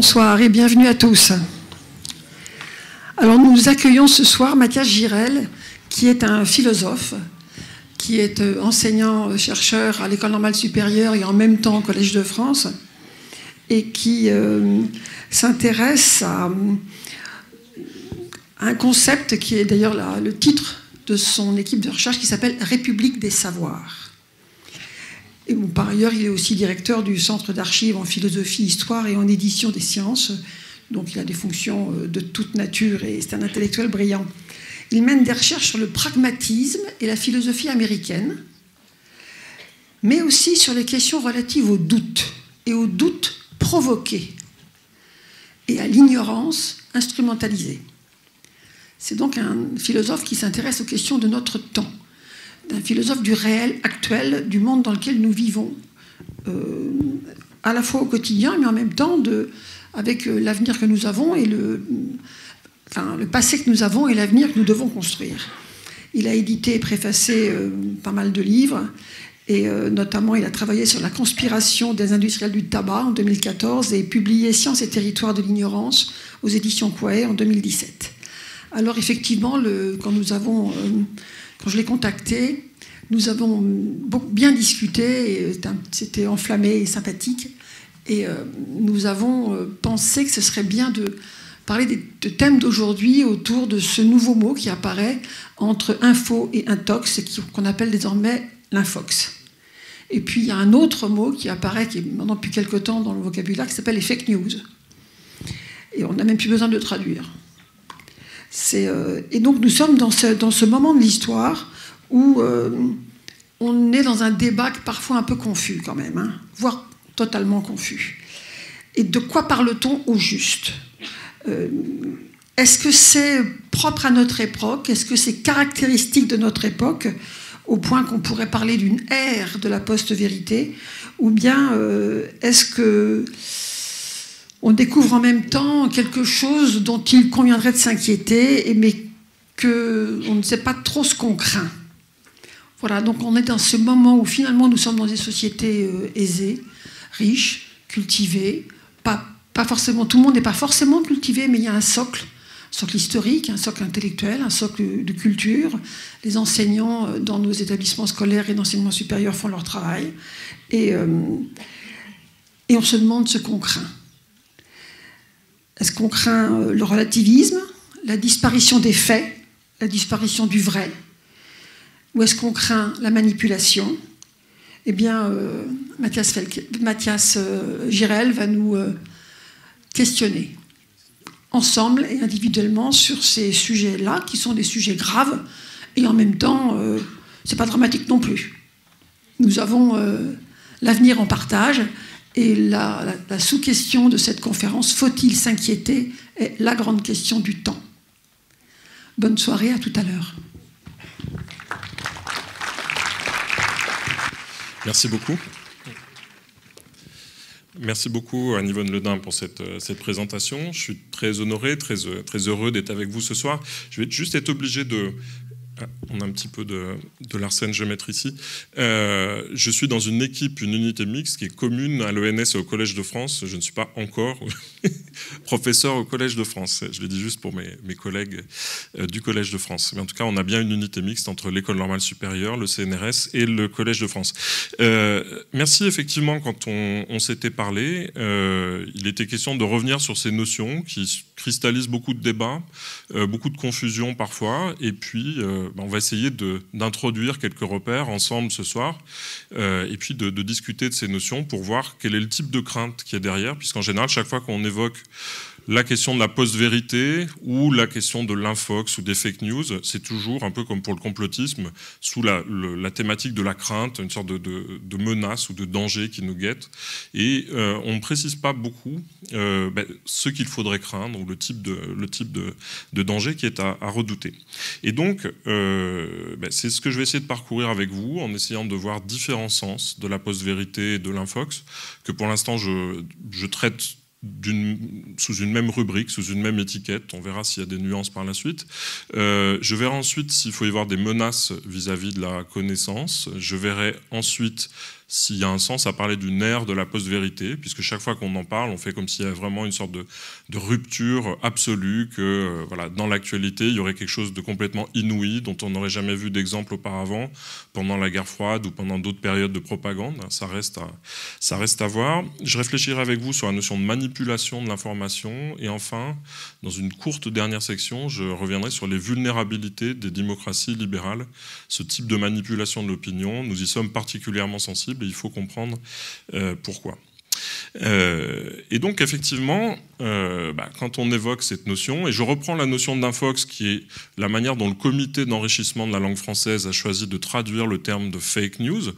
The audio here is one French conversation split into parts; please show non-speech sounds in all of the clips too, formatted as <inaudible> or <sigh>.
Bonsoir et bienvenue à tous. Alors nous accueillons ce soir Mathias Girel, qui est un philosophe, qui est euh, enseignant-chercheur euh, à l'École normale supérieure et en même temps au Collège de France, et qui euh, s'intéresse à un concept qui est d'ailleurs le titre de son équipe de recherche qui s'appelle République des savoirs par ailleurs, il est aussi directeur du Centre d'archives en philosophie, histoire et en édition des sciences. Donc il a des fonctions euh, de toute nature et c'est un intellectuel brillant. Il mène des recherches sur le pragmatisme et la philosophie américaine, mais aussi sur les questions relatives au doute et aux doutes provoqués et à l'ignorance instrumentalisée. C'est donc un philosophe qui s'intéresse aux questions de notre temps d'un philosophe du réel actuel, du monde dans lequel nous vivons, euh, à la fois au quotidien, mais en même temps avec euh, l'avenir que nous avons et le, passé que nous avons et l'avenir que nous devons construire. Il a édité et préfacé euh, pas mal de livres, et notamment il a travaillé sur la conspiration des industriels du tabac en 2014 et publié Sciences et territoires de l'ignorance aux éditions Koué en 2017. Alors effectivement, quand nous avons... Quand je l'ai contacté, nous avons bien discuté, c'était enflammé et sympathique, et euh, nous avons euh, pensé que ce serait bien de parler des thèmes d'aujourd'hui autour de ce nouveau mot qui apparaît entre info et intox, et qu'on appelle désormais l'infox. Et puis il y a un autre mot qui apparaît, qui est maintenant depuis quelque temps dans le vocabulaire, qui s'appelle les fake news. Et on n'a même plus besoin de traduire. Euh, et donc nous sommes dans ce, moment de l'histoire où euh, on est dans un débat parfois un peu confus quand même, hein, voire totalement confus. Et de quoi parle-t-on au juste euh, Est-ce que c'est propre à notre époque Est-ce que c'est caractéristique de notre époque au point qu'on pourrait parler d'une ère de la post-vérité Ou bien est-ce que on découvre en même temps quelque chose dont il conviendrait de s'inquiéter, mais que on ne sait pas trop ce qu'on craint. Voilà, donc on est dans ce moment où finalement nous sommes dans des sociétés euh, aisées, riches, cultivées. Pas, pas forcément, tout le monde n'est pas forcément cultivé, mais il y a un socle, un socle historique, un socle intellectuel, un socle de culture. Les enseignants euh, dans nos établissements scolaires et d'enseignement supérieur font leur travail. Et, euh, et on se demande ce qu'on craint. Est-ce qu'on craint euh, le relativisme, la disparition des faits, la disparition du vrai Ou est-ce qu'on craint la manipulation Eh bien, euh, Mathias, euh, Girel va nous questionner ensemble et individuellement sur ces sujets-là, qui sont des sujets graves, et en même temps, c'est pas dramatique non plus. Nous avons l'avenir en partage. Et la, sous-question de cette conférence, faut-il s'inquiéter, est la grande question du temps. Bonne soirée, à tout à l'heure. Merci beaucoup. Merci beaucoup à Yvonne Ledin pour cette, euh, cette, présentation. Je suis très honoré, très, euh, très heureux d'être avec vous ce soir. Je vais juste être obligé de ah, on a un petit peu de, de l'arsène, je vais mettre ici. Euh, je suis dans une équipe, une unité mixte qui est commune à l'ENS et au Collège de France. Je ne suis pas encore <laughs> professeur au Collège de France. Je le dis juste pour mes, collègues euh, du Collège de France. Mais en tout cas, on a bien une unité mixte entre l'École normale supérieure, le CNRS et le Collège de France. Euh, merci, effectivement, quand on, s'était parlé, il était question de revenir sur ces notions qui cristallise beaucoup de débats, euh, beaucoup de confusion parfois, et puis euh, bah, on va essayer d'introduire quelques repères ensemble ce soir, euh, et puis de, discuter de ces notions pour voir quel est le type de crainte qui est derrière, puisqu'en général, chaque fois qu'on évoque la question de la post-vérité ou la question de l'infox ou des fake news, c'est toujours un peu comme pour le complotisme, sous la, thématique de la crainte, une sorte de, menace ou de danger qui nous guette. Et euh, on ne précise pas beaucoup euh, ben, ce qu'il faudrait craindre ou le type de, danger qui est à, redouter. Et donc, euh, ben, c'est ce que je vais essayer de parcourir avec vous en essayant de voir différents sens de la post-vérité et de l'infox, que pour l'instant je traite sous une même rubrique, sous une même étiquette. On verra s'il y a des nuances par la suite. Euh, je verrai ensuite s'il faut y avoir des menaces vis à -vis de la connaissance. Je verrai ensuite s'il y a un sens à parler d'une ère de la post-vérité, puisque chaque fois qu'on en parle, on fait comme s'il y avait vraiment une sorte de, rupture absolue, que euh, voilà, dans l'actualité, il y aurait quelque chose de complètement inouï, dont on n'aurait jamais vu d'exemple auparavant, pendant la guerre froide ou pendant d'autres périodes de propagande. Ça reste, ça reste à voir. Je réfléchirai avec vous sur la notion de manipulation de l'information. Et enfin, dans une courte dernière section, je reviendrai sur les vulnérabilités des démocraties libérales. Ce type de manipulation de l'opinion, nous y sommes particulièrement sensibles il faut comprendre euh, pourquoi. Euh, et donc effectivement, euh, bah, quand on évoque cette notion, et je reprends la notion d'infox qui est la manière dont le comité d'enrichissement de la langue française a choisi de traduire le terme de fake news,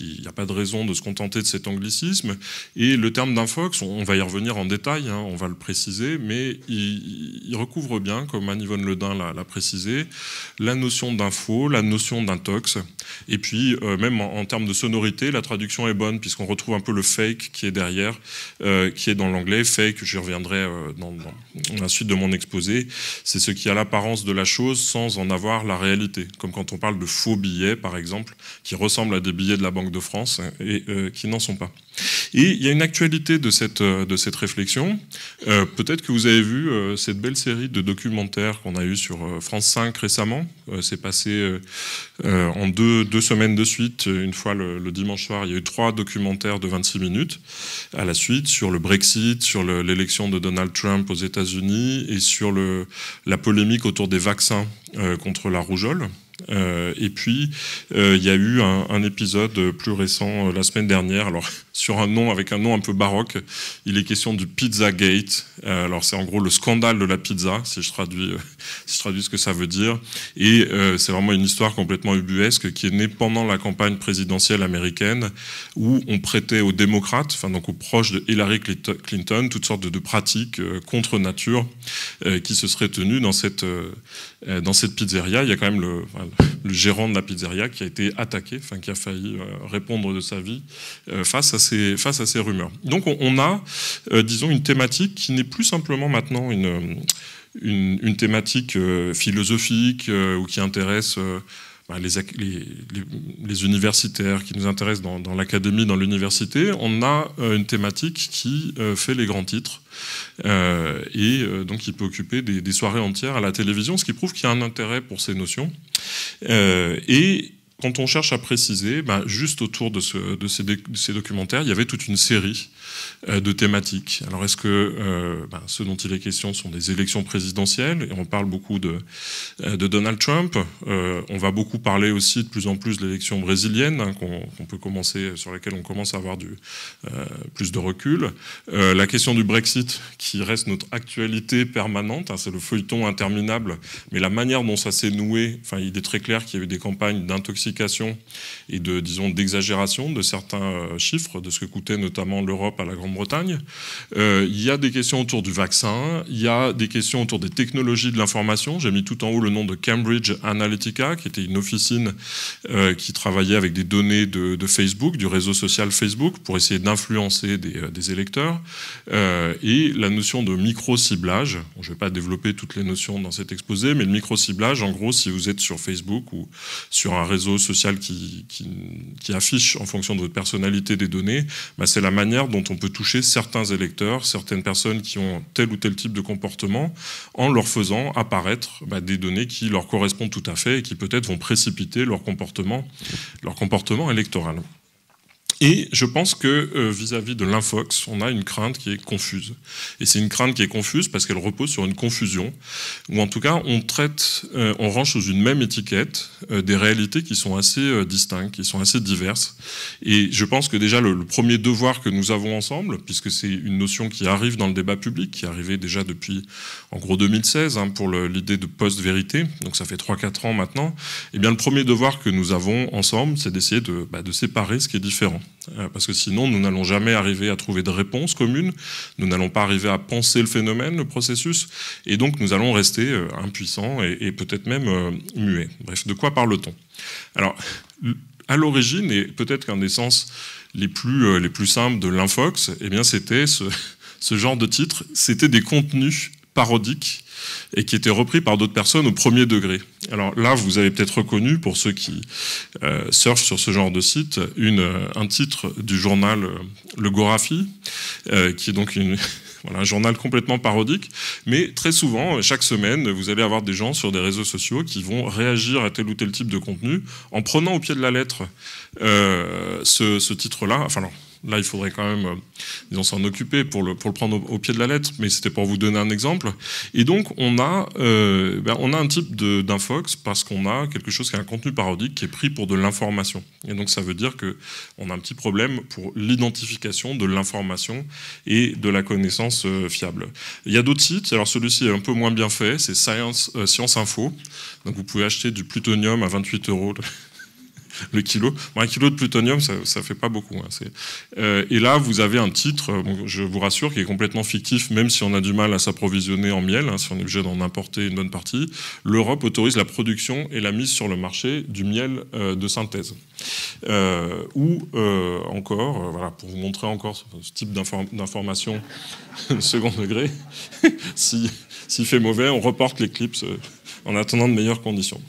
il n'y a pas de raison de se contenter de cet anglicisme. Et le terme d'infox, on, va y revenir en détail, hein, on va le préciser, mais il, recouvre bien, comme Anne-Yvonne Ledin l'a précisé, la notion d'info, la notion d'intox. Et puis, euh, même en, termes de sonorité, la traduction est bonne, puisqu'on retrouve un peu le fake qui est derrière, euh, qui est dans l'anglais. Fake, j'y reviendrai euh, dans, dans, la suite de mon exposé. C'est ce qui a l'apparence de la chose sans en avoir la réalité. Comme quand on parle de faux billets, par exemple, qui ressemblent à des billets de la banque de France et euh, qui n'en sont pas. Et il y a une actualité de cette, euh, de cette réflexion. Euh, peut-être que vous avez vu cette belle série de documentaires qu'on a eu sur France 5 récemment. C'est passé en deux, semaines de suite. Une fois le, le, dimanche soir, il y a eu trois documentaires de 26 minutes à la suite sur le Brexit, sur l'élection de Donald Trump aux États-Unis et sur le, la polémique autour des vaccins contre la rougeole. Euh, et puis, euh, il y a eu un, épisode plus récent euh, la semaine dernière. Alors, sur un nom avec un nom un peu baroque. Il est question du Pizza Gate. Euh, alors c'est en gros le scandale de la pizza, si je traduis, euh, <laughs> ce que ça veut dire. Et euh, c'est vraiment une histoire complètement ubuesque qui est née pendant la campagne présidentielle américaine, où on prêtait aux démocrates, enfin donc aux proches de Hillary Clinton, toutes sortes de, pratiques contre nature qui se seraient tenues dans cette dans cette pizzeria. Il y a quand même le, le, gérant de la pizzeria qui a été attaqué, enfin qui a failli répondre de sa vie face à face à ces rumeurs. Donc on, a, euh, disons, une thématique qui n'est plus simplement maintenant une, euh, une, thématique euh, philosophique ou qui intéresse... Bah, les, universitaires qui nous intéresse dans, l'académie, dans l'université, on a une thématique qui fait les grands titres et donc qui peut occuper des, soirées entières à la télévision, ce qui prouve qu'il y a un intérêt pour ces notions. et quand on cherche à préciser, bah, juste autour de, ces, documentaires, il y avait toute une série euh, de thématiques. Alors, est-ce que euh, bah, ce dont il est question sont des élections présidentielles Et on parle beaucoup de, euh, Donald Trump. on va beaucoup parler aussi de plus en plus de l'élection brésilienne, hein, qu'on peut commencer, sur laquelle on commence à avoir du, plus de recul. la question du Brexit, qui reste notre actualité permanente, hein, c'est le feuilleton interminable, mais la manière dont ça s'est noué, il est très clair qu'il y avait des campagnes d'intoxication et de, disons, d'exagération de certains euh, chiffres, de ce que coûtait notamment l'Europe à la Grande-Bretagne. Euh, il y a des questions autour du vaccin, il y a des questions autour des technologies de l'information. J'ai mis tout en haut le nom de Cambridge Analytica, qui était une officine euh, qui travaillait avec des données de, Facebook, du réseau social Facebook, pour essayer d'influencer des, électeurs. et la notion de micro-ciblage, je ne vais pas développer toutes les notions dans cet exposé, mais le micro-ciblage, en gros, si vous êtes sur Facebook ou sur un réseau social qui, affiche en fonction de votre personnalité des données, bah, c'est la manière dont on peut toucher certains électeurs, certaines personnes qui ont tel ou tel type de comportement, en leur faisant apparaître bah, des données qui leur correspondent tout à fait et qui peut-être vont précipiter leur comportement, leur comportement électoral. Et je pense que euh, vis-à-vis de l'infox, on a une crainte qui est confuse. Et c'est une crainte qui est confuse parce qu'elle repose sur une confusion, ou en tout cas, on traite, euh, on range sous une même étiquette euh, des réalités qui sont assez distinctes, qui sont assez diverses. Et je pense que déjà, le, premier devoir que nous avons ensemble, puisque c'est une notion qui arrive dans le débat public, qui arrivait déjà depuis, en gros, 2016, hein, pour l'idée de post-vérité, donc ça fait 3-4 ans maintenant, et eh bien le premier devoir que nous avons ensemble, c'est d'essayer de, bah, de séparer ce qui est différent. Euh, parce que sinon nous n'allons jamais arriver à trouver de réponse commune, nous n'allons pas arriver à penser le phénomène, le processus, et donc nous allons rester euh, impuissants et, peut-être même euh, muets. Bref, de quoi parle-t-on Alors, à l'origine, et peut-être qu'un des sens les plus, simples de l'Infox, eh c'était ce, <laughs> ce genre de titre, c'était des contenus parodiques et qui était repris par d'autres personnes au premier degré. Alors là, vous avez peut-être reconnu, pour ceux qui euh, surfent sur ce genre de site, une, euh, un titre du journal euh, Le Gorafi, euh, qui est donc <laughs> un journal complètement parodique, mais très souvent, chaque semaine, vous allez avoir des gens sur des réseaux sociaux qui vont réagir à tel ou tel type de contenu en prenant au pied de la lettre ce, ce titre-là, enfin là, il faudrait quand même, euh, s'en occuper pour le, pour le prendre au, pied de la lettre, mais c'était pour vous donner un exemple. Et donc, on a, euh, ben, on a un type d'infox parce qu'on a quelque chose qui a un contenu parodique qui est pris pour de l'information. Et donc, ça veut dire qu'on a un petit problème pour l'identification de l'information et de la connaissance euh, fiable. Il y a d'autres sites, alors celui-ci est un peu moins bien fait, c'est Science, Science Info. Donc, vous pouvez acheter du plutonium à 28 euros le kilo. un kilo de plutonium, ça ne fait pas beaucoup. Hein, euh, et là, vous avez un titre, euh, je vous rassure, qui est complètement fictif, même si on a du mal à s'approvisionner en miel, hein, si on est obligé d'en importer une bonne partie. L'Europe autorise la production et la mise sur le marché du miel euh, de synthèse. ou encore, voilà, pour vous montrer encore ce type d'information <laughs> second degré, <laughs> s'il si, fait mauvais, on reporte l'éclipse en attendant de meilleures conditions.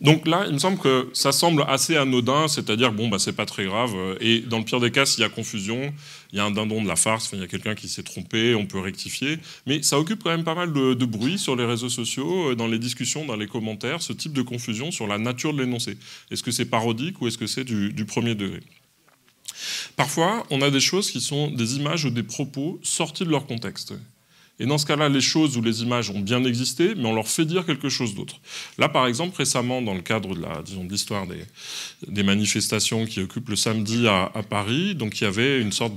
Donc là, il me semble que ça semble assez anodin, c'est-à-dire bon, bah, c'est pas très grave. Euh, et dans le pire des cas, s'il y a confusion, il y a un dindon de la farce, il y a quelqu'un qui s'est trompé, on peut rectifier. Mais ça occupe quand même pas mal de, bruit sur les réseaux sociaux, euh, dans les discussions, dans les commentaires, ce type de confusion sur la nature de l'énoncé. Est-ce que c'est parodique ou est-ce que c'est du premier degré Parfois, on a des choses qui sont des images ou des propos sortis de leur contexte. Et dans ce cas-là, les choses ou les images ont bien existé, mais on leur fait dire quelque chose d'autre. Là, par exemple, récemment, dans le cadre de l'histoire des, manifestations qui occupent le samedi à, Paris, donc il y avait une sorte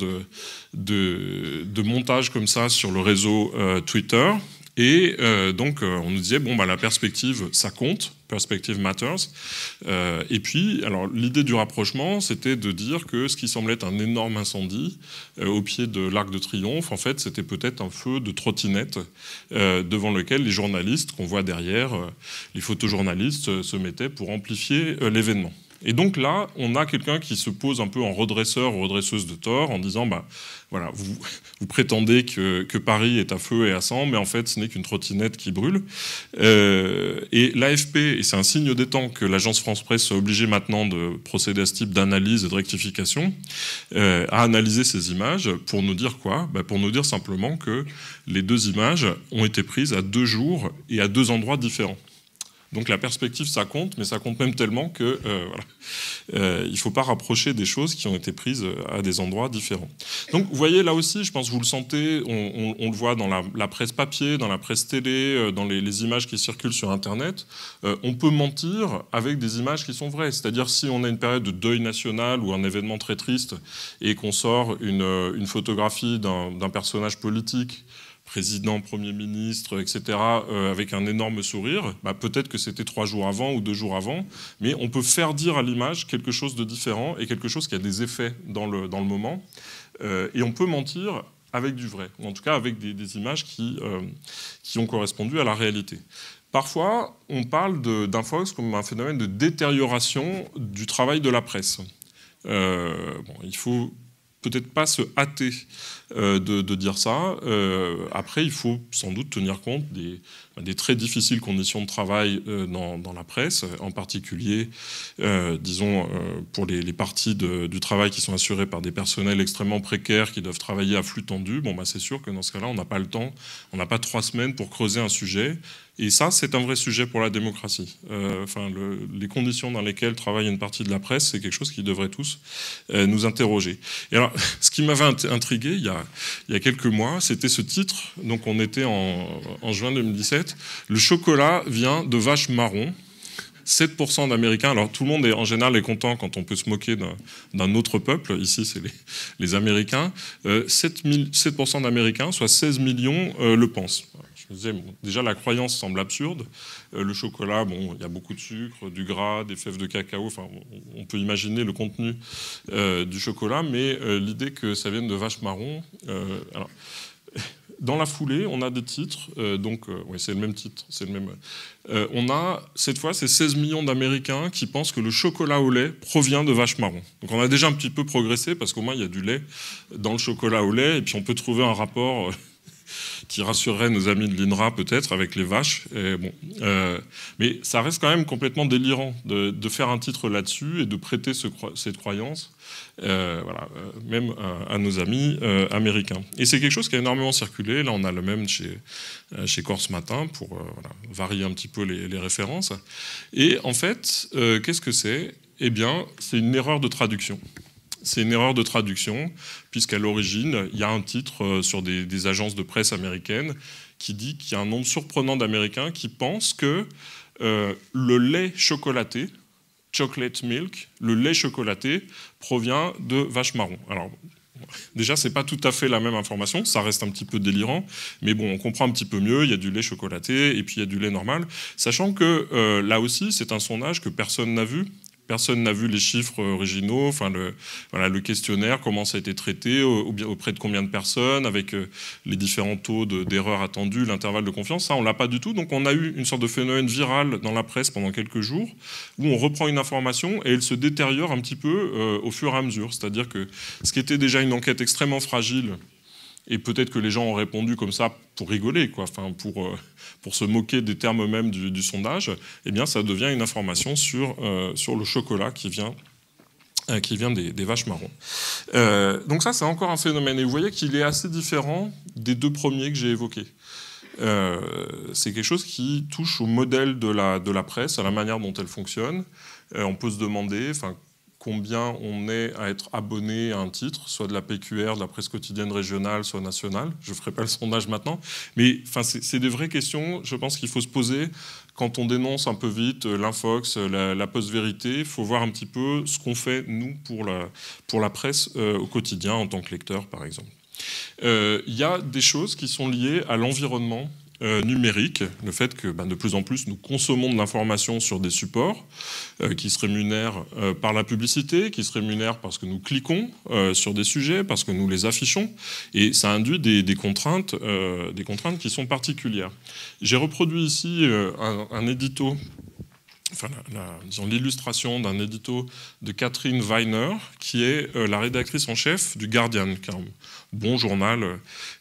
de, montage comme ça sur le réseau euh, Twitter, et euh, donc, euh, on nous disait, bon, bah, la perspective, ça compte, perspective matters. Euh, et puis, alors, l'idée du rapprochement, c'était de dire que ce qui semblait être un énorme incendie au pied de l'Arc de Triomphe, en fait, c'était peut-être un feu de trottinette devant lequel les journalistes qu'on voit derrière, les photojournalistes, se mettaient pour amplifier l'événement. Et donc là, on a quelqu'un qui se pose un peu en redresseur ou redresseuse de tort en disant bah, voilà, vous, <laughs> prétendez que, Paris est à feu et à sang, mais en fait, ce n'est qu'une trottinette qui brûle. Euh, et l'AFP, et c'est un signe des temps que l'agence France-Presse soit obligée maintenant de procéder à ce type d'analyse et de rectification, euh, a à analyser ces images pour nous dire quoi bah, Pour nous dire simplement que les deux images ont été prises à deux jours et à deux endroits différents. Donc la perspective, ça compte, mais ça compte même tellement que euh, voilà, euh, il ne faut pas rapprocher des choses qui ont été prises euh, à des endroits différents. Donc vous voyez là aussi, je pense que vous le sentez, on, le voit dans la, presse papier, dans la presse télé, dans les, images qui circulent sur Internet, on peut mentir avec des images qui sont vraies. C'est-à-dire si on a une période de deuil national ou un événement très triste et qu'on sort une, photographie d'un personnage politique président, Premier ministre, etc., euh, avec un énorme sourire, bah, peut-être que c'était trois jours avant ou deux jours avant, mais on peut faire dire à l'image quelque chose de différent et quelque chose qui a des effets dans le, dans le moment. Euh, et on peut mentir avec du vrai, ou en tout cas avec des, images qui, euh, qui ont correspondu à la réalité. Parfois, on parle d'infox comme un phénomène de détérioration du travail de la presse. Bon, il faut peut-être pas se hâter euh, de, dire ça. Euh, après, il faut sans doute tenir compte des, bah, très difficiles conditions de travail euh, dans, la presse, en particulier, disons, pour les, parties du travail qui sont assurées par des personnels extrêmement précaires qui doivent travailler à flux tendu. Bon, bah, c'est sûr que dans ce cas-là, on n'a pas le temps, on n'a pas trois semaines pour creuser un sujet. Et ça, c'est un vrai sujet pour la démocratie. Euh, enfin, les conditions dans lesquelles travaille une partie de la presse, c'est quelque chose qui devrait tous euh, nous interroger. Et alors, <laughs> ce qui m'avait intrigué il y, a, quelques mois, c'était ce titre. Donc, on était en, juin 2017. Le chocolat vient de vaches marron. 7% d'Américains. Alors tout le monde est en général est content quand on peut se moquer d'un autre peuple. Ici, c'est les, Américains. 7%, euh, d'Américains, soit 16 millions, le pensent déjà la croyance semble absurde. Euh, le chocolat, bon, il y a beaucoup de sucre, du gras, des fèves de cacao. Enfin, on peut imaginer le contenu euh, du chocolat, mais euh, l'idée que ça vienne de vaches marron. <laughs> dans la foulée, on a des titres, donc c'est le même titre, c'est le même. on a cette fois c'est 16 millions d'Américains qui pensent que le chocolat au lait provient de vaches marron. Donc on a déjà un petit peu progressé parce qu'au moins il y a du lait dans le chocolat au lait et puis on peut trouver un rapport qui rassurerait nos amis de l'INRA peut-être avec les vaches. Euh, mais ça reste quand même complètement délirant de, faire un titre là-dessus et de prêter cette croyance, euh, euh, même à, nos amis américains. Et c'est quelque chose qui a énormément circulé. Là, on a le même chez, Corse Matin pour varier un petit peu les références. Et en fait, qu'est-ce que c'est Eh bien, c'est une erreur de traduction c'est une erreur de traduction, puisqu'à l'origine, il y a un titre euh, sur des, agences de presse américaines qui dit qu'il y a un nombre surprenant d'Américains qui pensent que euh, le lait chocolaté, chocolate milk, le lait chocolaté, provient de vaches marron. Alors, Déjà, c'est pas tout à fait la même information, ça reste un petit peu délirant, mais bon, on comprend un petit peu mieux. Il y a du lait chocolaté et puis il y a du lait normal, sachant que euh, là aussi, c'est un sondage que personne n'a vu Personne n'a vu les chiffres originaux, enfin le, voilà, le questionnaire, comment ça a été traité, auprès de combien de personnes, avec euh, les différents taux d'erreur attendus, l'intervalle de confiance. Ça, on l'a pas du tout. Donc on a eu une sorte de phénomène viral dans la presse pendant quelques jours, où on reprend une information et elle se détériore un petit peu euh, au fur et à mesure. C'est-à-dire que ce qui était déjà une enquête extrêmement fragile, et peut-être que les gens ont répondu comme ça pour rigoler, quoi, enfin pour, euh, pour se moquer des termes même du, sondage. Eh bien, ça devient une information sur, euh, sur le chocolat qui vient euh, qui vient des, vaches marrons. donc ça, c'est encore un phénomène. Et vous voyez qu'il est assez différent des deux premiers que j'ai évoqués. c'est quelque chose qui touche au modèle de la, de la presse, à la manière dont elle fonctionne. on peut se demander, enfin, combien on est à être abonné à un titre, soit de la PQR, de la presse quotidienne régionale, soit nationale. Je ne ferai pas le sondage maintenant. Mais enfin, c'est des vraies questions, je pense qu'il faut se poser quand on dénonce un peu vite euh, l'infox, euh, la, post-vérité. Il faut voir un petit peu ce qu'on fait, nous, pour la, pour la presse euh, au quotidien, en tant que lecteur, par exemple. Il y a des choses qui sont liées à l'environnement euh, numérique, le fait que ben, de plus en plus nous consommons de l'information sur des supports euh, qui se rémunèrent euh, par la publicité, qui se rémunèrent parce que nous cliquons sur des sujets, parce que nous les affichons, et ça induit des, contraintes, qui sont particulières. J'ai reproduit ici un, édito. Enfin, l'illustration d'un édito de Catherine Weiner, qui est la rédactrice en chef du Guardian, bon journal euh,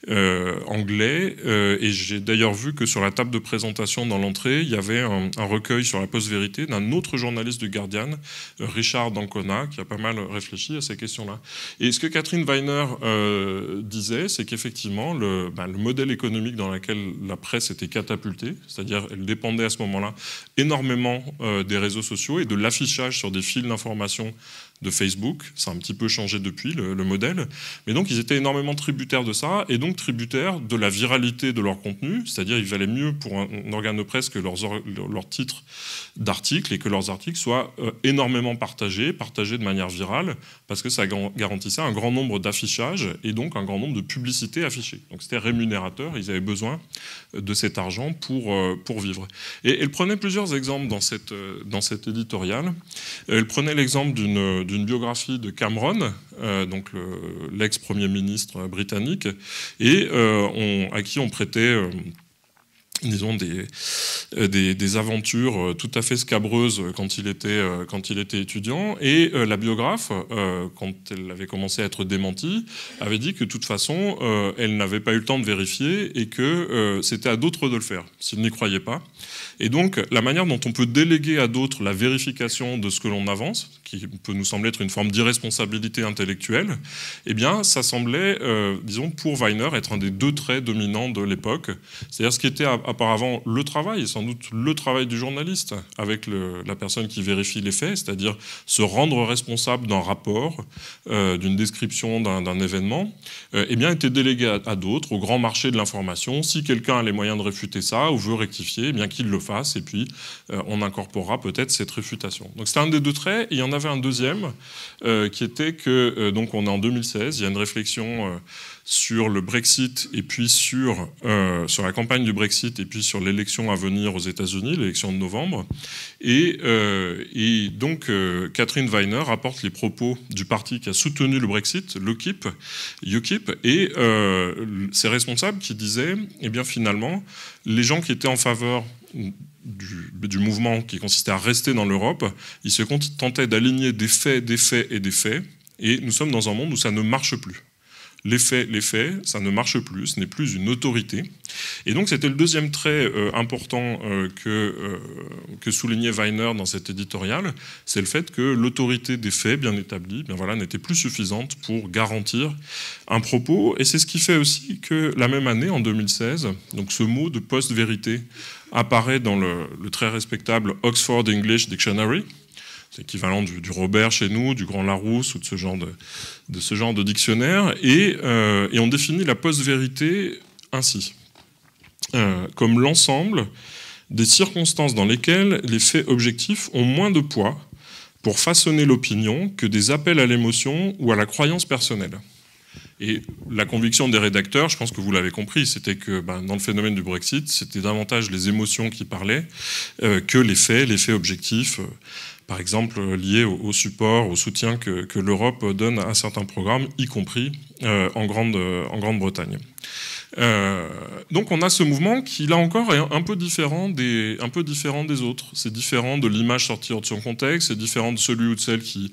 euh, anglais. Euh, et j'ai d'ailleurs vu que sur la table de présentation dans l'entrée, il y avait un, recueil sur la post-vérité d'un autre journaliste du Guardian, Richard Dancona, qui a pas mal réfléchi à ces questions-là. Et ce que Catherine Weiner disait, c'est qu'effectivement, bah, le, modèle économique dans lequel la presse était catapultée, c'est-à-dire elle dépendait à ce moment-là énormément des réseaux sociaux et de l'affichage sur des fils d'information de Facebook. Ça a un petit peu changé depuis, le, modèle. Mais donc, ils étaient énormément tributaires de ça, et donc tributaires de la viralité de leur contenu, c'est-à-dire il valait mieux pour un, organe de presse que leurs, titres d'articles, et que leurs articles soient euh, énormément partagés, partagés de manière virale, parce que ça garantissait un grand nombre d'affichages, et donc un grand nombre de publicités affichées. Donc c'était rémunérateur, ils avaient besoin euh, de cet argent pour, euh, pour vivre. Et elle prenait plusieurs exemples dans, cette, dans cet éditorial. Elle prenait l'exemple d'une d'une biographie de Cameron, euh, donc l'ex-premier ministre britannique, et euh, on, à qui on prêtait. Euh, des, des, des, aventures tout à fait scabreuses quand il était, quand il était étudiant. Et la biographe, quand elle avait commencé à être démentie, avait dit que de toute façon, elle n'avait pas eu le temps de vérifier et que c'était à d'autres de le faire, s'il n'y croyait pas. Et donc, la manière dont on peut déléguer à d'autres la vérification de ce que l'on avance, qui peut nous sembler être une forme d'irresponsabilité intellectuelle, eh bien, ça semblait, euh, disons, pour Weiner, être un des deux traits dominants de l'époque. C'est-à-dire ce qui était auparavant le travail, et sans doute le travail du journaliste, avec la personne qui vérifie les faits, c'est-à-dire se rendre responsable d'un rapport, euh, d'une description d'un événement, euh, eh bien, était délégué à, à d'autres, au grand marché de l'information. Si quelqu'un a les moyens de réfuter ça ou veut rectifier, eh bien, qu'il le fasse et puis euh, on incorporera peut-être cette réfutation. Donc c'était un des deux traits, il y en avait un deuxième, euh, qui était que, euh, donc on est en 2016, il y a une réflexion sur le Brexit, et puis sur, sur la campagne du Brexit, et puis sur l'élection à venir aux États-Unis, l'élection de novembre, et, donc Catherine Weiner rapporte les propos du parti qui a soutenu le Brexit, l'UKIP, et ses responsables qui disaient, eh bien finalement, les gens qui étaient en faveur du, mouvement qui consistait à rester dans l'Europe, il se contentait d'aligner des faits, des faits et des faits, et nous sommes dans un monde où ça ne marche plus. Les faits, les faits, ça ne marche plus, ce n'est plus une autorité. Et donc c'était le deuxième trait euh, important euh, que, euh, que, soulignait Weiner dans cet éditorial, c'est le fait que l'autorité des faits bien établie bien voilà, n'était plus suffisante pour garantir un propos. Et c'est ce qui fait aussi que la même année, en 2016, donc ce mot de post-vérité apparaît dans le, très respectable Oxford English Dictionary, c'est l'équivalent du, Robert chez nous, du Grand Larousse ou de ce genre de, dictionnaire, euh, et, on définit la post-vérité ainsi, euh, comme l'ensemble des circonstances dans lesquelles les faits objectifs ont moins de poids pour façonner l'opinion que des appels à l'émotion ou à la croyance personnelle. Et la conviction des rédacteurs, je pense que vous l'avez compris, c'était que ben, dans le phénomène du Brexit, c'était davantage les émotions qui parlaient euh, que les faits, les faits objectifs, euh, par exemple liés au, support, au soutien que, l'Europe donne à certains programmes, y compris euh, en Grande-Bretagne. Euh, donc on a ce mouvement qui, là encore, est un peu différent des, un peu différent des autres. C'est différent de l'image sortie de son contexte, c'est différent de celui ou de celle qui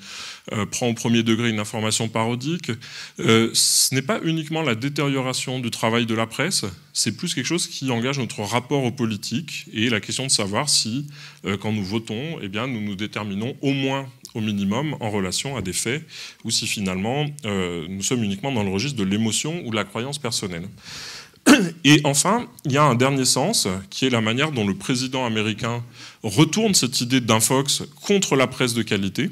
euh, prend au premier degré une information parodique. Euh, ce n'est pas uniquement la détérioration du travail de la presse, c'est plus quelque chose qui engage notre rapport aux politiques et la question de savoir si, quand nous votons, eh bien, nous nous déterminons au moins au minimum en relation à des faits, ou si finalement euh, nous sommes uniquement dans le registre de l'émotion ou de la croyance personnelle. <clears throat> Et enfin, il y a un dernier sens, qui est la manière dont le président américain retourne cette idée d'infox contre la presse de qualité,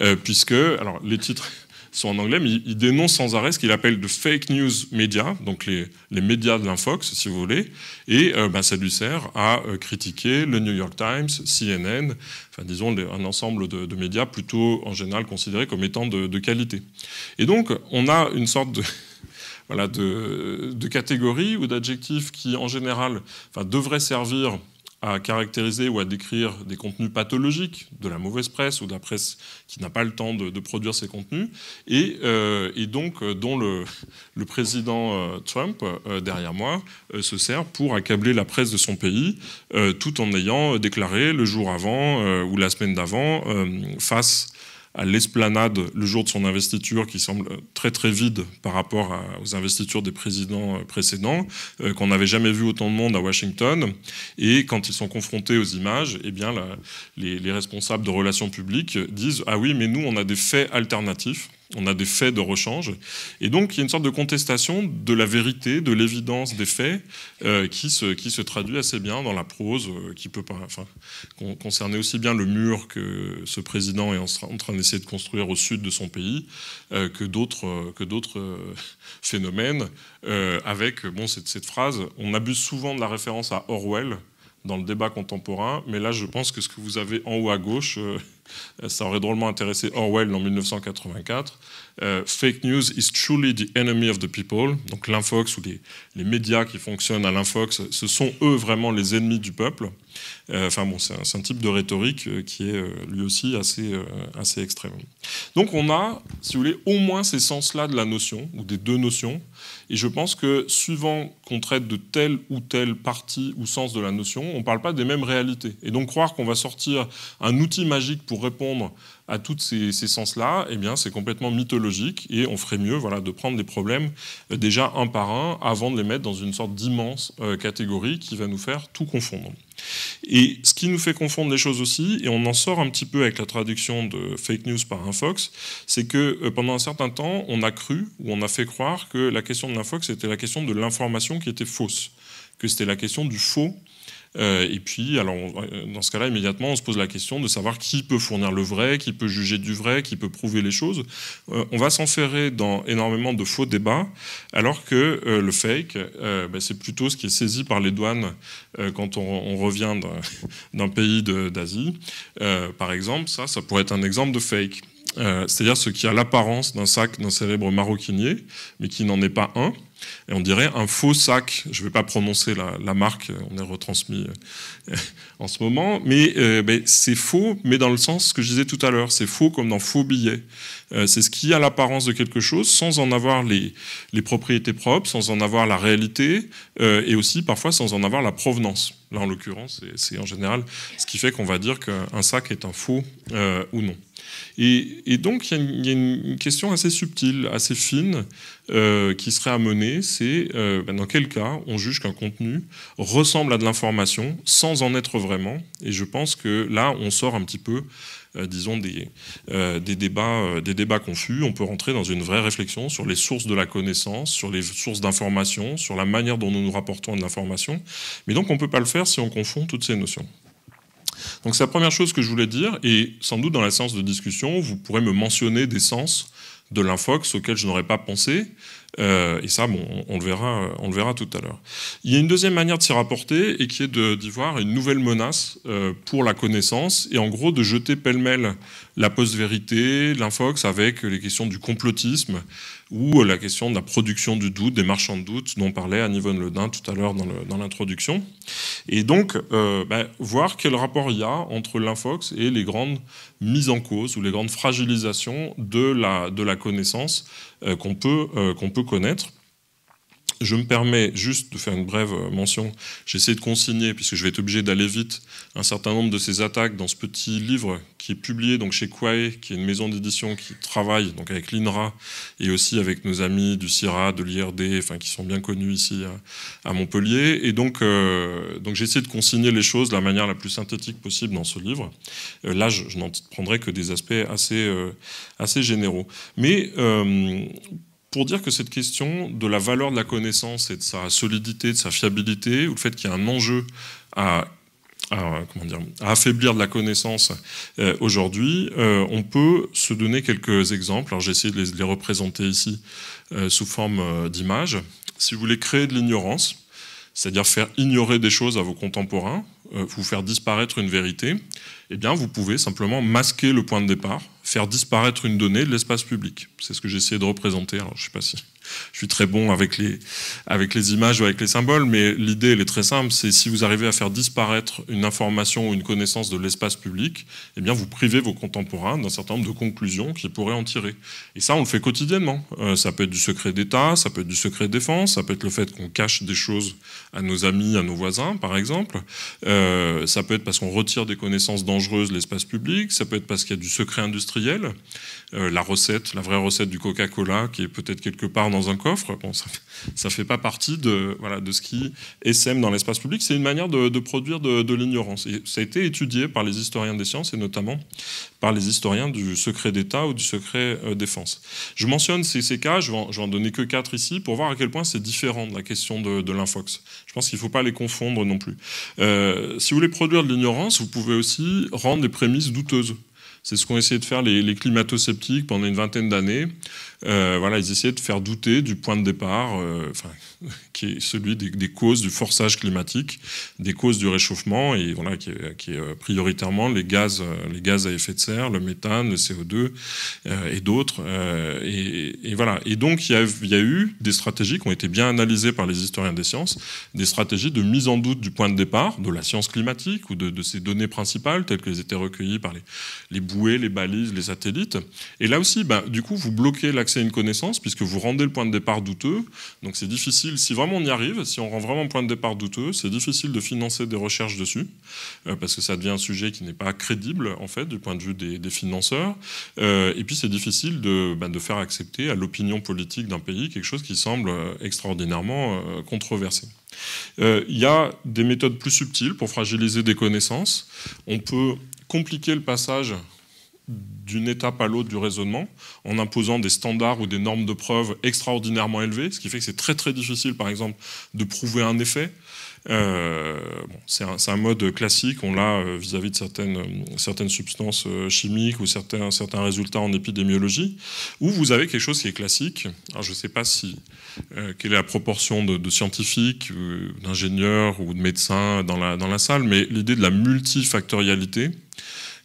euh, puisque, alors les titres sont en anglais, mais il dénonce sans arrêt ce qu'il appelle de fake news media », donc les, médias de l'infox, si vous voulez, et euh, bah, ça lui sert à euh, critiquer le New York Times, CNN, enfin disons un ensemble de, médias plutôt en général considérés comme étant de, de qualité. Et donc on a une sorte de <laughs> voilà, de, de catégories ou d'adjectifs qui, en général, enfin, servir à caractériser ou à décrire des contenus pathologiques de la mauvaise presse ou de la presse qui n'a pas le temps de, produire ces contenus, et, euh, donc euh, dont le, <laughs> le président euh, Trump, derrière moi, se sert pour accabler la presse de son pays, tout en ayant déclaré le jour avant ou la semaine d'avant, face à l'esplanade le jour de son investiture qui semble très très vide par rapport aux investitures des présidents euh, précédents, euh, qu'on n'avait jamais vu autant de monde à Washington. Et quand ils sont confrontés aux images, eh bien, les responsables de relations publiques disent Ah oui, mais nous, on a des faits alternatifs. On a des faits de rechange. Et donc, il y a une sorte de contestation de la vérité, de l'évidence des faits, euh, qui, se, qui se traduit assez bien dans la prose, euh, qui peut pas, enfin, concerner aussi bien le mur que ce président est en, train d'essayer de construire au sud de son pays, euh, que d'autres que d'autres phénomènes. avec, bon, cette phrase, on abuse souvent de la référence à Orwell dans le débat contemporain, mais là, je pense que ce que vous avez en haut à gauche euh, ça aurait drôlement intéressé Orwell en 1984. Euh, fake news is truly the enemy of the people. Donc l'infox ou les, les, médias qui fonctionnent à l'infox, ce sont eux vraiment les ennemis du peuple. Euh, enfin bon, c'est un, type de rhétorique qui est lui aussi assez, assez extrême. Donc on a, si vous voulez, au moins ces sens-là de la notion, ou des deux notions. Et je pense que suivant qu'on traite de telle ou telle partie ou sens de la notion, on ne parle pas des mêmes réalités. Et donc croire qu'on va sortir un outil magique pour pour répondre à tous ces, sens-là, eh bien, c'est complètement mythologique et on ferait mieux voilà, de prendre des problèmes euh, déjà un par un avant de les mettre dans une sorte d'immense euh, catégorie qui va nous faire tout confondre. Et ce qui nous fait confondre les choses aussi, et on en sort un petit peu avec la traduction de fake news par infox, c'est que euh, pendant un certain temps, on a cru ou on a fait croire que la question de l'infox était la question de l'information qui était fausse que c'était la question du faux euh, et puis, alors, euh, dans ce cas-là, immédiatement, on se pose la question de savoir qui peut fournir le vrai, qui peut juger du vrai, qui peut prouver les choses. Euh, on va s'enferrer dans énormément de faux débats, alors que le fake, ben, c'est plutôt ce qui est saisi par les douanes quand on, on revient d'un <laughs> pays d'Asie. par exemple, ça, ça pourrait être un exemple de fake. C'est-à-dire ce qui a l'apparence d'un sac d'un célèbre maroquinier, mais qui n'en est pas un. Et on dirait un faux sac. Je ne vais pas prononcer la, marque, on est retransmis euh, en ce moment, euh, mais, c'est faux, mais dans le sens que je disais tout à l'heure, c'est faux comme dans faux billets. Euh, c'est ce qui a l'apparence de quelque chose sans en avoir les, propriétés propres, sans en avoir la réalité, et aussi parfois sans en avoir la provenance. Là, en l'occurrence, c'est en général ce qui fait qu'on va dire qu'un sac est un faux ou non. Et, donc, il y, a une question assez subtile, assez fine, euh, qui serait à mener, c'est euh, ben, dans quel cas on juge qu'un contenu ressemble à de l'information sans en être vraiment. Et je pense que là, on sort un petit peu euh, disons, des, débats, des débats confus. On peut rentrer dans une vraie réflexion sur les sources de la connaissance, sur les sources d'information, sur la manière dont nous nous rapportons à de l'information. Mais donc, on ne peut pas le faire si on confond toutes ces notions. Donc c'est la première chose que je voulais dire, et sans doute dans la séance de discussion, vous pourrez me mentionner des sens de l'infox auxquels je n'aurais pas pensé, euh, et ça, on, le verra, on verra tout à l'heure. Il y a une deuxième manière de s'y rapporter, et qui est d'y voir une nouvelle menace euh, pour la connaissance, et en gros de jeter pêle-mêle la post-vérité, l'infox, avec les questions du complotisme, ou euh, la question de la production du doute, des marchands de doute, dont parlait anne le Ledin tout à l'heure dans l'introduction. Et donc, euh, ben, voir quel rapport il y a entre l'infox et les grandes mises en cause ou les grandes fragilisations de la, connaissance euh, qu'on peut connaître. Je me permets juste de faire une brève euh, mention. J'essaie de consigner, puisque je vais être obligé d'aller vite, un certain nombre de ces attaques dans ce petit livre qui est publié donc chez Quae, qui est une maison d'édition qui travaille donc avec l'INRA et aussi avec nos amis du CIRA, de l'IRD, enfin, qui sont bien connus ici à, Montpellier. Et donc, euh, donc j'ai de consigner les choses de la manière la plus synthétique possible dans ce livre. Euh, là, je, n'en prendrai que des aspects assez, assez généraux. Mais pour dire que cette question de la valeur de la connaissance et de sa solidité, de sa fiabilité, ou le fait qu'il y a un enjeu à, affaiblir de la connaissance euh, aujourd'hui, euh, on peut se donner quelques exemples. Alors j'ai essayé de les, représenter ici euh, sous forme d'images. Si vous voulez créer de l'ignorance, c'est-à-dire faire ignorer des choses à vos contemporains, euh, vous faire disparaître une vérité, eh bien, vous pouvez simplement masquer le point de départ, faire disparaître une donnée de l'espace public. C'est ce que j'ai essayé de représenter. je ne sais pas si je suis très bon avec les, images ou avec les symboles, mais l'idée, elle est très simple, c'est si vous arrivez à faire disparaître une information ou une connaissance de l'espace public, eh bien, vous privez vos contemporains d'un certain nombre de conclusions qu'ils pourraient en tirer. Et ça, on le fait quotidiennement. Euh, ça peut être du secret d'État, ça peut être du secret de défense, ça peut être le fait qu'on cache des choses à nos amis, à nos voisins, par exemple. Euh, ça peut être parce qu'on retire des connaissances dangereuses de l'espace public, ça peut être parce qu'il y a du secret industriel. Euh, la recette, la vraie recette du Coca-Cola, qui est peut-être quelque part dans un coffre. ça ne fait pas partie de, voilà, de ce qui SM dans l'espace public. C'est une manière de, produire de, l'ignorance. Et ça a été étudié par les historiens des sciences et notamment par les historiens du secret d'État ou du secret euh, défense. Je mentionne ces, cas, je vais, en, que quatre ici, pour voir à quel point c'est différent de la question de, l'infox. Je pense qu'il ne faut pas les confondre non plus. Euh, si vous voulez produire de l'ignorance, vous pouvez aussi rendre des prémices douteuses. C'est ce qu'ont essayé de faire les, les climato-sceptiques pendant une vingtaine d'années. Euh, voilà, ils essayaient de faire douter du point de départ, euh, <laughs> qui est celui des, causes du forçage climatique, des causes du réchauffement, et voilà, qui est, euh, prioritairement les gaz, les gaz à effet de serre, le méthane, le CO2 et d'autres. Et, voilà. Et donc, il y, a, eu des stratégies qui ont été bien analysées par les historiens des sciences, des stratégies de mise en doute du point de départ de la science climatique ou de, ces données principales telles qu'elles étaient recueillies par les, les bouées, les balises, les satellites. Et là aussi, bah, du coup, vous bloquez l'accès une connaissance, puisque vous rendez le point de départ douteux. Donc c'est difficile, si vraiment on y arrive, si on rend vraiment le point de départ douteux, c'est difficile de financer des recherches dessus, euh, parce que ça devient un sujet qui n'est pas crédible, en fait, du point de vue des, financeurs. Euh, et puis c'est difficile bah, de, faire accepter à l'opinion politique d'un pays quelque chose qui semble euh, extraordinairement controversé. Il y a des méthodes plus subtiles pour fragiliser des connaissances. On peut compliquer le passage d'une étape à l'autre du raisonnement en imposant des standards ou des normes de preuve extraordinairement élevées, ce qui fait que c'est très très difficile par exemple de prouver un effet. Euh, c'est un, mode classique, on l'a euh, vis-à-vis de certaines, substances euh, chimiques ou certains, résultats en épidémiologie, où vous avez quelque chose qui est classique. je ne sais pas si, quelle est la proportion de, scientifiques, d'ingénieurs ou de médecins dans la salle, mais l'idée de la multifactorialité,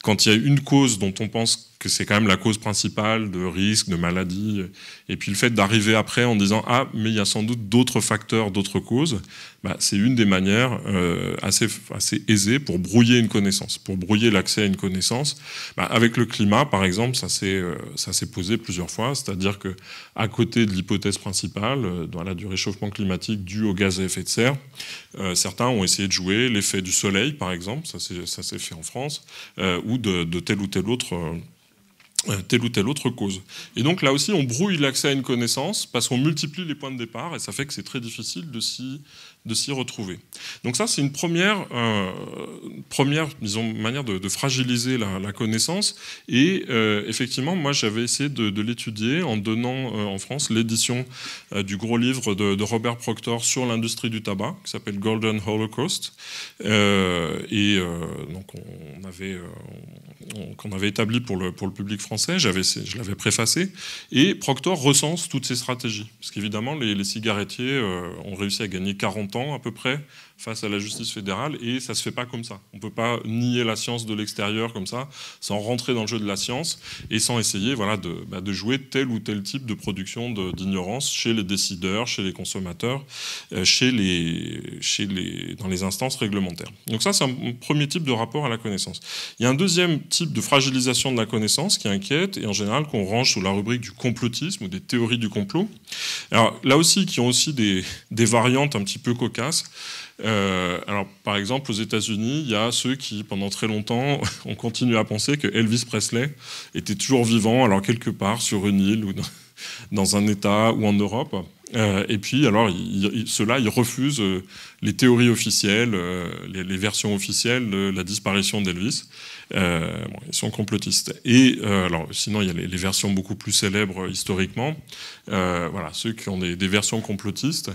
quand il y a une cause dont on pense que c'est quand même la cause principale de risques, de maladies. Et puis le fait d'arriver après en disant Ah, mais il y a sans doute d'autres facteurs, d'autres causes, bah, c'est une des manières euh, assez, assez aisées pour brouiller une connaissance, pour brouiller l'accès à une connaissance. Bah, avec le climat, par exemple, euh, ça s'est posé plusieurs fois, c'est-à-dire que à côté de l'hypothèse principale, euh, dans la, du réchauffement climatique dû au gaz à effet de serre, certains ont essayé de jouer l'effet du soleil, par exemple, ça s'est fait en France, ou de, de, tel ou tel autre. Euh, telle ou telle autre cause. Et donc là aussi, on brouille l'accès à une connaissance parce qu'on multiplie les points de départ et ça fait que c'est très difficile de s'y de s'y retrouver. Donc ça, c'est une première, euh, première manière de, fragiliser la, connaissance. Et euh, effectivement, moi, j'avais essayé de, l'étudier en donnant euh, en France l'édition du gros livre de, Robert Proctor sur l'industrie du tabac, qui s'appelle Golden Holocaust. et donc, on avait, qu'on avait établi pour le, pour le public français, je l'avais préfacé. Et Proctor recense toutes ces stratégies. Parce qu'évidemment, les, les cigarettiers ont réussi à gagner 40 temps à peu près face à la justice fédérale et ça ne se fait pas comme ça. On ne peut pas nier la science de l'extérieur comme ça, sans rentrer dans le jeu de la science et sans essayer voilà, de, bah, de jouer tel ou tel type de production d'ignorance chez les décideurs, chez les consommateurs, euh, chez les, chez les, dans les instances réglementaires. Donc ça, c'est un premier type de rapport à la connaissance. Il y a un deuxième type de fragilisation de la connaissance qui inquiète et en général qu'on range sous la rubrique du complotisme ou des théories du complot. Alors là aussi, qui ont aussi des, des variantes un petit peu cocasse. Euh, alors, par exemple, aux États-Unis, il y a ceux qui, pendant très longtemps, <laughs> ont continué à penser que Elvis Presley était toujours vivant, alors quelque part sur une île ou dans <laughs> un État ou en Europe. Euh, et puis, alors, ceux-là, ils refusent euh, les théories officielles, les, versions officielles de la disparition d'Elvis. ils sont complotistes. Et alors, sinon, il y a les, versions beaucoup plus célèbres historiquement. voilà, ceux qui ont des, des versions complotistes,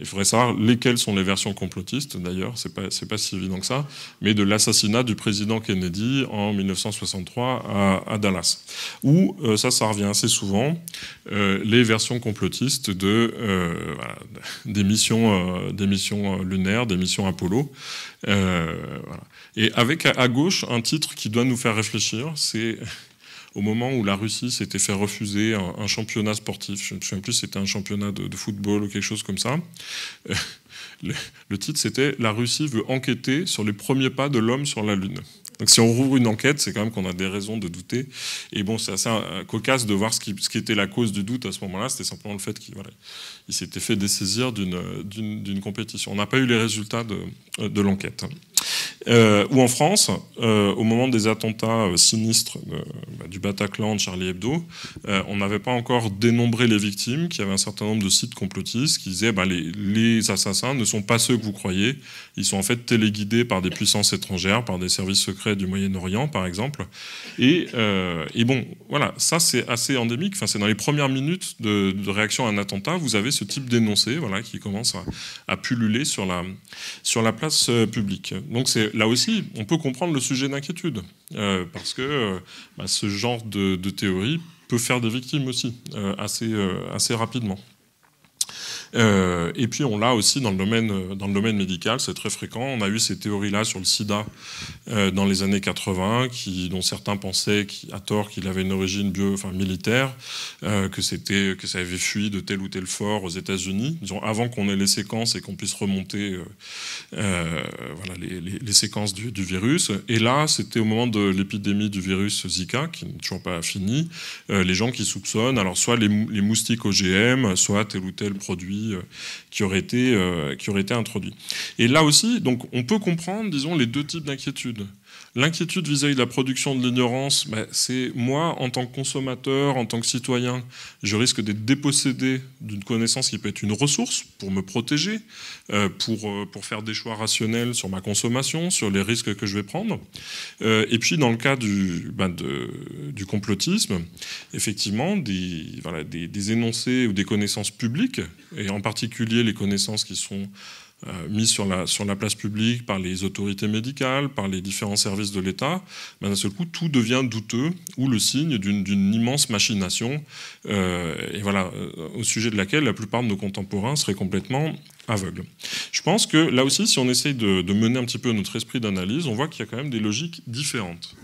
il faudrait savoir lesquelles sont les versions complotistes, d'ailleurs, c'est pas, pas si évident que ça, mais de l'assassinat du président Kennedy en 1963 à, Dallas. Où euh, ça, ça revient assez souvent, euh, les versions complotistes de, euh, <laughs> des, missions, lunaires, des missions Apollo. Et avec à gauche un titre qui doit nous faire réfléchir, c'est au moment où la Russie s'était fait refuser un, championnat sportif. Je ne me souviens plus, c'était un championnat de, football ou quelque chose comme ça. Euh, le, titre, c'était La Russie veut enquêter sur les premiers pas de l'homme sur la Lune. Donc si on rouvre une enquête, c'est quand même qu'on a des raisons de douter. Et bon, c'est assez euh, cocasse de voir ce qui, ce était la cause du doute à ce moment-là. C'était simplement le fait qu'il voilà, il s'était fait dessaisir d'une compétition. On n'a pas eu les résultats de, de l'enquête. Euh, ou en France, euh, au moment des attentats euh, sinistres bah, du Bataclan, de Charlie Hebdo, on n'avait pas encore dénombré les victimes, qu'il y avait un certain nombre de sites complotistes qui disaient bah, les, les, assassins ne sont pas ceux que vous croyez, ils sont en fait téléguidés par des puissances étrangères, par des services secrets du Moyen-Orient, par exemple. Et, et, bon, voilà, ça c'est assez endémique, enfin, c'est dans les premières minutes de, de réaction à un attentat, vous avez ce type d'énoncé voilà, qui commence à, pulluler sur la, sur la place euh, publique. Donc là aussi, on peut comprendre le sujet d'inquiétude, euh, parce que euh, bah, ce genre de, théorie peut faire des victimes aussi, assez, assez rapidement. Euh, et puis on l'a aussi dans le domaine, euh, dans le domaine médical, c'est très fréquent. On a eu ces théories-là sur le sida euh, dans les années 80, qui, dont certains pensaient qui, à tort qu'il avait une origine bio, enfin, militaire, que, c'était, que ça avait fui de tel ou tel fort aux États-Unis, avant qu'on ait les séquences et qu'on puisse remonter voilà, les, les, séquences du, virus. Et là, c'était au moment de l'épidémie du virus Zika, qui n'est toujours pas fini, les gens qui soupçonnent, alors soit les, les moustiques OGM, soit tel ou tel produit euh, qui, aurait été, euh, qui été introduit. Et là aussi, donc, on peut comprendre, disons, les deux types d'inquiétudes. L'inquiétude vis-à-vis de la production de l'ignorance, bah, c'est moi, en tant que consommateur, en tant que citoyen, je risque d'être dépossédé d'une connaissance qui peut être une ressource pour me protéger, euh, pour, euh, pour faire des choix rationnels sur ma consommation, sur les risques que je vais prendre. Euh, et puis, dans le cas du, bah, du complotisme, effectivement, des, des énoncés ou des connaissances publiques, et en particulier les connaissances qui sont euh, mis sur la, sur la place publique par les autorités médicales, par les différents services de l'État, ben, d'un seul coup, tout devient douteux ou le signe d'une immense machination, euh, et voilà, euh, au sujet de laquelle la plupart de nos contemporains seraient complètement aveugles. Je pense que là aussi, si on essaye de, mener un petit peu notre esprit d'analyse, on voit qu'il y a quand même des logiques différentes.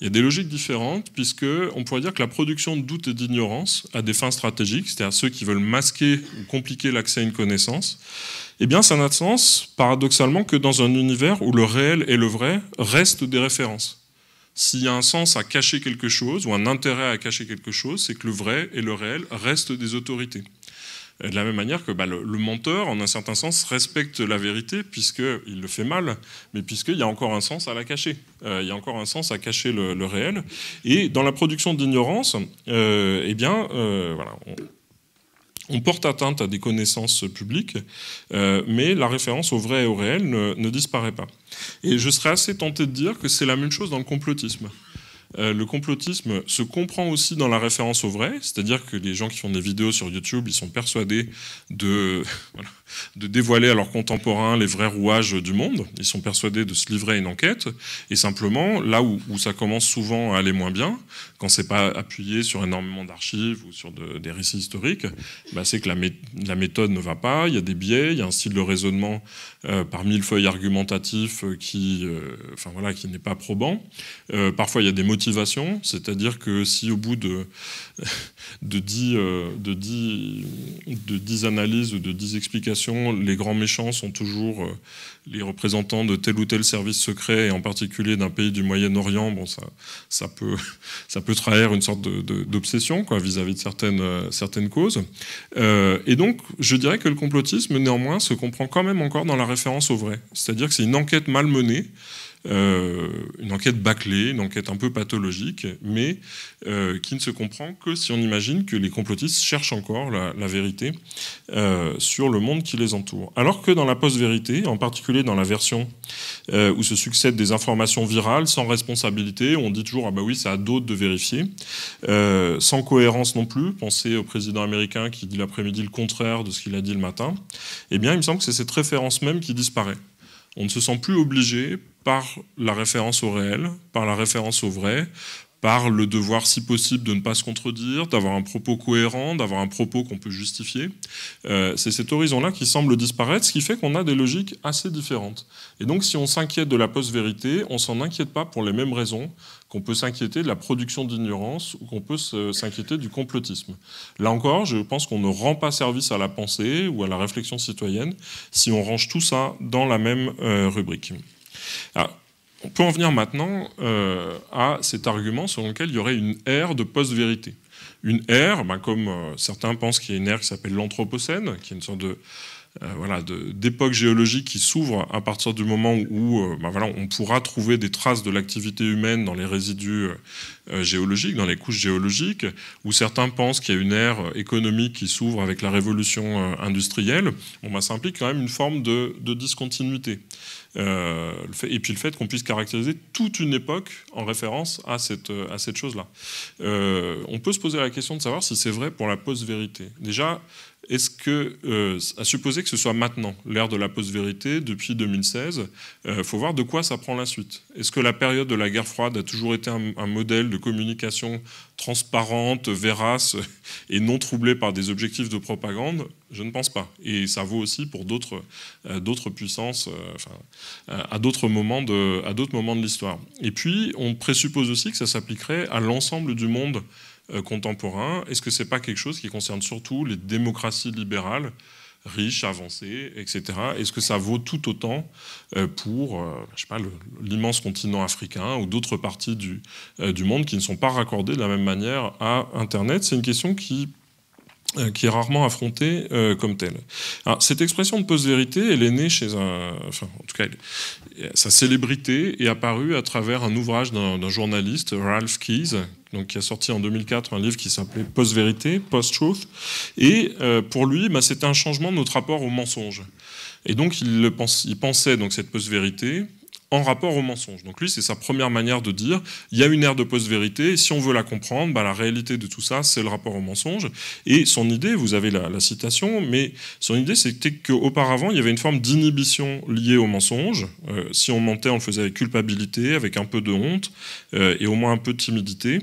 Il y a des logiques différentes, puisque on pourrait dire que la production de doute et d'ignorance à des fins stratégiques, c'est-à-dire ceux qui veulent masquer ou compliquer l'accès à une connaissance, eh bien ça n'a de sens paradoxalement que dans un univers où le réel et le vrai restent des références. S'il y a un sens à cacher quelque chose ou un intérêt à cacher quelque chose, c'est que le vrai et le réel restent des autorités. De la même manière que bah, le, menteur, en un certain sens, respecte la vérité, puisqu'il le fait mal, mais puisqu'il y a encore un sens à la cacher. Euh, il y a encore un sens à cacher le, réel. Et dans la production d'ignorance, euh, eh bien, euh, voilà, on porte atteinte à des connaissances publiques, euh, mais la référence au vrai et au réel ne, disparaît pas. Et je serais assez tenté de dire que c'est la même chose dans le complotisme. Euh, le complotisme se comprend aussi dans la référence au vrai, c'est-à-dire que les gens qui font des vidéos sur YouTube, ils sont persuadés de, <laughs> voilà, de dévoiler à leurs contemporains les vrais rouages du monde. Ils sont persuadés de se livrer à une enquête. Et simplement, là où, ça commence souvent à aller moins bien, quand c'est pas appuyé sur énormément d'archives ou sur des récits historiques, bah, c'est que la, méthode ne va pas. Il y a des biais, il y a un style de raisonnement euh, par mille feuilles argumentatif qui, euh, qui n'est pas probant. Euh, parfois, il y a des motivations, c'est-à-dire que si au bout de <laughs> de 10 de dix, de analyses ou de dix explications les grands méchants sont toujours euh, les représentants de tel ou tel service secret, et en particulier d'un pays du Moyen-Orient. Bon, ça, peut, <laughs> ça peut trahir une sorte d'obsession vis-à-vis de certaines, euh, causes. Euh, et donc, je dirais que le complotisme, néanmoins, se comprend quand même encore dans la référence au vrai. C'est-à-dire que c'est une enquête mal menée euh, une enquête bâclée, une enquête un peu pathologique, mais euh, qui ne se comprend que si on imagine que les complotistes cherchent encore la, vérité euh, sur le monde qui les entoure. Alors que dans la post-vérité, en particulier dans la version où se succèdent des informations virales sans responsabilité, on dit toujours ah bah oui c'est à d'autres de vérifier, sans cohérence non plus. Pensez au président américain qui dit l'après-midi le contraire de ce qu'il a dit le matin. Eh bien il me semble que c'est cette référence même qui disparaît on ne se sent plus obligé par la référence au réel, par la référence au vrai, par le devoir, si possible, de ne pas se contredire, d'avoir un propos cohérent, d'avoir un propos qu'on peut justifier. Euh, c'est cet horizon-là qui semble disparaître, ce qui fait qu'on a des logiques assez différentes. Et donc, si on s'inquiète de la post-vérité, on s'en inquiète pas pour les mêmes raisons qu'on peut s'inquiéter de la production d'ignorance ou qu'on peut s'inquiéter du complotisme. Là encore, je pense qu'on ne rend pas service à la pensée ou à la réflexion citoyenne si on range tout ça dans la même euh, rubrique. Ah, on peut en venir maintenant euh, à cet argument selon lequel il y aurait une ère de post-vérité. Une ère, bah, comme euh, certains pensent qu'il y a une ère qui s'appelle l'Anthropocène, qui est une sorte de euh, voilà, d'époques géologiques qui s'ouvrent à partir du moment où euh, bah, on pourra trouver des traces de l'activité humaine dans les résidus euh, géologiques, dans les couches géologiques, où certains pensent qu'il y a une ère économique qui s'ouvre avec la révolution industrielle, bon, bah, ça implique quand même une forme de, discontinuité. et puis le fait qu'on puisse caractériser toute une époque en référence à cette, chose-là. on peut se poser la question de savoir si c'est vrai pour la post-vérité. Déjà, est-ce que, euh, à supposer que ce soit maintenant, l'ère de la post-vérité, depuis 2016, il euh, faut voir de quoi ça prend la suite. Est-ce que la période de la guerre froide a toujours été un, modèle de communication transparente, vérace <laughs> et non troublée par des objectifs de propagande Je ne pense pas. Et ça vaut aussi pour d'autres euh, puissances, à d'autres moments de l'histoire. Et puis, on présuppose aussi que ça s'appliquerait à l'ensemble du monde euh, contemporain, est-ce que ce n'est pas quelque chose qui concerne surtout les démocraties libérales riches, avancées, etc. Est-ce que ça vaut tout autant euh, pour euh, l'immense continent africain ou d'autres parties du monde qui ne sont pas raccordées de la même manière à Internet C'est une question qui euh, qui est rarement affrontée euh, comme telle. Alors, cette expression de post-vérité, elle est née chez un... Enfin, en tout cas, sa célébrité est apparue à travers un ouvrage d'un journaliste, Ralph Keyes, donc, qui a sorti en 2004 un livre qui s'appelait Post-vérité, Post-truth. Et euh, pour lui, bah, c'était un changement de notre rapport au mensonge. Et donc, il, le il pensait donc cette post-vérité en rapport au mensonge. Donc lui, c'est sa première manière de dire, il y a une ère de post-vérité, et si on veut la comprendre, bah, la réalité de tout ça, c'est le rapport au mensonge. Et son idée, vous avez la, citation, mais son idée, c'était qu'auparavant, il y avait une forme d'inhibition liée au mensonge. Euh, si on mentait, on le faisait avec culpabilité, avec un peu de honte, euh, et au moins un peu de timidité.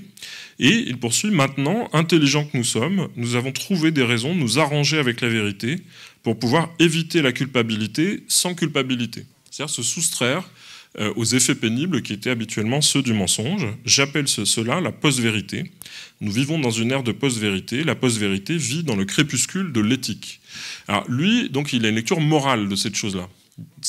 Et il poursuit, maintenant, intelligents que nous sommes, nous avons trouvé des raisons de nous arranger avec la vérité pour pouvoir éviter la culpabilité sans culpabilité. C'est-à-dire se soustraire euh, aux effets pénibles qui étaient habituellement ceux du mensonge. J'appelle cela la post-vérité. Nous vivons dans une ère de post-vérité. La post-vérité vit dans le crépuscule de l'éthique. Alors lui, donc, il a une lecture morale de cette chose-là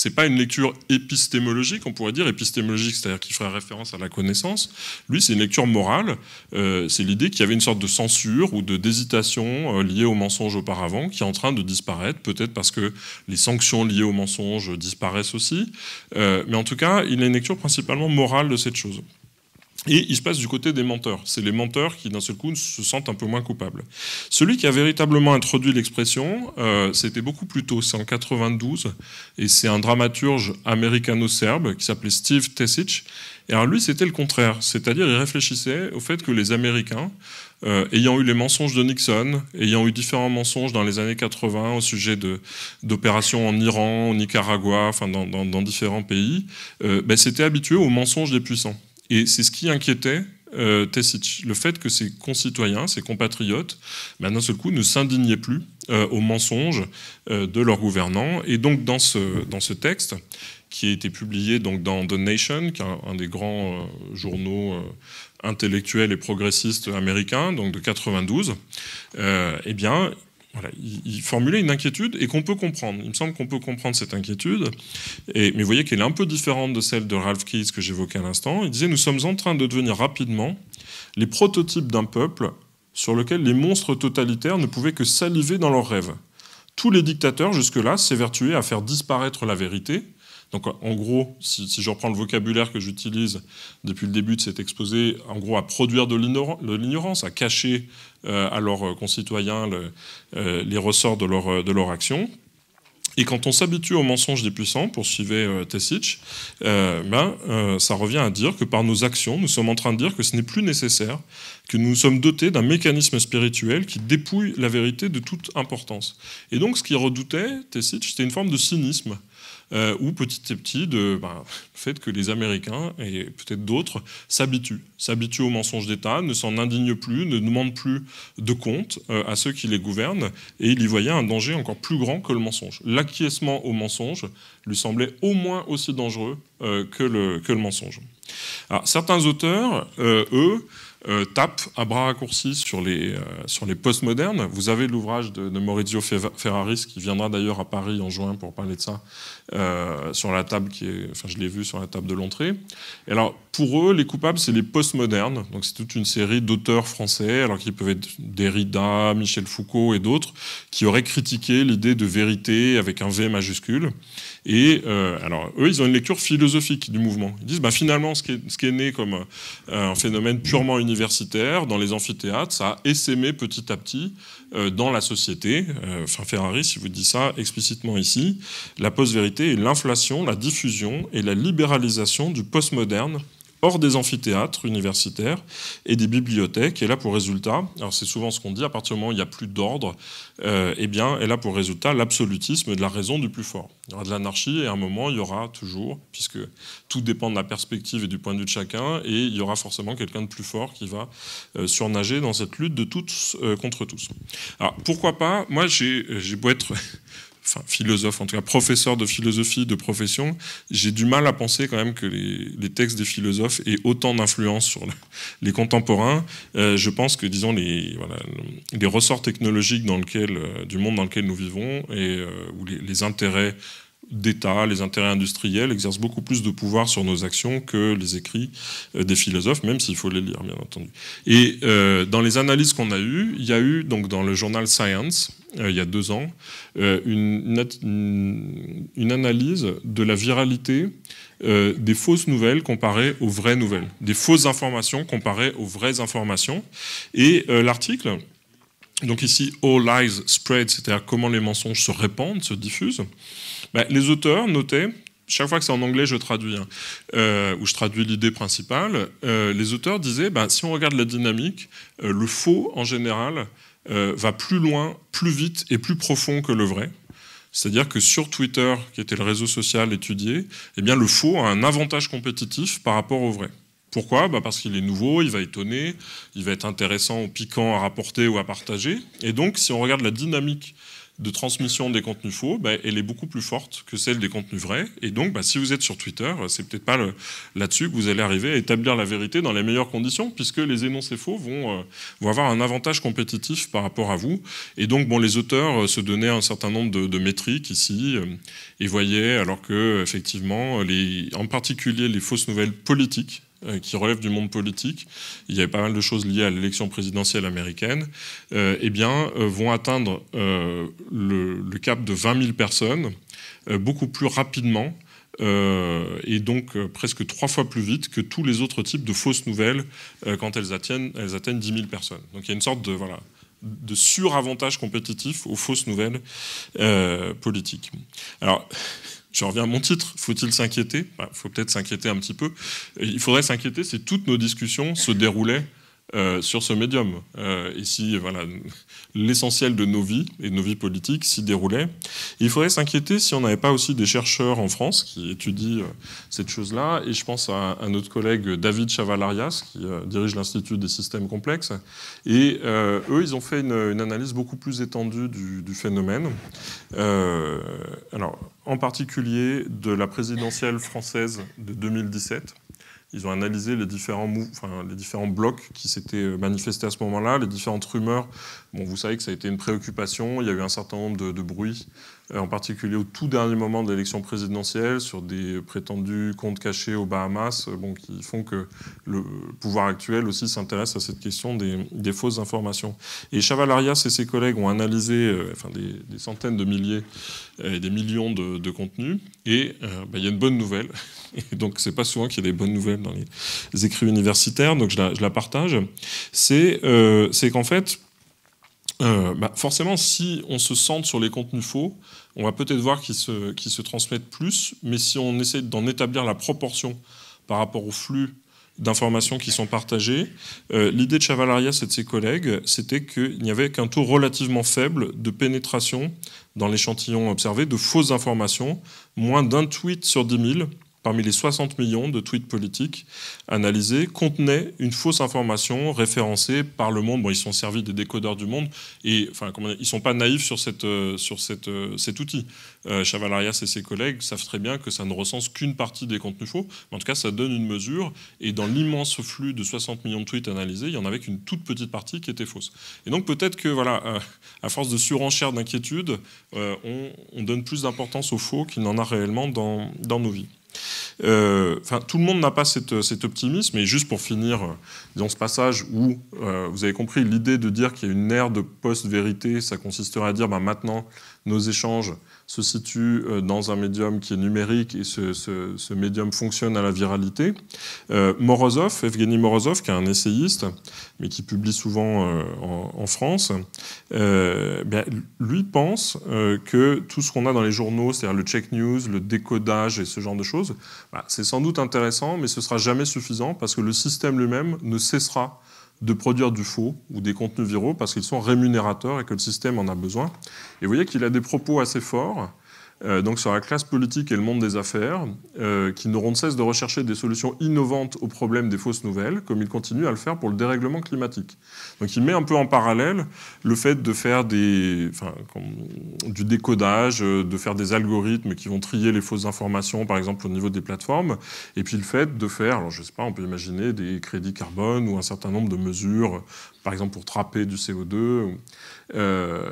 n'est pas une lecture épistémologique, on pourrait dire épistémologique, c'est-à-dire qui ferait référence à la connaissance. Lui, c'est une lecture morale. Euh, c'est l'idée qu'il y avait une sorte de censure ou de d'hésitation euh, liée au mensonge auparavant, qui est en train de disparaître, peut-être parce que les sanctions liées au mensonge disparaissent aussi. Euh, mais en tout cas, il a une lecture principalement morale de cette chose. Et il se passe du côté des menteurs. C'est les menteurs qui, d'un seul coup, se sentent un peu moins coupables. Celui qui a véritablement introduit l'expression, euh, c'était beaucoup plus tôt, c'est en 92, et c'est un dramaturge américano-serbe qui s'appelait Steve Tesic. Et alors lui, c'était le contraire, c'est-à-dire il réfléchissait au fait que les Américains, euh, ayant eu les mensonges de Nixon, ayant eu différents mensonges dans les années 80 au sujet d'opérations en Iran, au Nicaragua, enfin dans, différents pays, euh, ben, s'étaient habitués aux mensonges des puissants. Et c'est ce qui inquiétait euh, Tessitch. le fait que ses concitoyens, ses compatriotes, maintenant d'un seul coup ne s'indignaient plus euh, aux mensonges euh, de leurs gouvernants. Et donc dans ce, dans ce texte, qui a été publié donc, dans The Nation, qui est un, un des grands journaux intellectuels et progressistes américains, donc de 92, eh bien, il, formulait une inquiétude et qu'on peut comprendre. Il me semble qu'on peut comprendre cette inquiétude. mais vous voyez qu'elle est un peu différente de celle de Ralph Keyes que j'évoquais à l'instant. Il disait Nous sommes en train de devenir rapidement les prototypes d'un peuple sur lequel les monstres totalitaires ne pouvaient que saliver dans leurs rêves. Tous les dictateurs jusque-là s'évertuaient à faire disparaître la vérité donc en gros, si, je reprends le vocabulaire que j'utilise depuis le début de cet exposé, en gros à produire de l'ignorance, à cacher euh, à leurs euh, concitoyens euh, les ressorts de leur, action. Et quand on s'habitue aux mensonges des puissants, poursuivait Tessitch, ben, ça revient à dire que par nos actions, nous sommes en train de dire que ce n'est plus nécessaire, que nous nous sommes dotés d'un mécanisme spirituel qui dépouille la vérité de toute importance. Et donc, ce qu'il redoutait, Tessitch, c'était une forme de cynisme. Euh, ou petit à petit ben, le fait que les Américains et peut-être d'autres s'habituent, s'habituent aux mensonges d'État, ne s'en indignent plus, ne demandent plus de comptes euh, à ceux qui les gouvernent, et il y voyait un danger encore plus grand que le mensonge. L'acquiescement au mensonge lui semblait au moins aussi dangereux euh, que, le, mensonge. certains auteurs, eux, euh, tape à bras raccourcis sur les, euh, sur les postmodernes. Vous avez l'ouvrage de, Maurizio Ferraris, qui viendra d'ailleurs à Paris en juin pour parler de ça, euh, sur la table qui est, enfin je l'ai vu sur la table de l'entrée. alors, pour eux, les coupables, c'est les postmodernes. Donc c'est toute une série d'auteurs français, alors qu'ils peuvent être Derrida, Michel Foucault et d'autres, qui auraient critiqué l'idée de vérité avec un V majuscule. Et alors, eux, ils ont une lecture philosophique du mouvement. Ils disent, bah, finalement, ce qui, est, ce qui est né comme un phénomène purement universel, dans les amphithéâtres, ça a essaimé petit à petit euh, dans la société. Euh, enfin, Ferrari, si vous dit ça explicitement ici, la post-vérité est l'inflation, la diffusion et la libéralisation du post-moderne hors des amphithéâtres universitaires et des bibliothèques. Et là, pour résultat, alors c'est souvent ce qu'on dit, à partir du moment où il n'y a plus d'ordre, euh, eh bien, et là pour résultat l'absolutisme de la raison du plus fort. Il y aura de l'anarchie et à un moment, il y aura toujours, puisque tout dépend de la perspective et du point de vue de chacun, et il y aura forcément quelqu'un de plus fort qui va euh, surnager dans cette lutte de tous euh, contre tous. Alors, pourquoi pas Moi, euh, j'ai beau être enfin philosophe, en tout cas professeur de philosophie de profession, j'ai du mal à penser quand même que les, textes des philosophes aient autant d'influence sur les contemporains. Euh, je pense que, disons, les, les ressorts technologiques dans lequel, euh, du monde dans lequel nous vivons et euh, où les, les intérêts d'État, les intérêts industriels exercent beaucoup plus de pouvoir sur nos actions que les écrits des philosophes, même s'il faut les lire, bien entendu. Et dans les analyses qu'on a eues, il y a eu, donc dans le journal Science, euh, il y a deux ans, euh, une, analyse de la viralité euh, des fausses nouvelles comparées aux vraies nouvelles, des fausses informations comparées aux vraies informations. Et l'article, donc ici, All Lies Spread, c'est-à-dire comment les mensonges se répandent, se diffusent, bah, les auteurs notaient, chaque fois que c'est en anglais, je traduis, hein, ou je traduis l'idée principale, les auteurs disaient, bah, si on regarde la dynamique, le faux, en général, euh, va plus loin, plus vite et plus profond que le vrai. C'est-à-dire que sur Twitter, qui était le réseau social étudié, eh bien le faux a un avantage compétitif par rapport au vrai. Pourquoi bah, Parce qu'il est nouveau, il va étonner, il va être intéressant, piquant à rapporter ou à partager. Et donc, si on regarde la dynamique de transmission des contenus faux, bah, elle est beaucoup plus forte que celle des contenus vrais. Et donc, bah, si vous êtes sur Twitter, c'est peut-être pas là-dessus que vous allez arriver à établir la vérité dans les meilleures conditions, puisque les énoncés faux vont, euh, avoir un avantage compétitif par rapport à vous. Et donc, bon, les auteurs euh, se donnaient un certain nombre de, métriques ici euh, et voyaient, alors que effectivement, en particulier les fausses nouvelles politiques euh, qui relèvent du monde politique, il y avait pas mal de choses liées à l'élection présidentielle américaine, et euh, eh bien, euh, vont atteindre le, cap de 20 000 personnes beaucoup plus rapidement et donc presque trois fois plus vite que tous les autres types de fausses nouvelles quand elles atteignent, elles atteignent 10 000 personnes. Donc il y a une sorte de, voilà, de suravantage compétitif aux fausses nouvelles politiques. Alors, je reviens à mon titre, faut-il s'inquiéter Il bah, Faut peut-être s'inquiéter un petit peu. Il faudrait s'inquiéter si toutes nos discussions se déroulaient euh, sur ce médium. et euh, si voilà, l'essentiel de nos vies et de nos vies politiques s'y déroulait, il faudrait s'inquiéter si on n'avait pas aussi des chercheurs en France qui étudient euh, cette chose-là. Et je pense à, un notre collègue David Chavalarias, qui dirige l'Institut des systèmes complexes. Et eux, ils ont fait une, analyse beaucoup plus étendue du, du phénomène. alors, en particulier de la présidentielle française de 2017 ils ont analysé les différents, blocs qui s'étaient euh, manifestés à ce moment-là, les différentes rumeurs. Bon, vous savez que ça a été une préoccupation. Il y a eu un certain nombre de bruits euh, en particulier au tout dernier moment de l'élection présidentielle, sur des prétendus comptes cachés aux Bahamas, euh, bon, qui font que le pouvoir actuel aussi s'intéresse à cette question des, fausses informations. Et Chavalarias et ses collègues ont analysé euh, enfin, des, centaines de milliers et des millions de, contenus, et bah, il y a une bonne nouvelle. <laughs> Et donc, n'est pas souvent qu'il y a des bonnes nouvelles dans les, écrits universitaires, donc je la, je la partage. C'est qu'en fait, euh, bah, forcément, si on se centre sur les contenus faux, on va peut-être voir qu'ils se, transmettent plus, mais si on essaie d'en établir la proportion par rapport au flux d'informations qui sont partagées, euh, l'idée de Chavalarias et de ses collègues, c'était qu'il n'y avait qu'un taux relativement faible de pénétration dans l'échantillon observé de fausses informations, moins d'un tweet sur 10 000 parmi les 60 millions de tweets politiques analysés, contenaient une fausse information référencée par le monde. Bon, ils sont servis des décodeurs du monde et enfin, ils ne sont pas naïfs sur, cette, euh, sur euh, cet outil. Euh, Chavalarias et ses collègues savent très bien que ça ne recense qu'une partie des contenus faux, mais en tout cas, ça donne une mesure. Et dans l'immense flux de 60 millions de tweets analysés, il y en avait qu'une toute petite partie qui était fausse. Et donc, peut-être que, voilà, à force de surenchère d'inquiétude, on, donne plus d'importance aux faux qu'il n'en a réellement dans nos vies. Euh, tout le monde n'a pas cet optimisme. Et juste pour finir, euh, disons ce passage où euh, vous avez compris l'idée de dire qu'il y a une ère de post-vérité, ça consisterait à dire ben, maintenant nos échanges se situent euh, dans un médium qui est numérique et ce, médium fonctionne à la viralité. Euh, Morozov, Evgeny Morozov, qui est un essayiste, mais qui publie souvent euh, en, France, ben, lui pense que tout ce qu'on a dans les journaux, c'est-à-dire le check news, le décodage et ce genre de choses, bah, c'est sans doute intéressant, mais ce sera jamais suffisant parce que le système lui-même ne cessera de produire du faux ou des contenus viraux parce qu'ils sont rémunérateurs et que le système en a besoin. Et vous voyez qu'il a des propos assez forts euh, donc sur la classe politique et le monde des affaires, euh, qui n'auront de cesse de rechercher des solutions innovantes au problème des fausses nouvelles, comme ils continuent à le faire pour le dérèglement climatique. Donc il met un peu en parallèle le fait de faire du décodage, euh, de faire des algorithmes qui vont trier les fausses informations, par exemple au niveau des plateformes, et puis le fait de faire, alors je sais pas, on peut imaginer des crédits carbone ou un certain nombre de mesures, par exemple pour trapper du CO2. Euh,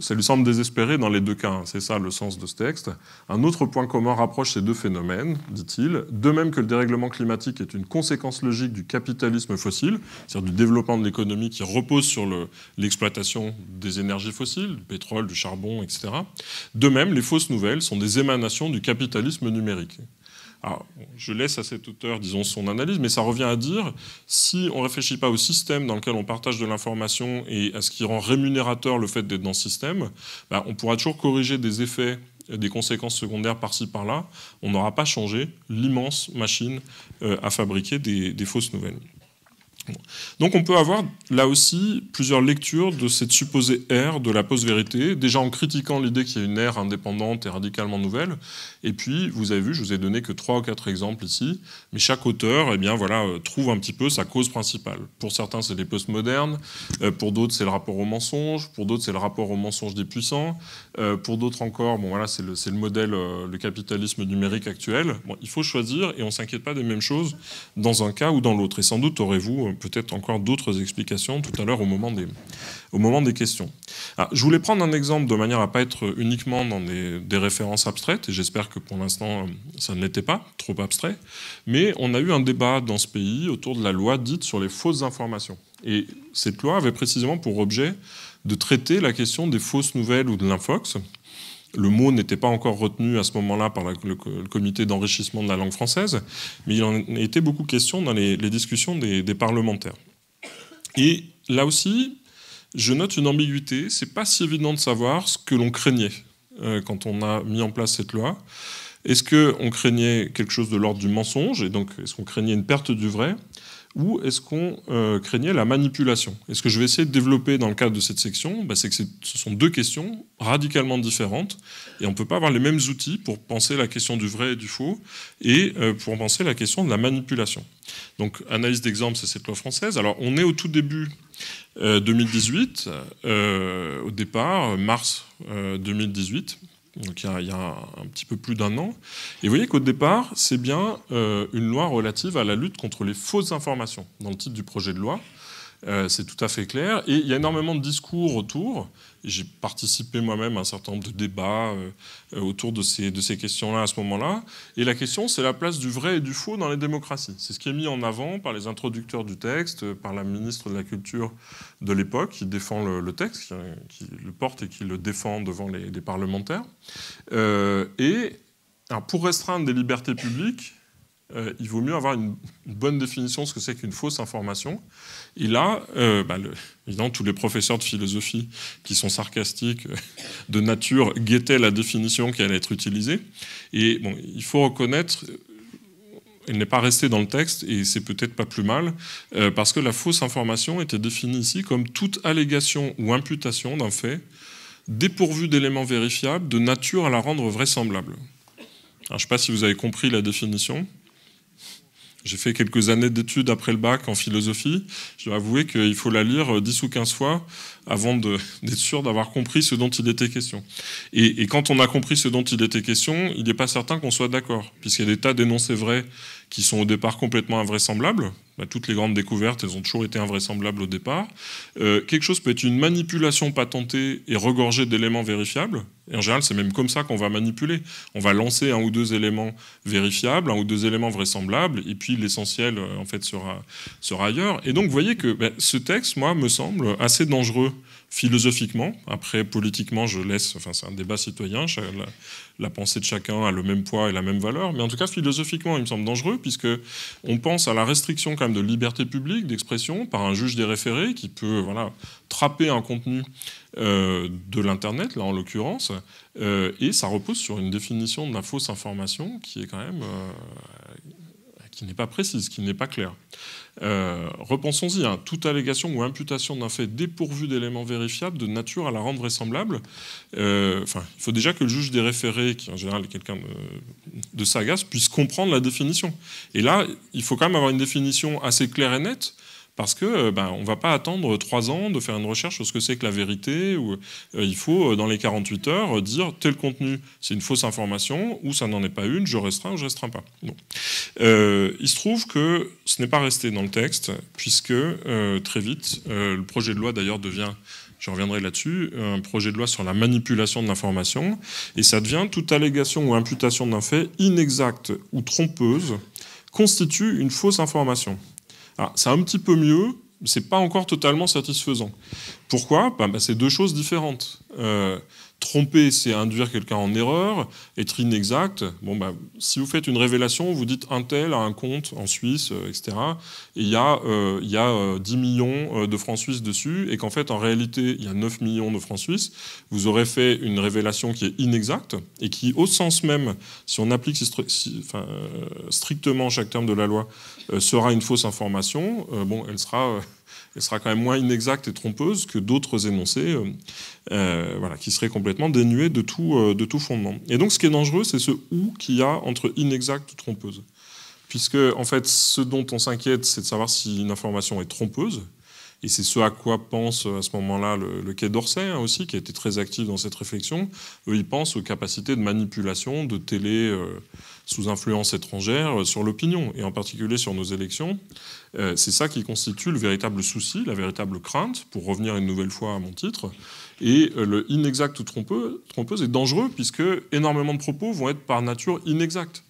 ça lui semble désespéré dans les deux cas, hein. c'est ça le sens de ce texte. Un autre point commun rapproche ces deux phénomènes, dit-il, de même que le dérèglement climatique est une conséquence logique du capitalisme fossile, c'est-à-dire du développement de l'économie qui repose sur l'exploitation des énergies fossiles, du pétrole, du charbon, etc. De même, les fausses nouvelles sont des émanations du capitalisme numérique je laisse à cet auteur, disons, son analyse, mais ça revient à dire, si on ne réfléchit pas au système dans lequel on partage de l'information et à ce qui rend rémunérateur le fait d'être dans ce système, bah, on pourra toujours corriger des effets des conséquences secondaires par-ci par-là, on n'aura pas changé l'immense machine euh, à fabriquer des fausses nouvelles. Donc on peut avoir là aussi plusieurs lectures de cette supposée ère de la post-vérité, déjà en critiquant l'idée qu'il y a une ère indépendante et radicalement nouvelle. Et puis, vous avez vu, je vous ai donné que trois ou quatre exemples ici, mais chaque auteur eh bien, voilà, euh, trouve un petit peu sa cause principale. Pour certains, c'est les post-modernes, euh, pour d'autres, c'est le rapport au mensonge, pour d'autres, c'est le rapport au mensonge des puissants, euh, pour d'autres encore, bon, voilà, c'est le, modèle, le capitalisme numérique actuel. il faut choisir et on ne s'inquiète pas des mêmes choses dans un cas ou dans l'autre. Et sans doute aurez-vous peut-être encore d'autres explications tout à l'heure au, moment des, au moment des questions. Ah, je voulais prendre un exemple de manière à ne pas être uniquement dans des, des références abstraites, et j'espère que pour l'instant euh, ça ne l'était pas, trop abstrait, mais on a eu un débat dans ce pays autour de la loi dite sur les fausses informations. Et cette loi avait précisément pour objet de traiter la question des fausses nouvelles ou de l'infox, le mot n'était pas encore retenu à ce moment-là par le, comité d'enrichissement de la langue française, mais il en était beaucoup question dans les, discussions des, parlementaires. Et là aussi, je note une ambiguïté. C'est pas si évident de savoir ce que l'on craignait euh, quand on a mis en place cette loi. Est-ce qu'on craignait quelque chose de l'ordre du mensonge, et donc est-ce qu'on craignait une perte du vrai ou est-ce qu'on euh, craignait la manipulation Et ce que je vais essayer de développer dans le cadre de cette section, bah, c'est que ce sont deux questions radicalement différentes, et on ne peut pas avoir les mêmes outils pour penser la question du vrai et du faux, et euh, pour penser la question de la manipulation. Donc, analyse d'exemple, c'est cette loi française. Alors, on est au tout début 2018, euh, au départ, mars 2018 donc il y, a, un petit peu plus d'un an. Et vous voyez qu'au départ, c'est bien euh, une loi relative à la lutte contre les fausses informations, dans le titre du projet de loi. Euh, c'est tout à fait clair. Et il y a énormément de discours autour j'ai participé moi-même à un certain nombre de débats euh, euh, autour de ces, de ces questions-là à ce moment-là. Et la question, c'est la place du vrai et du faux dans les démocraties. C'est ce qui est mis en avant par les introducteurs du texte, euh, par la ministre de la Culture de l'époque, qui défend le, texte, qui, le porte et qui le défend devant les, parlementaires. et pour restreindre des libertés publiques, euh, il vaut mieux avoir une, bonne définition de ce que c'est qu'une fausse information. Et là, euh, bah, évidemment, tous les professeurs de philosophie qui sont sarcastiques euh, de nature guettaient la définition qui allait être utilisée. Et bon, il faut reconnaître elle n'est pas restée dans le texte et c'est peut-être pas plus mal, parce que la fausse information était définie ici comme toute allégation ou imputation d'un fait dépourvu d'éléments vérifiables de nature à la rendre vraisemblable. je ne sais pas si vous avez compris la définition. J'ai fait quelques années d'études après le bac en philosophie. Je dois avouer qu'il faut la lire 10 euh, ou 15 fois avant d'être sûr d'avoir compris ce dont il était question. Et, quand on a compris ce dont il était question, il n'est pas certain qu'on soit d'accord, puisqu'il y a des tas d'énoncés vrais qui sont au départ complètement invraisemblables. Bah, toutes les grandes découvertes, elles ont toujours été invraisemblables au départ. Euh, quelque chose peut être une manipulation patentée et regorgée d'éléments vérifiables. Et en général, c'est même comme ça qu'on va manipuler. On va lancer un ou deux éléments vérifiables, un ou deux éléments vraisemblables, et puis l'essentiel, euh, en fait, sera, sera ailleurs. Et donc, vous voyez que bah, ce texte, moi, me semble assez dangereux philosophiquement. Après, politiquement, je laisse, enfin c'est un débat citoyen, la, pensée de chacun a le même poids et la même valeur, mais en tout cas philosophiquement, il me semble dangereux, puisque on pense à la restriction quand même de liberté publique, d'expression, par un juge des référés qui peut voilà, trapper un contenu euh, de l'Internet, là en l'occurrence, euh, et ça repose sur une définition de la fausse information qui est quand même... Euh, qui n'est pas précise, qui n'est pas claire. Euh, repensons-y, hein. toute allégation ou imputation d'un fait dépourvu d'éléments vérifiables de nature à la rendre vraisemblable. Euh, il faut déjà que le juge des référés, qui en général est quelqu'un de, de sagace, puisse comprendre la définition. Et là, il faut quand même avoir une définition assez claire et nette parce que euh, ben, on ne va pas attendre trois ans de faire une recherche sur ce que c'est que la vérité. Ou, euh, il faut, euh, dans les 48 heures, dire tel contenu, c'est une fausse information, ou ça n'en est pas une, je restreins ou je restreins pas. il se trouve que ce n'est pas resté dans le texte, puisque très vite, le projet de loi d'ailleurs devient je reviendrai là-dessus, un projet de loi sur la manipulation de l'information, et ça devient toute allégation ou imputation d'un fait inexact ou trompeuse constitue une fausse information. C'est un petit peu mieux, mais c'est pas encore totalement satisfaisant. Pourquoi bah, bah, C'est deux choses différentes. Euh, tromper, c'est induire quelqu'un en erreur, être inexact. Bon, bah, si vous faites une révélation, vous dites un tel a un compte en Suisse, euh, etc. Et il y a, 10 euh, euh, millions de francs suisses dessus, et qu'en fait, en réalité, il y a 9 millions de francs suisses. Vous aurez fait une révélation qui est inexacte, et qui, au sens même, si on applique strictement chaque terme de la loi, sera une fausse information. bon, elle sera elle sera quand même moins inexacte et trompeuse que d'autres énoncés euh, euh, qui seraient complètement dénués de tout, euh, de tout fondement. Et donc ce qui est dangereux, c'est ce ou qu'il y a entre inexacte et trompeuse. Puisque, en fait, ce dont on s'inquiète, c'est de savoir si une information est trompeuse. Et c'est ce à quoi pense euh, à ce moment-là le, Quai d'Orsay hein, aussi, qui a été très actif dans cette réflexion. Eux, ils pensent aux capacités de manipulation de télé euh, sous influence étrangère euh, sur l'opinion, et en particulier sur nos élections. c'est ça qui constitue le véritable souci, la véritable crainte, pour revenir une nouvelle fois à mon titre. Et le inexact ou trompeuse est dangereux, puisque énormément de propos vont être par nature inexacts.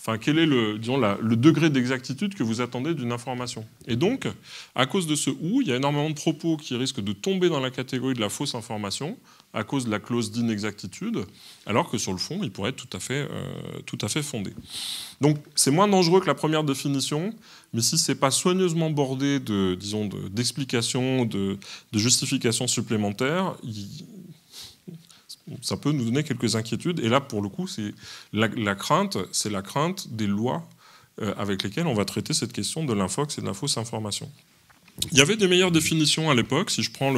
Enfin, quel est le, disons, le degré d'exactitude que vous attendez d'une information Et donc, à cause de ce ou, il y a énormément de propos qui risquent de tomber dans la catégorie de la fausse information à cause de la clause d'inexactitude, alors que sur le fond, il pourrait être tout à fait, euh, tout à fait fondé. Donc, c'est moins dangereux que la première définition, mais si c'est pas soigneusement bordé de, disons, d'explications, de, de justifications supplémentaires, ça peut nous donner quelques inquiétudes. Et là, pour le coup, c'est la, crainte, c'est la crainte des lois euh, avec lesquelles on va traiter cette question de l'infox et de la fausse information. Il y avait des meilleures définitions à l'époque. Si je prends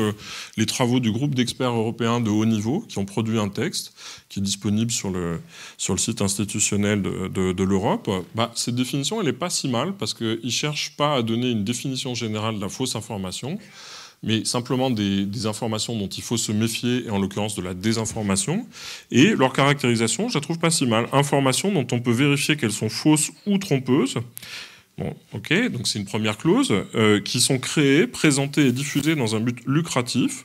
les travaux du groupe d'experts européens de haut niveau qui ont produit un texte qui est disponible sur le, site institutionnel de, l'Europe, bah, cette définition, elle n'est pas si mal parce qu'ils ne cherchent pas à donner une définition générale de la fausse information mais simplement des, informations dont il faut se méfier, et en l'occurrence de la désinformation. Et leur caractérisation, je la trouve pas si mal. Informations dont on peut vérifier qu'elles sont fausses ou trompeuses. Bon, ok, donc c'est une première clause, euh, qui sont créées, présentées et diffusées dans un but lucratif.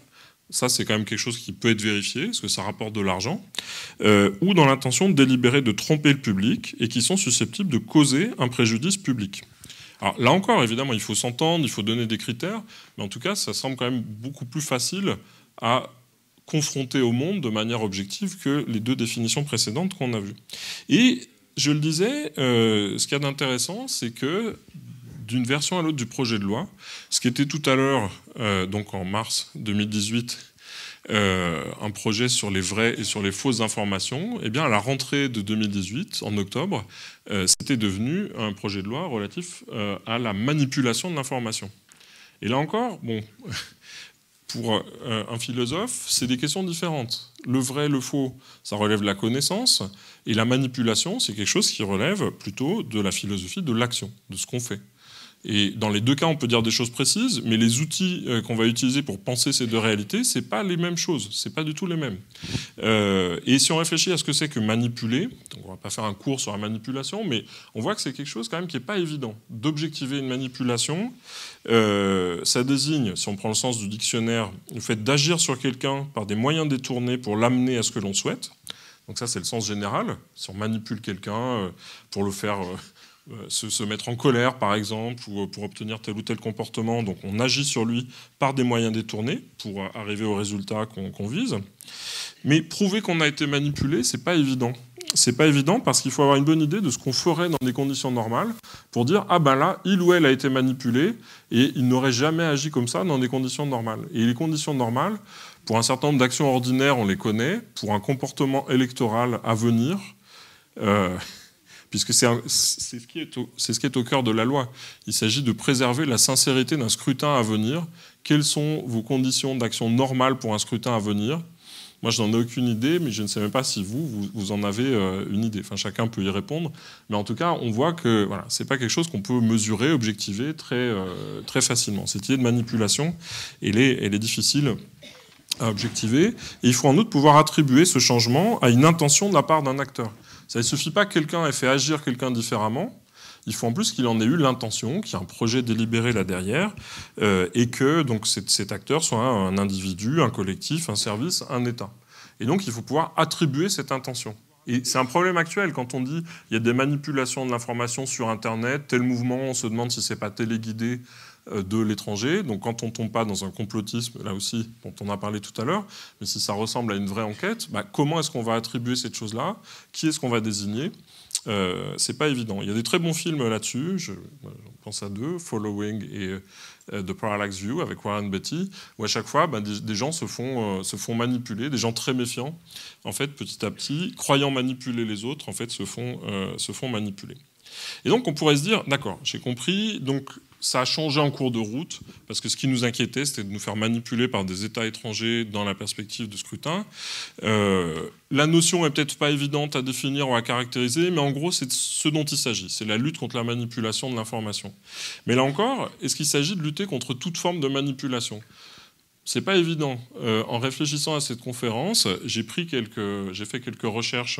Ça, c'est quand même quelque chose qui peut être vérifié, parce que ça rapporte de l'argent, euh, ou dans l'intention délibérée de tromper le public et qui sont susceptibles de causer un préjudice public là encore, évidemment, il faut s'entendre, il faut donner des critères, mais en tout cas, ça semble quand même beaucoup plus facile à confronter au monde de manière objective que les deux définitions précédentes qu'on a vues. Et je le disais, euh, ce qu'il y a d'intéressant, c'est que d'une version à l'autre du projet de loi, ce qui était tout à l'heure, euh, donc en mars 2018, euh, un projet sur les vraies et sur les fausses informations, eh bien, à la rentrée de 2018, en octobre, euh, c'était devenu un projet de loi relatif euh, à la manipulation de l'information. Et là encore, bon, <laughs> pour un philosophe, c'est des questions différentes. Le vrai, le faux, ça relève de la connaissance, et la manipulation, c'est quelque chose qui relève plutôt de la philosophie de l'action, de ce qu'on fait. Et dans les deux cas, on peut dire des choses précises, mais les outils euh, qu'on va utiliser pour penser ces deux réalités, c'est pas les mêmes choses, c'est pas du tout les mêmes. Euh, et si on réfléchit à ce que c'est que manipuler, donc on va pas faire un cours sur la manipulation, mais on voit que c'est quelque chose quand même qui est pas évident d'objectiver une manipulation. Euh, ça désigne, si on prend le sens du dictionnaire, le fait d'agir sur quelqu'un par des moyens détournés pour l'amener à ce que l'on souhaite. Donc ça, c'est le sens général. Si on manipule quelqu'un pour le faire euh, se, mettre en colère, par exemple, ou euh, pour obtenir tel ou tel comportement. Donc on agit sur lui par des moyens détournés pour euh, arriver au résultat qu'on vise. Mais prouver qu'on a été manipulé, c'est pas évident. C'est pas évident parce qu'il faut avoir une bonne idée de ce qu'on ferait dans des conditions normales pour dire ah ben là il ou elle a été manipulé et il n'aurait jamais agi comme ça dans des conditions normales. Et les conditions normales, pour un certain nombre d'actions ordinaires, on les connaît. Pour un comportement électoral à venir puisque c'est ce, qui est au, cœur de la loi. Il s'agit de préserver la sincérité d'un scrutin à venir. Quelles sont vos conditions d'action normales pour un scrutin à venir moi, je n'en ai aucune idée, mais je ne sais même pas si vous, vous, en avez euh, une idée. Enfin, chacun peut y répondre. Mais en tout cas, on voit que ce n'est pas quelque chose qu'on peut mesurer, objectiver très, euh, très facilement. Cette idée de manipulation, elle est, elle est difficile à objectiver. Et il faut en outre pouvoir attribuer ce changement à une intention de la part d'un acteur. Ça ne suffit pas que quelqu'un ait fait agir quelqu'un différemment. Il faut en plus qu'il en ait eu l'intention, qu'il y ait un projet délibéré là derrière, euh, et que donc cet, acteur soit un, individu, un collectif, un service, un État. Et donc il faut pouvoir attribuer cette intention. Et c'est un problème actuel quand on dit il y a des manipulations de l'information sur Internet, tel mouvement, on se demande si c'est pas téléguidé euh, de l'étranger. Donc quand on ne tombe pas dans un complotisme, là aussi, dont on a parlé tout à l'heure, mais si ça ressemble à une vraie enquête, bah, comment est-ce qu'on va attribuer cette chose-là Qui est-ce qu'on va désigner euh, c'est pas évident. Il y a des très bons films là-dessus, je, euh, pense à deux, Following et euh, The Parallax View avec Warren Beatty, où à chaque fois, bah, des, gens se font, se font manipuler, des gens très méfiants, en fait, petit à petit, croyant manipuler les autres, en fait, se font, se font manipuler. Et donc, on pourrait se dire, d'accord, j'ai compris, donc ça a changé en cours de route, parce que ce qui nous inquiétait, c'était de nous faire manipuler par des États étrangers dans la perspective de scrutin. Euh, la notion n'est peut-être pas évidente à définir ou à caractériser, mais en gros, c'est ce dont il s'agit. C'est la lutte contre la manipulation de l'information. Mais là encore, est-ce qu'il s'agit de lutter contre toute forme de manipulation c'est pas évident. Euh, en réfléchissant à cette conférence, j'ai fait quelques recherches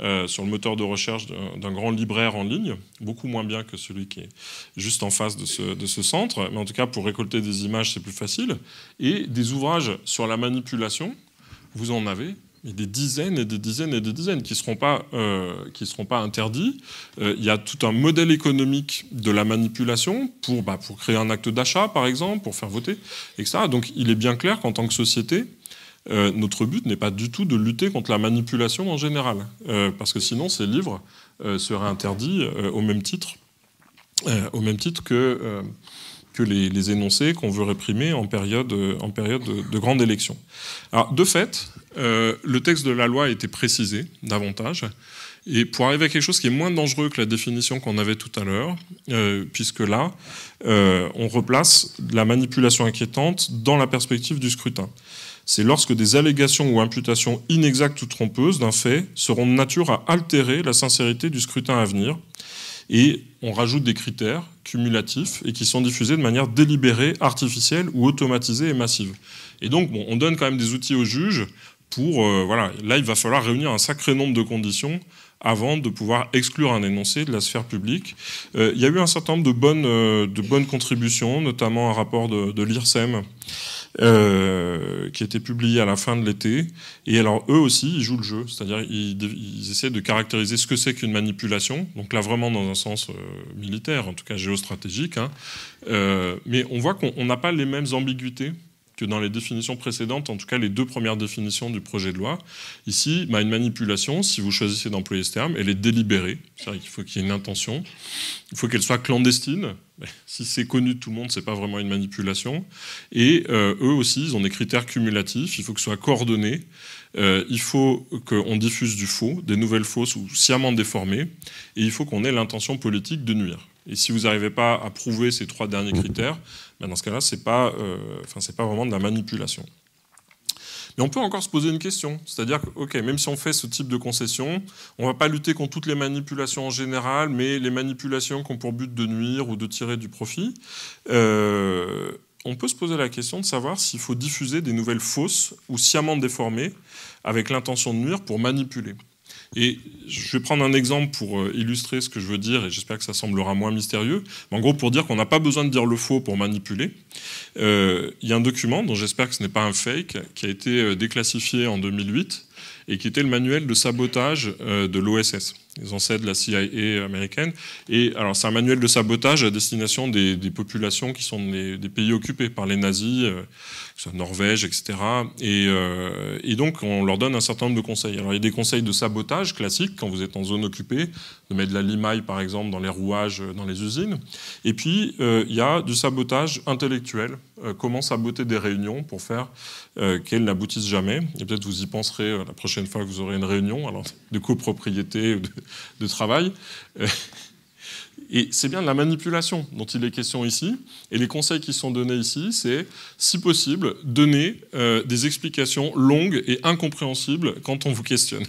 euh, sur le moteur de recherche d'un grand libraire en ligne, beaucoup moins bien que celui qui est juste en face de ce centre, mais en tout cas pour récolter des images c'est plus facile, et des ouvrages sur la manipulation, vous en avez mais des dizaines et des dizaines et des dizaines qui ne seront, pas, euh, seront pas interdits. Euh, il y a tout un modèle économique de la manipulation pour, bah, pour créer un acte d'achat, par exemple, pour faire voter, etc. Donc il est bien clair qu'en tant que société, euh, notre but n'est pas du tout de lutter contre la manipulation en général, parce que sinon ces livres seraient interdits au même titre, au même titre que que les, énoncés qu'on veut réprimer en période, euh, en période de, grande élection. Alors, de fait, euh, le texte de la loi a été précisé davantage. Et pour arriver à quelque chose qui est moins dangereux que la définition qu'on avait tout à l'heure, euh, puisque là, on replace la manipulation inquiétante dans la perspective du scrutin. C'est lorsque des allégations ou imputations inexactes ou trompeuses d'un fait seront de nature à altérer la sincérité du scrutin à venir. Et on rajoute des critères cumulatifs et qui sont diffusés de manière délibérée, artificielle ou automatisée et massive. Et donc, on donne quand même des outils aux juges pour, euh, voilà, là, il va falloir réunir un sacré nombre de conditions avant de pouvoir exclure un énoncé de la sphère publique. Euh, il y a eu un certain nombre de bonnes, euh, de bonnes contributions, notamment un rapport de l'IRSEM euh, qui a été publié à la fin de l'été. Et alors, eux aussi, ils jouent le jeu, c'est-à-dire ils, essaient de caractériser ce que c'est qu'une manipulation, donc là vraiment dans un sens euh, militaire, en tout cas géostratégique. Hein. Euh, mais on voit qu'on n'a pas les mêmes ambiguïtés que dans les définitions précédentes, en tout cas les deux premières définitions du projet de loi. Ici, bah, une manipulation, si vous choisissez d'employer ce terme, elle est délibérée, c'est-à-dire qu'il faut qu'il y ait une intention, il faut qu'elle soit clandestine, <laughs> si c'est connu de tout le monde, c'est pas vraiment une manipulation. Et euh, eux aussi, ils ont des critères cumulatifs. Il faut que ce soit coordonné. Euh, il faut qu'on diffuse du faux, des nouvelles fausses ou sciemment déformées. Et il faut qu'on ait l'intention politique de nuire. Et si vous n'arrivez pas à prouver ces trois derniers critères, dans ce cas-là, ce n'est pas, euh, c'est pas vraiment de la manipulation. Mais on peut encore se poser une question, c'est-à-dire que, ok, même si on fait ce type de concession, on ne va pas lutter contre toutes les manipulations en général, mais les manipulations qui ont pour but de nuire ou de tirer du profit. Euh, on peut se poser la question de savoir s'il faut diffuser des nouvelles fausses ou sciemment déformées avec l'intention de nuire pour manipuler. Et je vais prendre un exemple pour euh, illustrer ce que je veux dire, et j'espère que ça semblera moins mystérieux. en gros, pour dire qu'on n'a pas besoin de dire le faux pour manipuler, euh, il y a un document dont j'espère que ce n'est pas un fake, qui a été euh, déclassifié en 2008 et qui était le manuel de sabotage de l'OSS les ancêtres de la CIA américaine. Et alors, c'est un manuel de sabotage à destination des, populations qui sont des, pays occupés par les nazis, euh, que ce soit Norvège, etc. Euh, et, donc, on leur donne un certain nombre de conseils. Alors, il y a des conseils de sabotage classiques quand vous êtes en zone occupée, de mettre de la limaille, par exemple, dans les rouages, euh, dans les usines. Et puis, il y a du sabotage intellectuel. comment saboter des réunions pour faire qu'elles n'aboutissent jamais. Et peut-être vous y penserez la prochaine fois que vous aurez une réunion, alors de copropriété, de de travail. Euh, et c'est bien de la manipulation dont il est question ici. Et les conseils qui sont donnés ici, c'est, si possible, donner euh, des explications longues et incompréhensibles quand on vous questionne.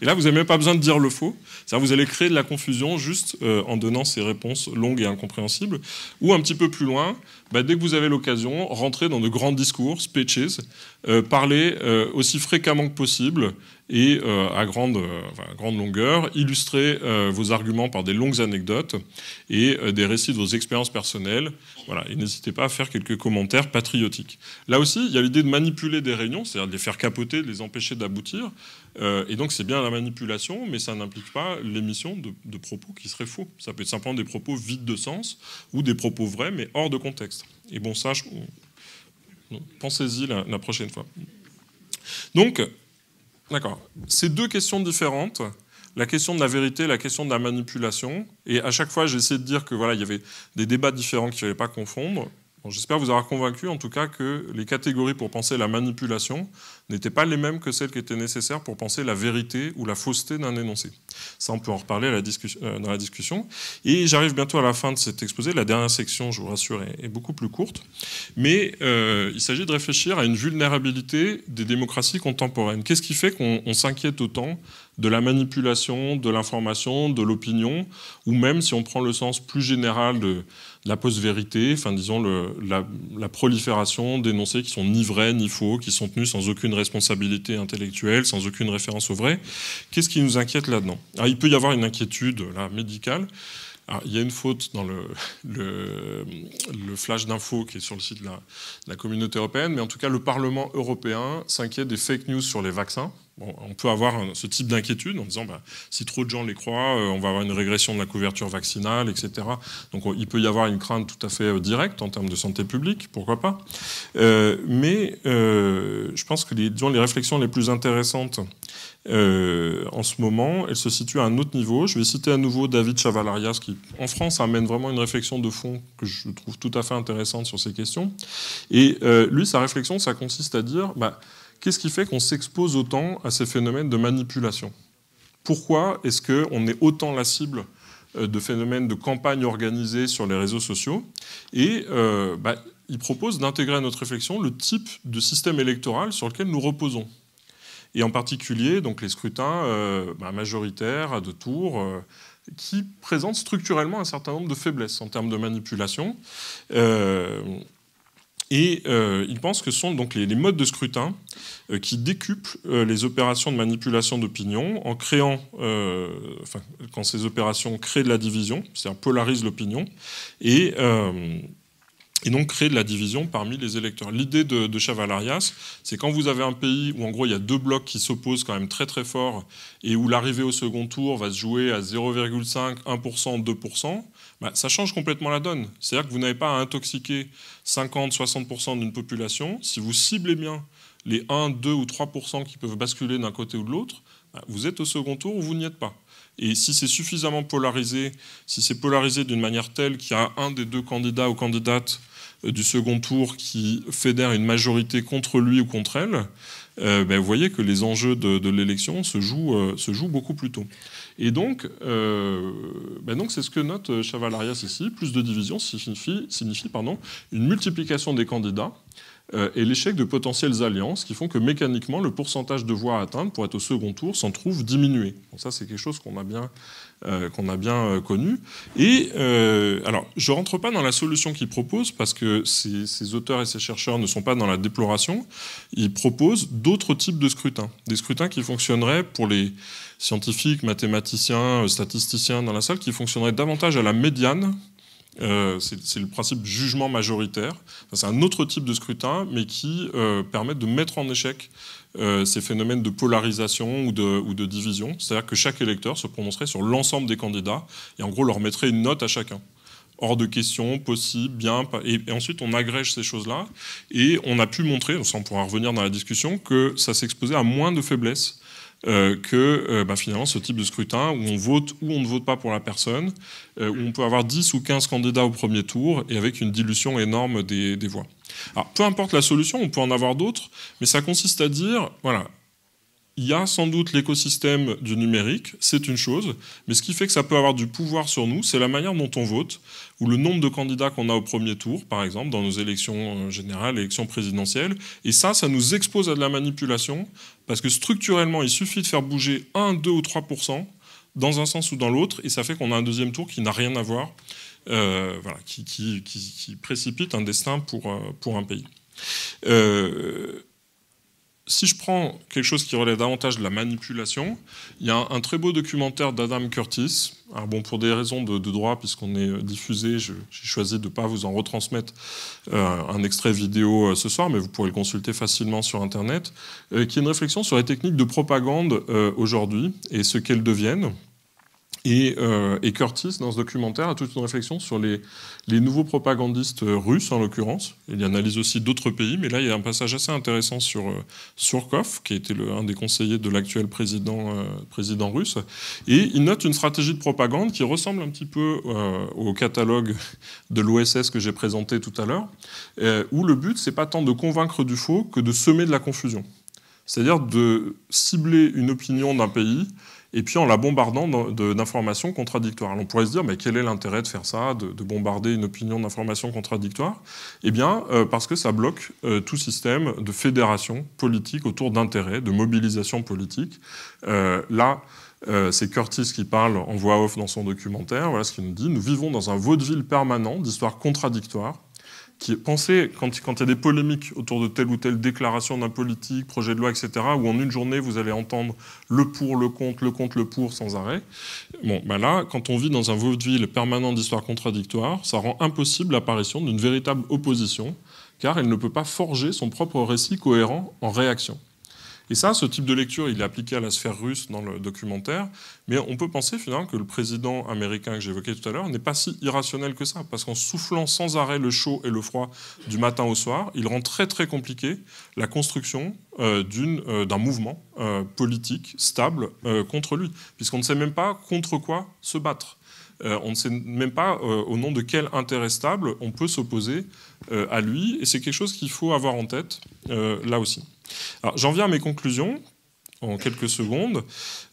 Et là, vous n'avez même pas besoin de dire le faux. cest vous allez créer de la confusion juste euh, en donnant ces réponses longues et incompréhensibles. Ou un petit peu plus loin, bah, dès que vous avez l'occasion, rentrez dans de grands discours, speeches, parler aussi fréquemment que possible et euh, à grande, euh, grande longueur, illustrer euh, vos arguments par des longues anecdotes et des récits de vos expériences personnelles. Voilà, et n'hésitez pas à faire quelques commentaires patriotiques. Là aussi, il y a l'idée de manipuler des réunions, c'est-à-dire de les faire capoter, de les empêcher d'aboutir. et donc, c'est bien la manipulation, mais ça n'implique pas l'émission de, propos qui seraient faux. Ça peut être simplement des propos vides de sens ou des propos vrais, mais hors de contexte. Et bon, ça, pensez-y la, la, prochaine fois. Donc, D'accord. C'est deux questions différentes. La question de la vérité, la question de la manipulation. Et à chaque fois, j'essaie de dire que voilà, il y avait des débats différents qu'il ne fallait pas confondre. J'espère vous avoir convaincu en tout cas que les catégories pour penser la manipulation n'étaient pas les mêmes que celles qui étaient nécessaires pour penser la vérité ou la fausseté d'un énoncé. Ça, on peut en reparler euh, dans la discussion. Et j'arrive bientôt à la fin de cet exposé. La dernière section, je vous rassure, est, beaucoup plus courte. Mais euh, il s'agit de réfléchir à une vulnérabilité des démocraties contemporaines. Qu'est-ce qui fait qu'on s'inquiète autant de la manipulation, de l'information, de l'opinion, ou même si on prend le sens plus général de la post-vérité, enfin disons la, prolifération d'énoncés qui sont ni vrais ni faux, qui sont tenus sans aucune responsabilité intellectuelle, sans aucune référence au vrai. Qu'est-ce qui nous inquiète là-dedans ah, Il peut y avoir une inquiétude médicale. Ah, il y a une faute dans le, flash d'infos qui est sur le site de la Communauté européenne, mais en tout cas, le Parlement européen s'inquiète des fake news sur les vaccins on peut avoir ce type d'inquiétude en disant bah, si trop de gens les croient, euh, on va avoir une régression de la couverture vaccinale, etc. Donc il peut y avoir une crainte tout à fait euh, directe en termes de santé publique, pourquoi pas. Euh, mais je pense que les, les réflexions les plus intéressantes en ce moment, elles se situent à un autre niveau. Je vais citer à nouveau David Chavalarias, qui en France amène vraiment une réflexion de fond que je trouve tout à fait intéressante sur ces questions. Et lui, sa réflexion, ça consiste à dire... Bah, Qu'est-ce qui fait qu'on s'expose autant à ces phénomènes de manipulation Pourquoi est-ce qu'on est autant la cible euh, de phénomènes de campagne organisée sur les réseaux sociaux Et euh, bah, il propose d'intégrer à notre réflexion le type de système électoral sur lequel nous reposons. Et en particulier, donc les scrutins euh, bah, majoritaires à deux tours. qui présentent structurellement un certain nombre de faiblesses en termes de manipulation. Et euh, il pense que ce sont donc les, modes de scrutin euh, qui décuplent euh, les opérations de manipulation d'opinion en créant, euh, enfin, quand ces opérations créent de la division, c'est-à-dire polarisent l'opinion, et, donc créent de la division parmi les électeurs. L'idée de, de Chavalarias, c'est quand vous avez un pays où en gros il y a deux blocs qui s'opposent quand même très très fort et où l'arrivée au second tour va se jouer à 0,5, 1%, 2%, bah, ça change complètement la donne. C'est-à-dire que vous n'avez pas à intoxiquer 50-60% d'une population. Si vous ciblez bien les 1, 2 ou 3% qui peuvent basculer d'un côté ou de l'autre, bah, vous êtes au second tour ou vous n'y êtes pas. Et si c'est suffisamment polarisé, si c'est polarisé d'une manière telle qu'il y a un des deux candidats ou candidates euh, du second tour qui fédère une majorité contre lui ou contre elle, euh, bah, vous voyez que les enjeux de, l'élection euh, se jouent beaucoup plus tôt. Et donc, euh, ben donc c'est ce que note euh, Chavalarias ici. Plus de division signifie, signifie pardon, une multiplication des candidats euh, et l'échec de potentielles alliances qui font que mécaniquement le pourcentage de voix à atteindre pour être au second tour s'en trouve diminué. ça c'est quelque chose qu'on a bien, qu'on a bien connu. Et alors je rentre pas dans la solution qu'il propose parce que ces, ces auteurs et ces chercheurs ne sont pas dans la déploration. Ils proposent d'autres types de scrutins, des scrutins qui fonctionneraient pour les scientifiques, mathématiciens, euh, statisticiens dans la salle qui fonctionneraient davantage à la médiane. Euh, c'est le principe jugement majoritaire. c'est un autre type de scrutin, mais qui euh, permet de mettre en échec ces phénomènes de polarisation ou de, division. C'est-à-dire que chaque électeur se prononcerait sur l'ensemble des candidats et en gros leur mettrait une note à chacun hors de question, possible, bien. Et, ensuite, on agrège ces choses-là. Et on a pu montrer, on pourra revenir dans la discussion, que ça s'exposait à moins de faiblesses euh, que euh, bah, finalement ce type de scrutin où on vote ou on ne vote pas pour la personne, euh, où on peut avoir 10 ou 15 candidats au premier tour et avec une dilution énorme des, des voix. Alors peu importe la solution, on peut en avoir d'autres, mais ça consiste à dire, voilà, il y a sans doute l'écosystème du numérique, c'est une chose, mais ce qui fait que ça peut avoir du pouvoir sur nous, c'est la manière dont on vote ou le nombre de candidats qu'on a au premier tour, par exemple, dans nos élections euh, générales, élections présidentielles. Et ça, ça nous expose à de la manipulation, parce que structurellement, il suffit de faire bouger 1, 2 ou 3 dans un sens ou dans l'autre, et ça fait qu'on a un deuxième tour qui n'a rien à voir, euh, voilà, qui, qui, précipite un destin pour, euh, pour un pays si je prends quelque chose qui relève davantage de la manipulation, il y a un, très beau documentaire d'Adam Curtis. bon, pour des raisons de, droit, puisqu'on est diffusé, j'ai choisi de ne pas vous en retransmettre euh, un extrait vidéo euh, ce soir, mais vous pourrez le consulter facilement sur Internet, euh, qui est une réflexion sur les techniques de propagande aujourd'hui et ce qu'elles deviennent. Euh, et, Curtis, dans ce documentaire, a toute une réflexion sur les, nouveaux propagandistes russes, en l'occurrence. Il analyse aussi d'autres pays, mais là, il y a un passage assez intéressant sur euh, Surkov, qui était le, un des conseillers de l'actuel président, euh, président russe. Et il note une stratégie de propagande qui ressemble un petit peu au catalogue de l'OSS que j'ai présenté tout à l'heure, où le but, c'est pas tant de convaincre du faux que de semer de la confusion. C'est-à-dire de cibler une opinion d'un pays et puis en la bombardant d'informations contradictoires. on pourrait se dire, mais quel est l'intérêt de faire ça, de, bombarder une opinion d'informations contradictoires Eh bien, euh, parce que ça bloque euh, tout système de fédération politique autour d'intérêts, de mobilisation politique. Euh, là, c'est Curtis qui parle en voix off dans son documentaire. Voilà ce qu'il nous dit. Nous vivons dans un vaudeville permanent d'histoires contradictoires qui pensez, quand, il y a des polémiques autour de telle ou telle déclaration d'un politique, projet de loi, etc., où en une journée, vous allez entendre le pour, le contre, le contre, le pour sans arrêt. Bon, ben là, quand on vit dans un vaudeville permanent d'histoires contradictoires, ça rend impossible l'apparition d'une véritable opposition, car elle ne peut pas forger son propre récit cohérent en réaction. Et ça, ce type de lecture, il est appliqué à la sphère russe dans le documentaire, mais on peut penser finalement que le président américain que j'évoquais tout à l'heure n'est pas si irrationnel que ça, parce qu'en soufflant sans arrêt le chaud et le froid du matin au soir, il rend très très compliqué la construction euh, euh, d'un mouvement euh, politique stable contre lui, puisqu'on ne sait même pas contre quoi se battre. on ne sait même pas au nom de quel intérêt stable on peut s'opposer à lui, et c'est quelque chose qu'il faut avoir en tête là aussi. J'en viens à mes conclusions en quelques secondes.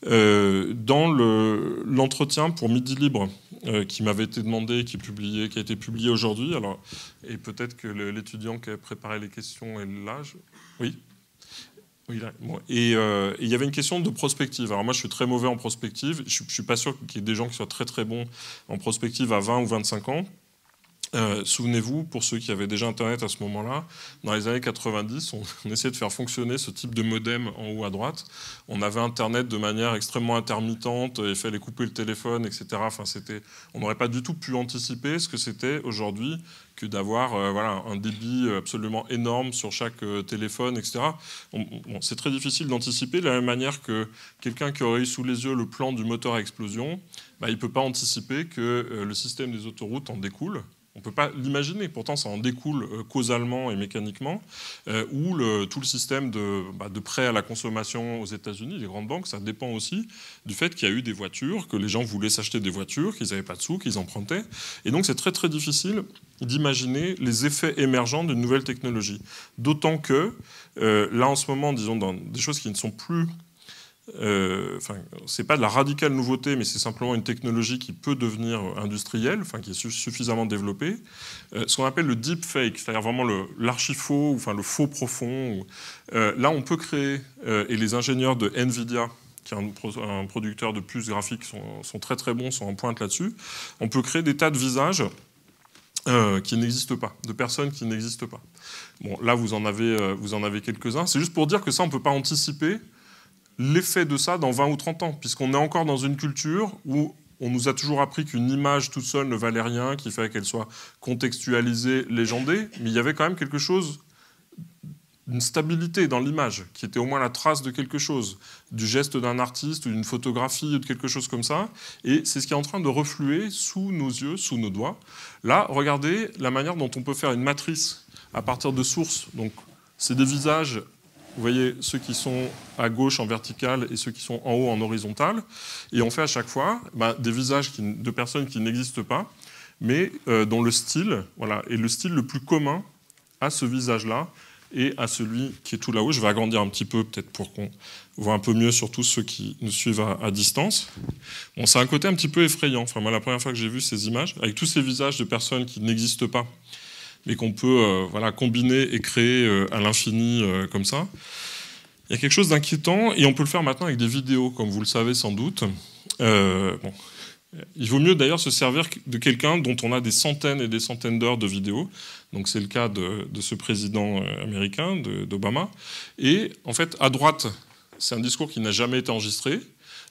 Euh, dans l'entretien pour Midi Libre euh, qui m'avait été demandé, qui, publié, qui a été publié aujourd'hui, alors, et peut-être que l'étudiant qui a préparé les questions est là. Oui oui, euh, Et il y avait une question de prospective. Alors moi, je suis très mauvais en prospective. Je ne suis pas sûr qu'il y ait des gens qui soient très très bons en prospective à 20 ou 25 ans. Euh, souvenez-vous, pour ceux qui avaient déjà Internet à ce moment-là, dans les années 90, <laughs> on, essayait de faire fonctionner ce type de modem en haut à droite. On avait Internet de manière extrêmement intermittente, il fallait couper le téléphone, etc. Enfin, on n'aurait pas du tout pu anticiper ce que c'était aujourd'hui que d'avoir euh, voilà, un débit absolument énorme sur chaque euh, téléphone, etc. c'est très difficile d'anticiper de la même manière que quelqu'un qui aurait eu sous les yeux le plan du moteur à explosion, bah, il ne peut pas anticiper que le système des autoroutes en découle on ne peut pas l'imaginer, pourtant ça en découle euh, causalement et mécaniquement, euh, où tout le système de, prêts bah, de prêt à la consommation aux États-Unis, les grandes banques, ça dépend aussi du fait qu'il y a eu des voitures, que les gens voulaient s'acheter des voitures, qu'ils n'avaient pas de sous, qu'ils empruntaient. Et donc c'est très très difficile d'imaginer les effets émergents d'une nouvelle technologie. D'autant que, euh, là en ce moment, disons, dans des choses qui ne sont plus ce euh, n'est c'est pas de la radicale nouveauté, mais c'est simplement une technologie qui peut devenir industrielle, enfin, qui est suffisamment développée, euh, ce qu'on appelle le deep fake, c'est-à-dire vraiment l'archifaux, enfin, le faux profond. Euh, là, on peut créer, et les ingénieurs de NVIDIA, qui est un, producteur de puces graphiques, sont, très très bons, sont en pointe là-dessus, on peut créer des tas de visages qui n'existent pas, de personnes qui n'existent pas. Bon, là, vous en avez, vous en avez quelques-uns. C'est juste pour dire que ça, on ne peut pas anticiper l'effet de ça dans 20 ou 30 ans, puisqu'on est encore dans une culture où on nous a toujours appris qu'une image toute seule ne valait rien, qu'il fallait qu'elle soit contextualisée, légendée, mais il y avait quand même quelque chose, une stabilité dans l'image, qui était au moins la trace de quelque chose, du geste d'un artiste ou d'une photographie ou de quelque chose comme ça. Et c'est ce qui est en train de refluer sous nos yeux, sous nos doigts. Là, regardez la manière dont on peut faire une matrice à partir de sources. Donc, c'est des visages vous voyez ceux qui sont à gauche en vertical et ceux qui sont en haut en horizontal. Et on fait à chaque fois ben, des visages de personnes qui n'existent pas, mais euh, dont le style voilà, est le style le plus commun à ce visage-là et à celui qui est tout là-haut. Je vais agrandir un petit peu, peut-être pour qu'on voit un peu mieux, surtout ceux qui nous suivent à, distance. c'est un côté un petit peu effrayant. Enfin, la première fois que j'ai vu ces images, avec tous ces visages de personnes qui n'existent pas, mais qu'on peut euh, voilà, combiner et créer euh, à l'infini euh, comme ça. Il y a quelque chose d'inquiétant, et on peut le faire maintenant avec des vidéos, comme vous le savez sans doute. Il vaut mieux d'ailleurs se servir de quelqu'un dont on a des centaines et des centaines d'heures de vidéos. Donc c'est le cas de, de, ce président américain, d'Obama. Et en fait, à droite, c'est un discours qui n'a jamais été enregistré,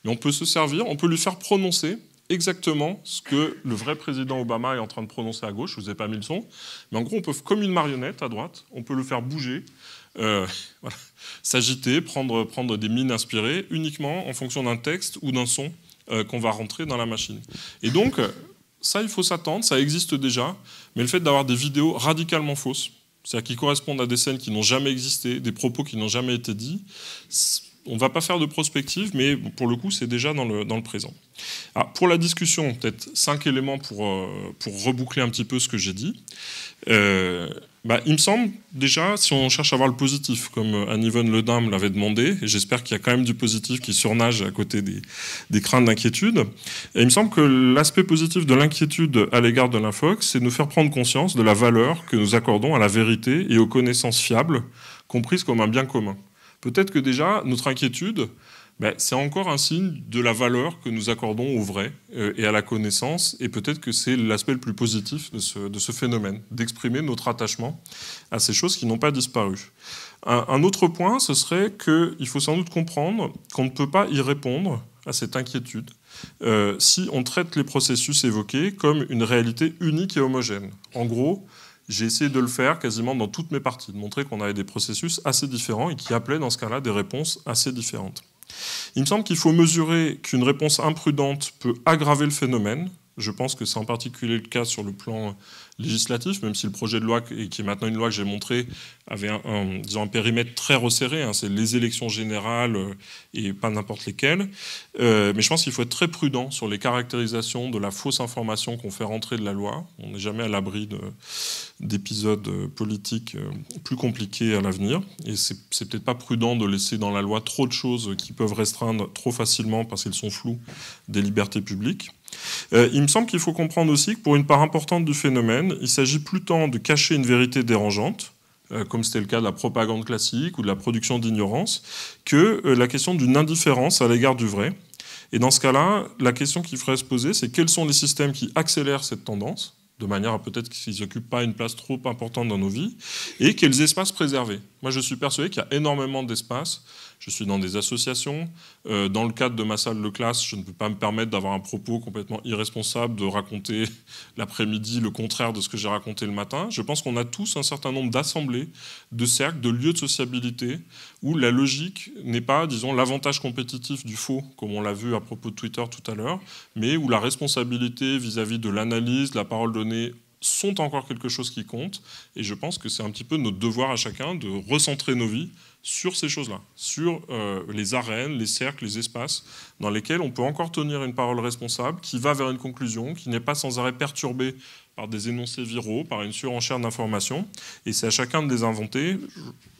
mais on peut se servir, on peut lui faire prononcer exactement ce que le vrai président Obama est en train de prononcer à gauche. Je vous ai pas mis le son. Mais en gros, on peut, comme une marionnette à droite, on peut le faire bouger, euh, <laughs> s'agiter, prendre, prendre des mines inspirées uniquement en fonction d'un texte ou d'un son euh, qu'on va rentrer dans la machine. Et donc, ça, il faut s'attendre, ça existe déjà. Mais le fait d'avoir des vidéos radicalement fausses, c'est-à-dire qui correspondent à des scènes qui n'ont jamais existé, des propos qui n'ont jamais été dits, on ne va pas faire de prospective, mais pour le coup, c'est déjà dans le, dans le présent. Ah, pour la discussion, peut-être cinq éléments pour, euh, pour reboucler un petit peu ce que j'ai dit. Euh, bah, il me semble déjà, si on cherche à voir le positif, comme euh, Anne-Yvonne Le me l'avait demandé, et j'espère qu'il y a quand même du positif qui surnage à côté des, des craintes d'inquiétude, il me semble que l'aspect positif de l'inquiétude à l'égard de l'infox, c'est nous faire prendre conscience de la valeur que nous accordons à la vérité et aux connaissances fiables, comprises comme un bien commun peut-être que déjà, notre inquiétude, ben, c'est encore un signe de la valeur que nous accordons au vrai euh, et à la connaissance, et peut-être que c'est l'aspect le plus positif de ce, phénomène, d'exprimer notre attachement à ces choses qui n'ont pas disparu. Un, autre point, ce serait qu'il faut sans doute comprendre qu'on ne peut pas y répondre à cette inquiétude euh, si on traite les processus évoqués comme une réalité unique et homogène. En gros, j'ai essayé de le faire quasiment dans toutes mes parties, de montrer qu'on avait des processus assez différents et qui appelaient dans ce cas-là des réponses assez différentes. Il me semble qu'il faut mesurer qu'une réponse imprudente peut aggraver le phénomène, je pense que c'est en particulier le cas sur le plan euh, législatif, même si le projet de loi, qui est maintenant une loi que j'ai montré avait un, périmètre très resserré, hein. c'est les élections générales euh, et pas n'importe lesquelles. Euh, mais je pense qu'il faut être très prudent sur les caractérisations de la fausse information qu'on fait rentrer de la loi. On n'est jamais à l'abri d'épisodes politiques plus compliqués à l'avenir. Et c'est peut-être pas prudent de laisser dans la loi trop de choses qui peuvent restreindre trop facilement, parce qu'elles sont floues, des libertés publiques. Euh, il me semble qu'il faut comprendre aussi que pour une part importante du phénomène, il s'agit plus tant de cacher une vérité dérangeante, euh, comme c'était le cas de la propagande classique ou de la production d'ignorance, que euh, la question d'une indifférence à l'égard du vrai. Et dans ce cas-là, la question qu'il faudrait se poser, c'est quels sont les systèmes qui accélèrent cette tendance, de manière à peut-être qu'ils n'occupent pas une place trop importante dans nos vies, et quels espaces préserver. Moi, je suis persuadé qu'il y a énormément d'espaces je suis dans des associations. Euh, dans le cadre de ma salle de classe, je ne peux pas me permettre d'avoir un propos complètement irresponsable, de raconter <laughs> l'après-midi le contraire de ce que j'ai raconté le matin. Je pense qu'on a tous un certain nombre d'assemblées, de cercles, de lieux de sociabilité où la logique n'est pas, disons, l'avantage compétitif du faux, comme on l'a vu à propos de Twitter tout à l'heure, mais où la responsabilité vis-à-vis de l'analyse, la parole donnée sont encore quelque chose qui compte. Et je pense que c'est un petit peu notre devoir à chacun de recentrer nos vies sur ces choses-là, sur euh, les arènes, les cercles, les espaces dans lesquels on peut encore tenir une parole responsable qui va vers une conclusion, qui n'est pas sans arrêt perturbée par des énoncés viraux, par une surenchère d'informations. Et c'est à chacun de les inventer.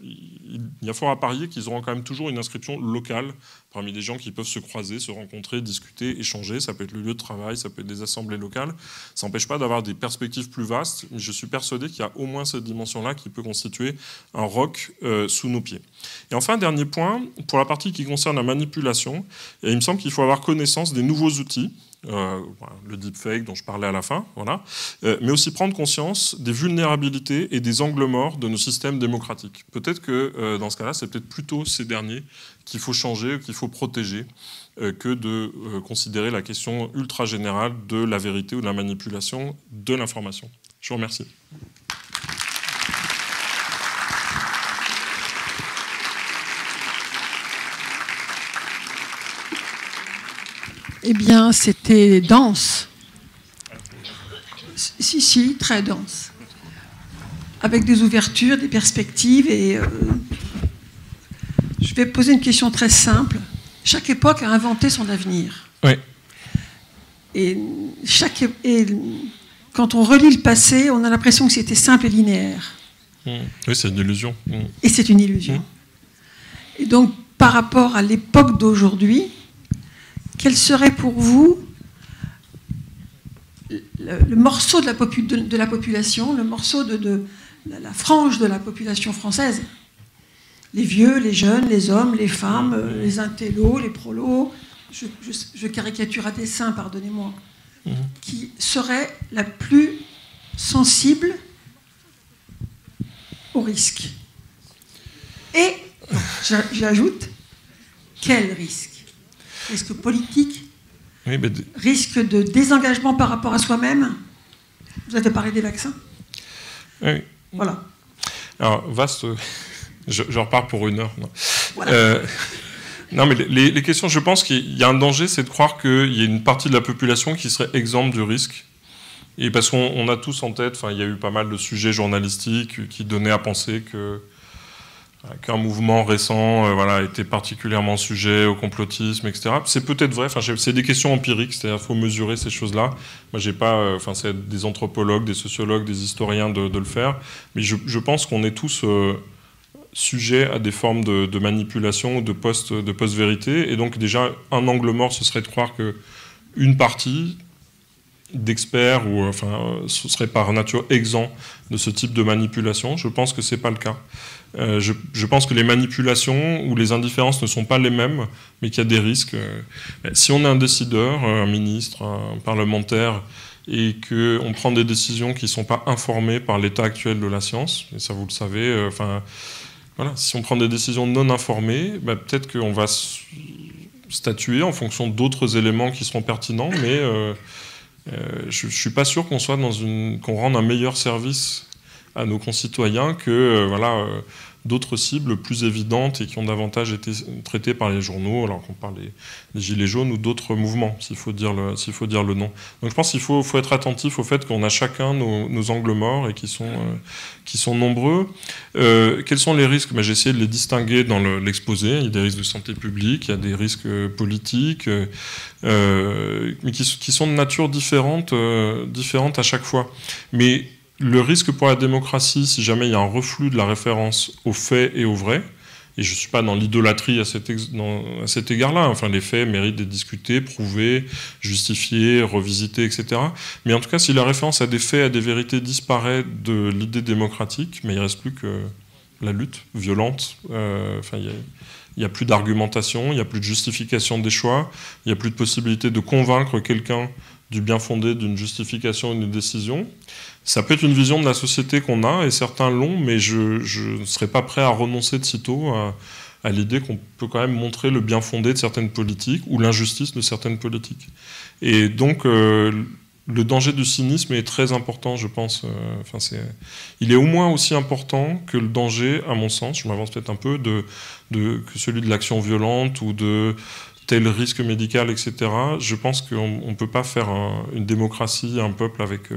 Il y a fort à parier qu'ils auront quand même toujours une inscription locale parmi des gens qui peuvent se croiser, se rencontrer, discuter, échanger. Ça peut être le lieu de travail, ça peut être des assemblées locales. Ça n'empêche pas d'avoir des perspectives plus vastes. je suis persuadé qu'il y a au moins cette dimension-là qui peut constituer un roc euh, sous nos pieds. Et enfin, dernier point, pour la partie qui concerne la manipulation, eh, il me semble qu'il faut avoir connaissance des nouveaux outils euh, le deepfake dont je parlais à la fin, voilà, euh, mais aussi prendre conscience des vulnérabilités et des angles morts de nos systèmes démocratiques. Peut-être que euh, dans ce cas-là, c'est peut-être plutôt ces derniers qu'il faut changer, qu'il faut protéger, que de considérer la question ultra générale de la vérité ou de la manipulation de l'information. Je vous remercie. Eh bien, c'était dense. Si, si, très dense. Avec des ouvertures, des perspectives. Et euh, je vais poser une question très simple. Chaque époque a inventé son avenir. Oui. Et, chaque, et quand on relit le passé, on a l'impression que c'était simple et linéaire. Mmh. Oui, c'est une illusion. Mmh. Et c'est une illusion. Mmh. Et donc, par rapport à l'époque d'aujourd'hui, quel serait pour vous le, morceau de la, population, le morceau de, la, frange de la population française Les vieux, les jeunes, les hommes, les femmes, euh, les intellos, les prolos, je, caricature à dessin, pardonnez-moi, mhm. qui serait la plus sensible au risque. Et j'ajoute, quel risque risque politique, risque de désengagement par rapport à soi-même. Vous avez parlé des vaccins Oui. Voilà. Alors, vaste. <laughs> Je, repars pour une heure. Euh, non. mais les, les, questions, je pense qu'il y a un danger, c'est de croire qu'il y a une partie de la population qui serait exempte du risque. Et parce qu'on a tous en tête, enfin, il y a eu pas mal de sujets journalistiques qui donnaient à penser que qu'un mouvement récent euh, voilà, était particulièrement sujet au complotisme, etc. C'est peut-être vrai, enfin, c'est des questions empiriques, c'est-à-dire qu'il faut mesurer ces choses-là. Moi, j'ai pas, euh, enfin, c'est des anthropologues, des sociologues, des historiens de, le faire, mais je, pense qu'on est tous euh, sujets à des formes de, manipulation ou de post-vérité. De post et donc, déjà, un angle mort, ce serait de croire que une partie, d'experts ou euh, enfin euh, ce serait par nature exempt de ce type de manipulation. Je pense que c'est pas le cas. Euh, je, pense que les manipulations ou les indifférences ne sont pas les mêmes, mais qu'il y a des risques. Si on est un décideur, un ministre, un parlementaire, et qu'on prend des décisions qui ne sont pas informées par l'état actuel de la science, et ça vous le savez, enfin si on prend des décisions non informées, bah, peut-être qu'on va statuer en fonction d'autres éléments qui seront pertinents, mais euh, je ne suis pas sûr qu'on soit dans une qu'on rende un meilleur service à nos concitoyens que euh, voilà euh, d'autres cibles plus évidentes et qui ont davantage été traitées par les journaux, alors qu'on parle des, gilets jaunes ou d'autres mouvements, s'il faut, dire le, s'il faut dire le nom. Donc je pense qu'il faut, faut être attentif au fait qu'on a chacun nos, angles morts et qui sont, euh, qui sont nombreux. Euh, quels sont les risques mais J'ai essayé de les distinguer dans l'exposé. Il y a des risques de santé publique, il y a des risques euh, politiques, mais qui, qui, sont de nature différente, différente à chaque fois. Mais le risque pour la démocratie, si jamais il y a un reflux de la référence aux faits et aux vrais, et je ne suis pas dans l'idolâtrie à cet, cet égard-là. Enfin, les faits méritent d'être discutés, prouvés, justifiés, revisités, etc. Mais en tout cas, si la référence à des faits, à des vérités disparaît de l'idée démocratique, mais il ne reste plus que la lutte violente. Euh, enfin, il n'y a, a, plus d'argumentation, il n'y a plus de justification des choix, il n'y a plus de possibilité de convaincre quelqu'un du bien fondé d'une justification, d'une décision ça peut être une vision de la société qu'on a, et certains l'ont, mais je, ne serais pas prêt à renoncer de sitôt à, l'idée qu'on peut quand même montrer le bien fondé de certaines politiques ou l'injustice de certaines politiques. Et donc, euh, le danger du cynisme est très important, je pense. Euh, enfin, c'est, il est au moins aussi important que le danger, à mon sens, je m'avance peut-être un peu, de, de, que celui de l'action violente ou de tel risque médical, etc. Je pense qu'on ne peut pas faire une démocratie, un peuple avec... Euh,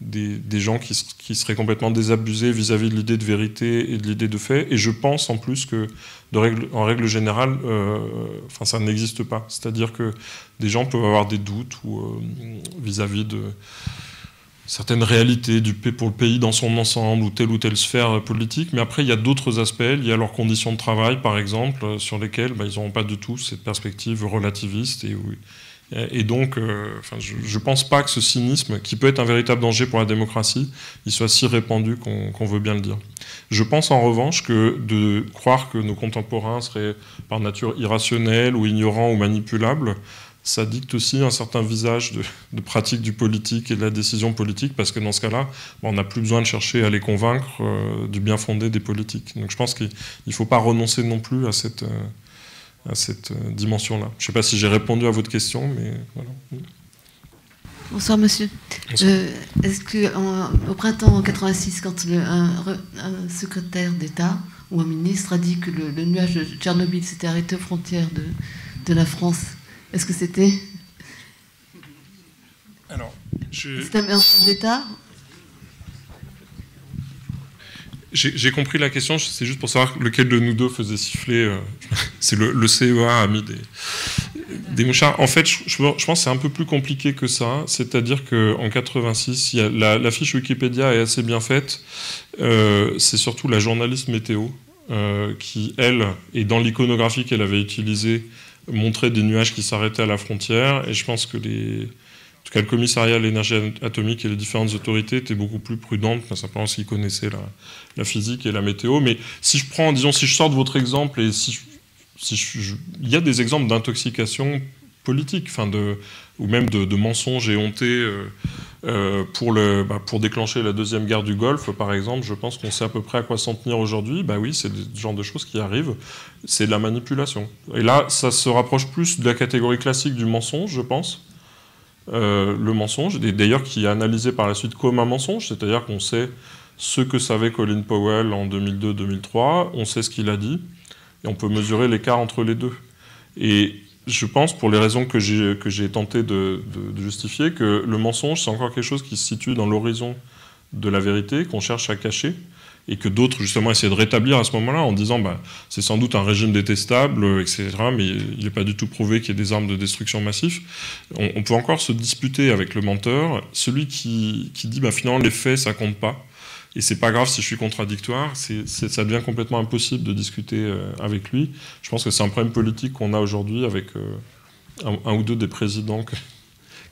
des, gens qui, seraient complètement désabusés vis-à-vis de l'idée de vérité et de l'idée de fait. Et je pense en plus que, de règle, en règle générale, euh, enfin, ça n'existe pas. C'est-à-dire que des gens peuvent avoir des doutes euh, vis-à-vis de certaines réalités du, pour le pays dans son ensemble ou telle ou telle sphère politique. Mais après, il y a d'autres aspects. Il y a leurs conditions de travail, par exemple, euh, sur lesquelles bah, ils n'auront pas du tout cette perspective relativiste et où euh, et donc, euh, je ne pense pas que ce cynisme, qui peut être un véritable danger pour la démocratie, il soit si répandu qu'on veut bien le dire. Je pense en revanche que de croire que nos contemporains seraient par nature irrationnels ou ignorants ou manipulables, ça dicte aussi un certain visage de, pratique du politique et de la décision politique, parce que dans ce cas-là, bah, on n'a plus besoin de chercher à les convaincre euh, du bien fondé des politiques. Donc je pense qu'il ne faut pas renoncer non plus à cette à cette euh, dimension-là. Je ne sais pas si j'ai répondu à votre question, mais voilà. Bonsoir monsieur. Euh, est-ce que en, au printemps 86, quand un, secrétaire d'État ou un ministre a dit que le, nuage de Tchernobyl s'était arrêté aux frontières de, la France, est-ce que c'était Alors, je... un ministre d'État J'ai compris la question, c'est juste pour savoir lequel de nous deux faisait siffler. Euh, <laughs> c'est le, CEA a mis des, des mouchards. En fait, je, je pense que c'est un peu plus compliqué que ça. C'est-à-dire qu'en 86, y la, fiche Wikipédia est assez bien faite. Euh, c'est surtout la journaliste météo euh, qui, elle, et dans l'iconographie qu'elle avait utilisée, montrait des nuages qui s'arrêtaient à la frontière. Et je pense que les le commissariat à l'énergie atomique et les différentes autorités étaient beaucoup plus prudentes, simplement parce qu'ils connaissaient la, physique et la météo. Mais si je prends, disons, si je sors de votre exemple, et si, si il y a des exemples d'intoxication politique, enfin de, ou même de, mensonges et hontés euh, euh, pour, le, bah, pour déclencher la deuxième guerre du Golfe, par exemple. Je pense qu'on sait à peu près à quoi s'en tenir aujourd'hui. Bah oui, c'est le genre de choses qui arrivent. C'est de la manipulation. Et là, ça se rapproche plus de la catégorie classique du mensonge, je pense. Euh, le mensonge, et d'ailleurs qui est analysé par la suite comme un mensonge, c'est-à-dire qu'on sait ce que savait Colin Powell en 2002-2003, on sait ce qu'il a dit, et on peut mesurer l'écart entre les deux. Et je pense, pour les raisons que j'ai tenté de, justifier, que le mensonge, c'est encore quelque chose qui se situe dans l'horizon de la vérité, qu'on cherche à cacher, et que d'autres justement essaient de rétablir à ce moment-là en disant bah, c'est sans doute un régime détestable, euh, etc. Mais il n'est pas du tout prouvé qu'il y ait des armes de destruction massive. On, peut encore se disputer avec le menteur, celui qui, qui dit bah, finalement les faits ça compte pas. Et c'est pas grave si je suis contradictoire, C'est ça devient complètement impossible de discuter euh, avec lui. Je pense que c'est un problème politique qu'on a aujourd'hui avec euh, un, ou deux des présidents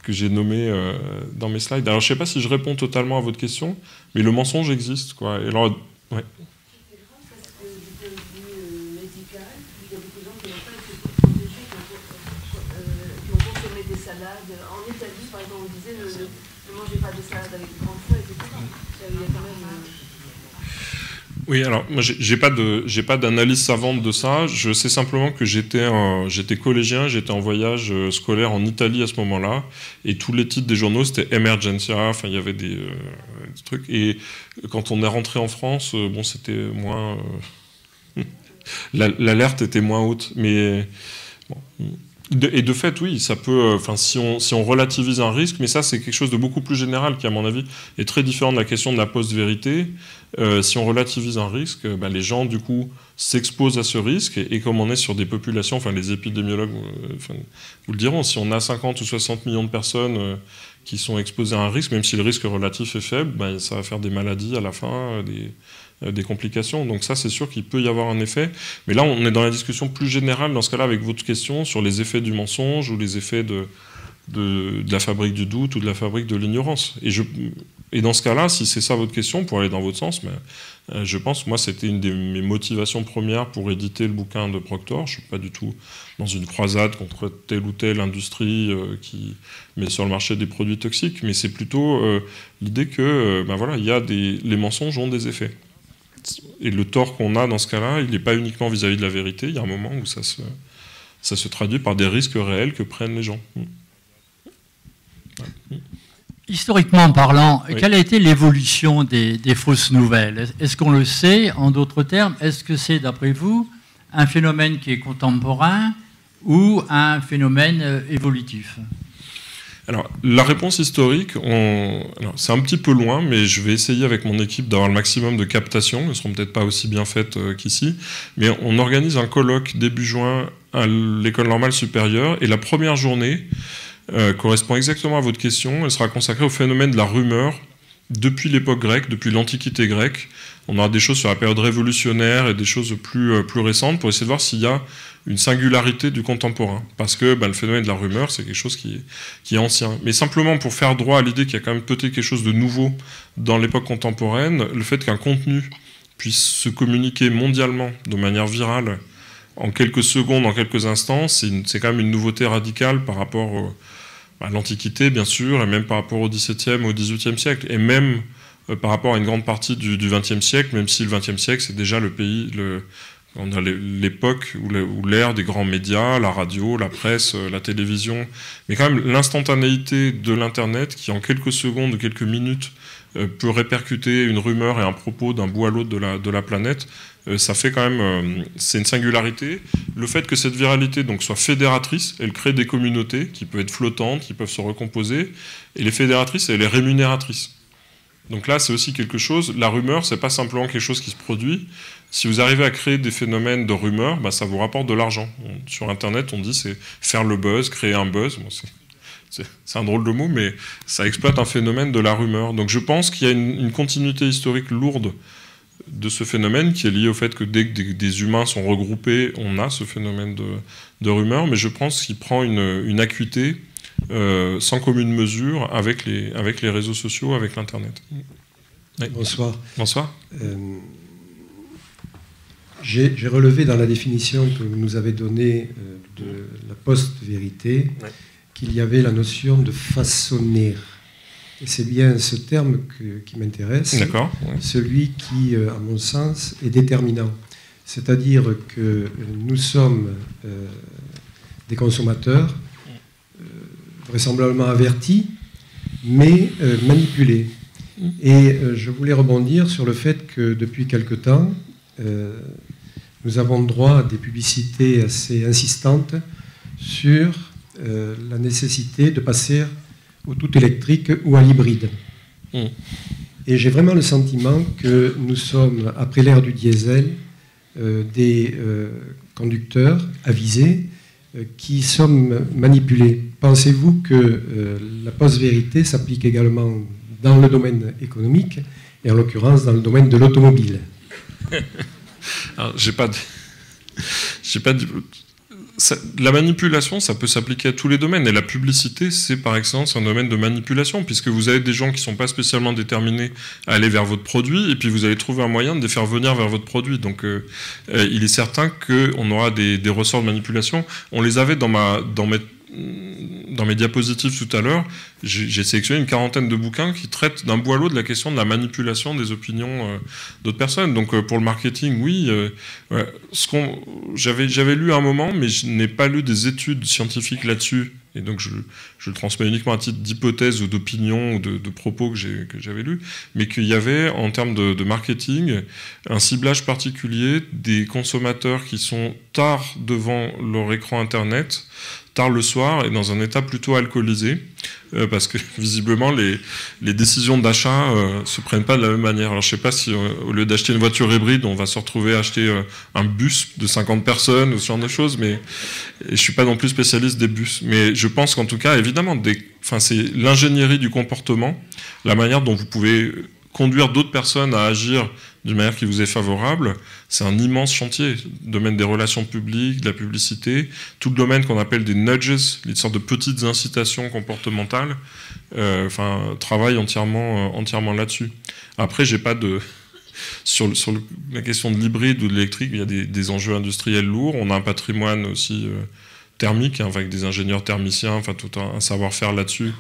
que j'ai nommé euh, dans mes slides. Alors, je ne sais pas si je réponds totalement à votre question, mais le mensonge existe. Quoi. Et alors, ouais. En Italie, par exemple, on disait ne, mangez pas de salade avec du grand feu, etc. Oui, alors moi j'ai pas de j'ai pas d'analyse savante de ça. Je sais simplement que j'étais j'étais collégien, j'étais en voyage euh, scolaire en Italie à ce moment-là, et tous les titres des journaux c'était Emergencia. Enfin, il y avait euh, des, trucs. Et quand on est rentré en France, euh, bon, c'était moins <laughs> l'alerte était moins haute, mais et de fait, oui, ça peut. Enfin, si, on, si on relativise un risque, mais ça, c'est quelque chose de beaucoup plus général qui, à mon avis, est très différent de la question de la post-vérité. Euh, si on relativise un risque, euh, bah, les gens, du coup, s'exposent à ce risque. Et, comme on est sur des populations, enfin, les épidémiologues euh, vous le diront, si on a 50 ou 60 millions de personnes qui sont exposées à un risque, même si le risque relatif est faible, bah, ça va faire des maladies à la fin, des, complications. Donc ça, c'est sûr qu'il peut y avoir un effet. Mais là, on est dans la discussion plus générale, dans ce cas-là, avec votre question sur les effets du mensonge ou les effets de, de, de la fabrique du doute ou de la fabrique de l'ignorance. Et je, et dans ce cas-là, si c'est ça votre question, pour aller dans votre sens, mais euh, je pense, moi, c'était une de mes motivations premières pour éditer le bouquin de Proctor. Je suis pas du tout dans une croisade contre telle ou telle industrie euh, qui met sur le marché des produits toxiques, mais c'est plutôt euh, l'idée que, ben voilà, il y a des, les mensonges ont des effets. Et le tort qu'on a dans ce cas-là, il n'est pas uniquement vis-à-vis de la vérité. Il y a un moment où ça se, ça se traduit par des risques réels que prennent les gens. Mmh. Ouais. Mmh historiquement parlant, quelle a été l'évolution des, fausses nouvelles Est-ce qu'on le sait En d'autres termes, est-ce que c'est, d'après vous, un phénomène qui est contemporain ou un phénomène euh, évolutif alors, la réponse historique, c'est un petit peu loin, mais je vais essayer avec mon équipe d'avoir le maximum de captations. Elles ne seront peut-être pas aussi bien faites euh, qu'ici. Mais on organise un colloque début juin à l'école normale supérieure. Et la première journée, euh, correspond exactement à votre question. Elle sera consacrée au phénomène de la rumeur depuis l'époque grecque, depuis l'Antiquité grecque. On aura des choses sur la période révolutionnaire et des choses plus, euh, plus récentes pour essayer de voir s'il y a une singularité du contemporain. Parce que bah, le phénomène de la rumeur, c'est quelque chose qui, qui, est ancien. Mais simplement pour faire droit à l'idée qu'il y a quand même peut-être quelque chose de nouveau dans l'époque contemporaine, le fait qu'un contenu puisse se communiquer mondialement de manière virale en quelques secondes, en quelques instants, c'est quand même une nouveauté radicale par rapport... Bah, l'Antiquité, bien sûr, et même par rapport au XVIIe, au XVIIIe siècle, et même euh, par rapport à une grande partie du XXe siècle, même si le XXe siècle, c'est déjà le pays, on l'époque ou l'ère des grands médias, la radio, la presse, euh, la télévision, mais quand même l'instantanéité de l'Internet qui en quelques secondes, ou quelques minutes euh, peut répercuter une rumeur et un propos d'un bout à l'autre de la planète, euh, ça fait quand même, euh, c'est une singularité. Le fait que cette viralité donc, soit fédératrice, elle crée des communautés qui peuvent être flottantes, qui peuvent se recomposer, et les fédératrices, elle est rémunératrice. Donc là, c'est aussi quelque chose, la rumeur, c'est pas simplement quelque chose qui se produit. Si vous arrivez à créer des phénomènes de rumeur, bah, ça vous rapporte de l'argent. Sur Internet, on dit c'est faire le buzz, créer un buzz. c'est un drôle de mot, mais ça exploite un phénomène de la rumeur. Donc je pense qu'il y a une continuité historique lourde de ce phénomène qui est lié au fait que dès que des, humains sont regroupés, on a ce phénomène de, rumeur, mais je pense qu'il prend une, acuité euh, sans commune mesure avec les, réseaux sociaux, avec l'Internet. Bonsoir. Bonsoir. Euh, j'ai relevé dans la définition que vous nous avez donnée euh, de la post-vérité qu'il y avait la notion de façonner c'est bien ce terme qui m'intéresse, celui qui, euh, à mon sens, est déterminant. C'est-à-dire que euh, nous sommes euh, des consommateurs, vraisemblablement avertis, mais manipulés. Et je voulais rebondir sur le fait que depuis quelque temps, nous avons droit à des publicités assez insistantes sur la nécessité de passer ou tout électrique ou à l'hybride. Hmm. Et j'ai vraiment le sentiment que nous sommes, après l'ère du diesel, euh, des euh, conducteurs avisés euh, qui sommes manipulés. Pensez-vous que la post-vérité s'applique également dans le domaine économique et en l'occurrence dans le domaine de l'automobile <laughs> Alors, j'ai pas. De... <laughs> J'ai pas de la manipulation, ça peut s'appliquer à tous les domaines. Et la publicité, c'est par excellence un domaine de manipulation, puisque vous avez des gens qui ne sont pas spécialement déterminés à aller vers votre produit, et puis vous allez trouver un moyen de les faire venir vers votre produit. Donc euh, euh, il est certain qu'on aura des, des, ressorts de manipulation. On les avait dans ma, dans mes, dans mes diapositives tout à l'heure, j'ai sélectionné une quarantaine de bouquins qui traitent d'un boileau de la question de la manipulation des opinions euh, d'autres personnes. Donc euh, pour le marketing, oui, euh, ce j'avais lu un moment, mais je n'ai pas lu des études scientifiques là-dessus. Et donc je, je, le transmets uniquement à titre d'hypothèse ou d'opinion ou de, propos que j'avais lu, mais qu'il y avait en termes de, de, marketing un ciblage particulier des consommateurs qui sont tard devant leur écran Internet tard le soir et dans un état plutôt alcoolisé, euh, parce que <laughs> visiblement les, décisions d'achat euh, se prennent pas de la même manière. Alors je sais pas si euh, au lieu d'acheter une voiture hybride, on va se retrouver à acheter un bus de 50 personnes ou ce genre de choses, mais je suis pas non plus spécialiste des bus. Mais je pense qu'en tout cas, évidemment, des, c'est l'ingénierie du comportement, la manière dont vous pouvez conduire d'autres personnes à agir d'une manière qui vous est favorable. C'est un immense chantier. domaine des relations publiques, de la publicité, tout le domaine qu'on appelle des nudges, les sortes de petites incitations comportementales, euh, enfin, travaille entièrement, euh, entièrement là-dessus. Après, j'ai pas de. <laughs> Sur, la question de l'hybride ou de l'électrique, il y a des, enjeux industriels lourds. On a un patrimoine aussi euh, thermique, hein, avec des ingénieurs thermiciens, enfin, tout un savoir-faire là-dessus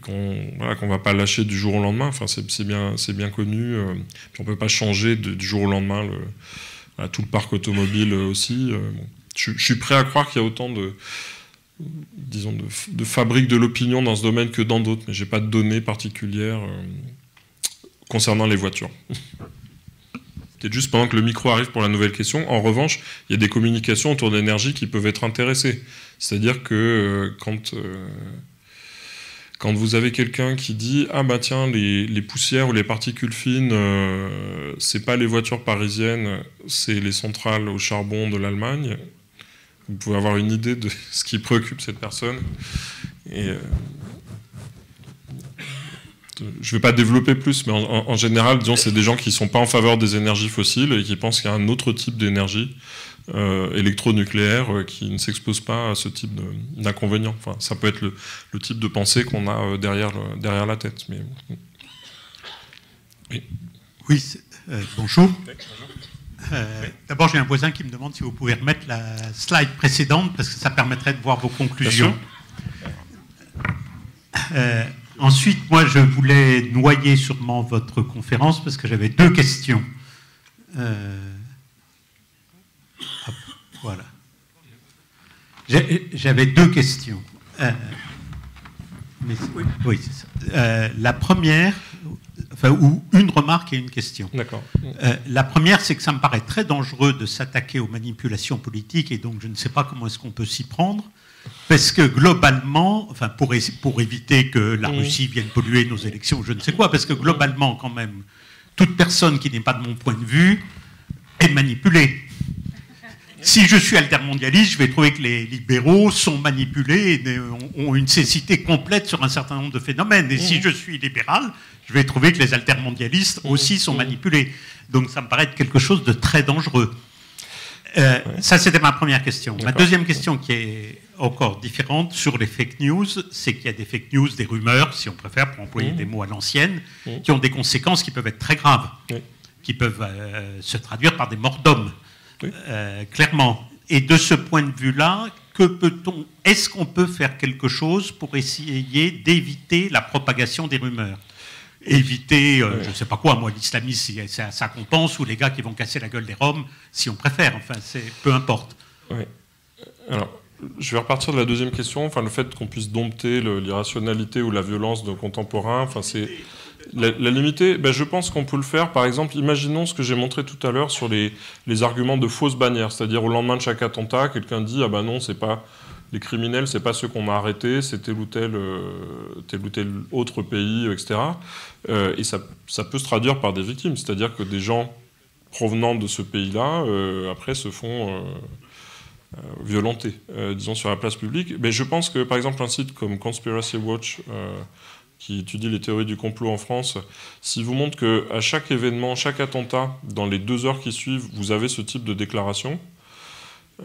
qu'on voilà, ne va pas lâcher du jour au lendemain. Enfin, c'est bien, bien connu. Euh. on ne peut pas changer du jour au lendemain le, tout le parc automobile aussi. Euh, je, suis prêt à croire qu'il y a autant de, disons, de, fabrique de l'opinion dans ce domaine que dans d'autres, mais je n'ai pas de données particulières euh, concernant les voitures. <laughs> Peut-être juste pendant que le micro arrive pour la nouvelle question. En revanche, il y a des communications autour de l'énergie qui peuvent être intéressées. C'est-à-dire que quand... Quand vous avez quelqu'un qui dit ah bah tiens les, poussières ou les particules fines euh, c'est pas les voitures parisiennes c'est les centrales au charbon de l'Allemagne vous pouvez avoir une idée de <laughs> ce qui préoccupe cette personne et euh, je ne vais pas développer plus, mais en, en général, disons, c'est des gens qui ne sont pas en faveur des énergies fossiles et qui pensent qu'il y a un autre type d'énergie euh, électronucléaire euh, qui ne s'expose pas à ce type d'inconvénients. Enfin, ça peut être le, type de pensée qu'on a euh, derrière, derrière la tête. Mais... Oui, bonjour. D'abord, j'ai un voisin qui me demande si vous pouvez remettre la slide précédente parce que ça permettrait de voir vos conclusions. Ensuite, moi, je voulais noyer sûrement votre conférence parce que j'avais deux questions. Euh, voilà. J'avais deux questions. Euh, oui, euh, la première, enfin, ou une remarque et une question. D'accord. Euh, la première, c'est que ça me paraît très dangereux de s'attaquer aux manipulations politiques, et donc je ne sais pas comment est-ce qu'on peut s'y prendre, parce que globalement, enfin, pour, pour éviter que la mm. Russie vienne polluer nos élections, je ne sais quoi, parce que globalement, quand même, toute personne qui n'est pas de mon point de vue est manipulée. Si je suis altermondialiste, je vais trouver que les libéraux sont manipulés et ont une cécité complète sur un certain nombre de phénomènes. Et si mmh. je suis libéral, je vais trouver que les altermondialistes mmh. aussi sont mmh. manipulés. Donc ça me paraît être quelque chose de très dangereux. Euh, ça, c'était ma première question. Ma deuxième question, qui est encore différente sur les fake news, c'est qu'il y a des fake news, des rumeurs, si on préfère, pour employer des mots à l'ancienne, qui ont des conséquences qui peuvent être très graves, qui peuvent euh, se traduire par des morts d'hommes. Euh, clairement. Et de ce point de vue-là, que peut-on, est-ce qu'on peut faire quelque chose pour essayer d'éviter la propagation des rumeurs éviter, euh, je ne sais pas quoi, moi, l'islamisme, c'est ça compense. ou les gars qui vont casser la gueule des Roms, si on préfère, enfin, c'est peu importe. Oui. Euh, alors, je vais repartir de la deuxième question, enfin, le fait qu'on puisse dompter l'irrationalité ou la violence de contemporains, enfin, c'est... La, limiter, ben je pense qu'on peut le faire. Par exemple, imaginons ce que j'ai montré tout à l'heure sur les, arguments de fausses bannières, c'est-à-dire au lendemain de chaque attentat, quelqu'un dit ah ben non, c'est pas les criminels, c'est pas ceux qu'on a arrêtés, c'est tel ou tel, euh, ou tel autre pays, etc. et euh, ça, peut se traduire par des victimes, c'est-à-dire que des gens provenant de ce pays-là euh, après se font violenter, disons sur la place publique. Mais je pense que par exemple un site comme Conspiracy Watch qui étudie les théories du complot en France, s'il vous montre qu'à chaque événement, chaque attentat, dans les deux heures qui suivent, vous avez ce type de déclaration,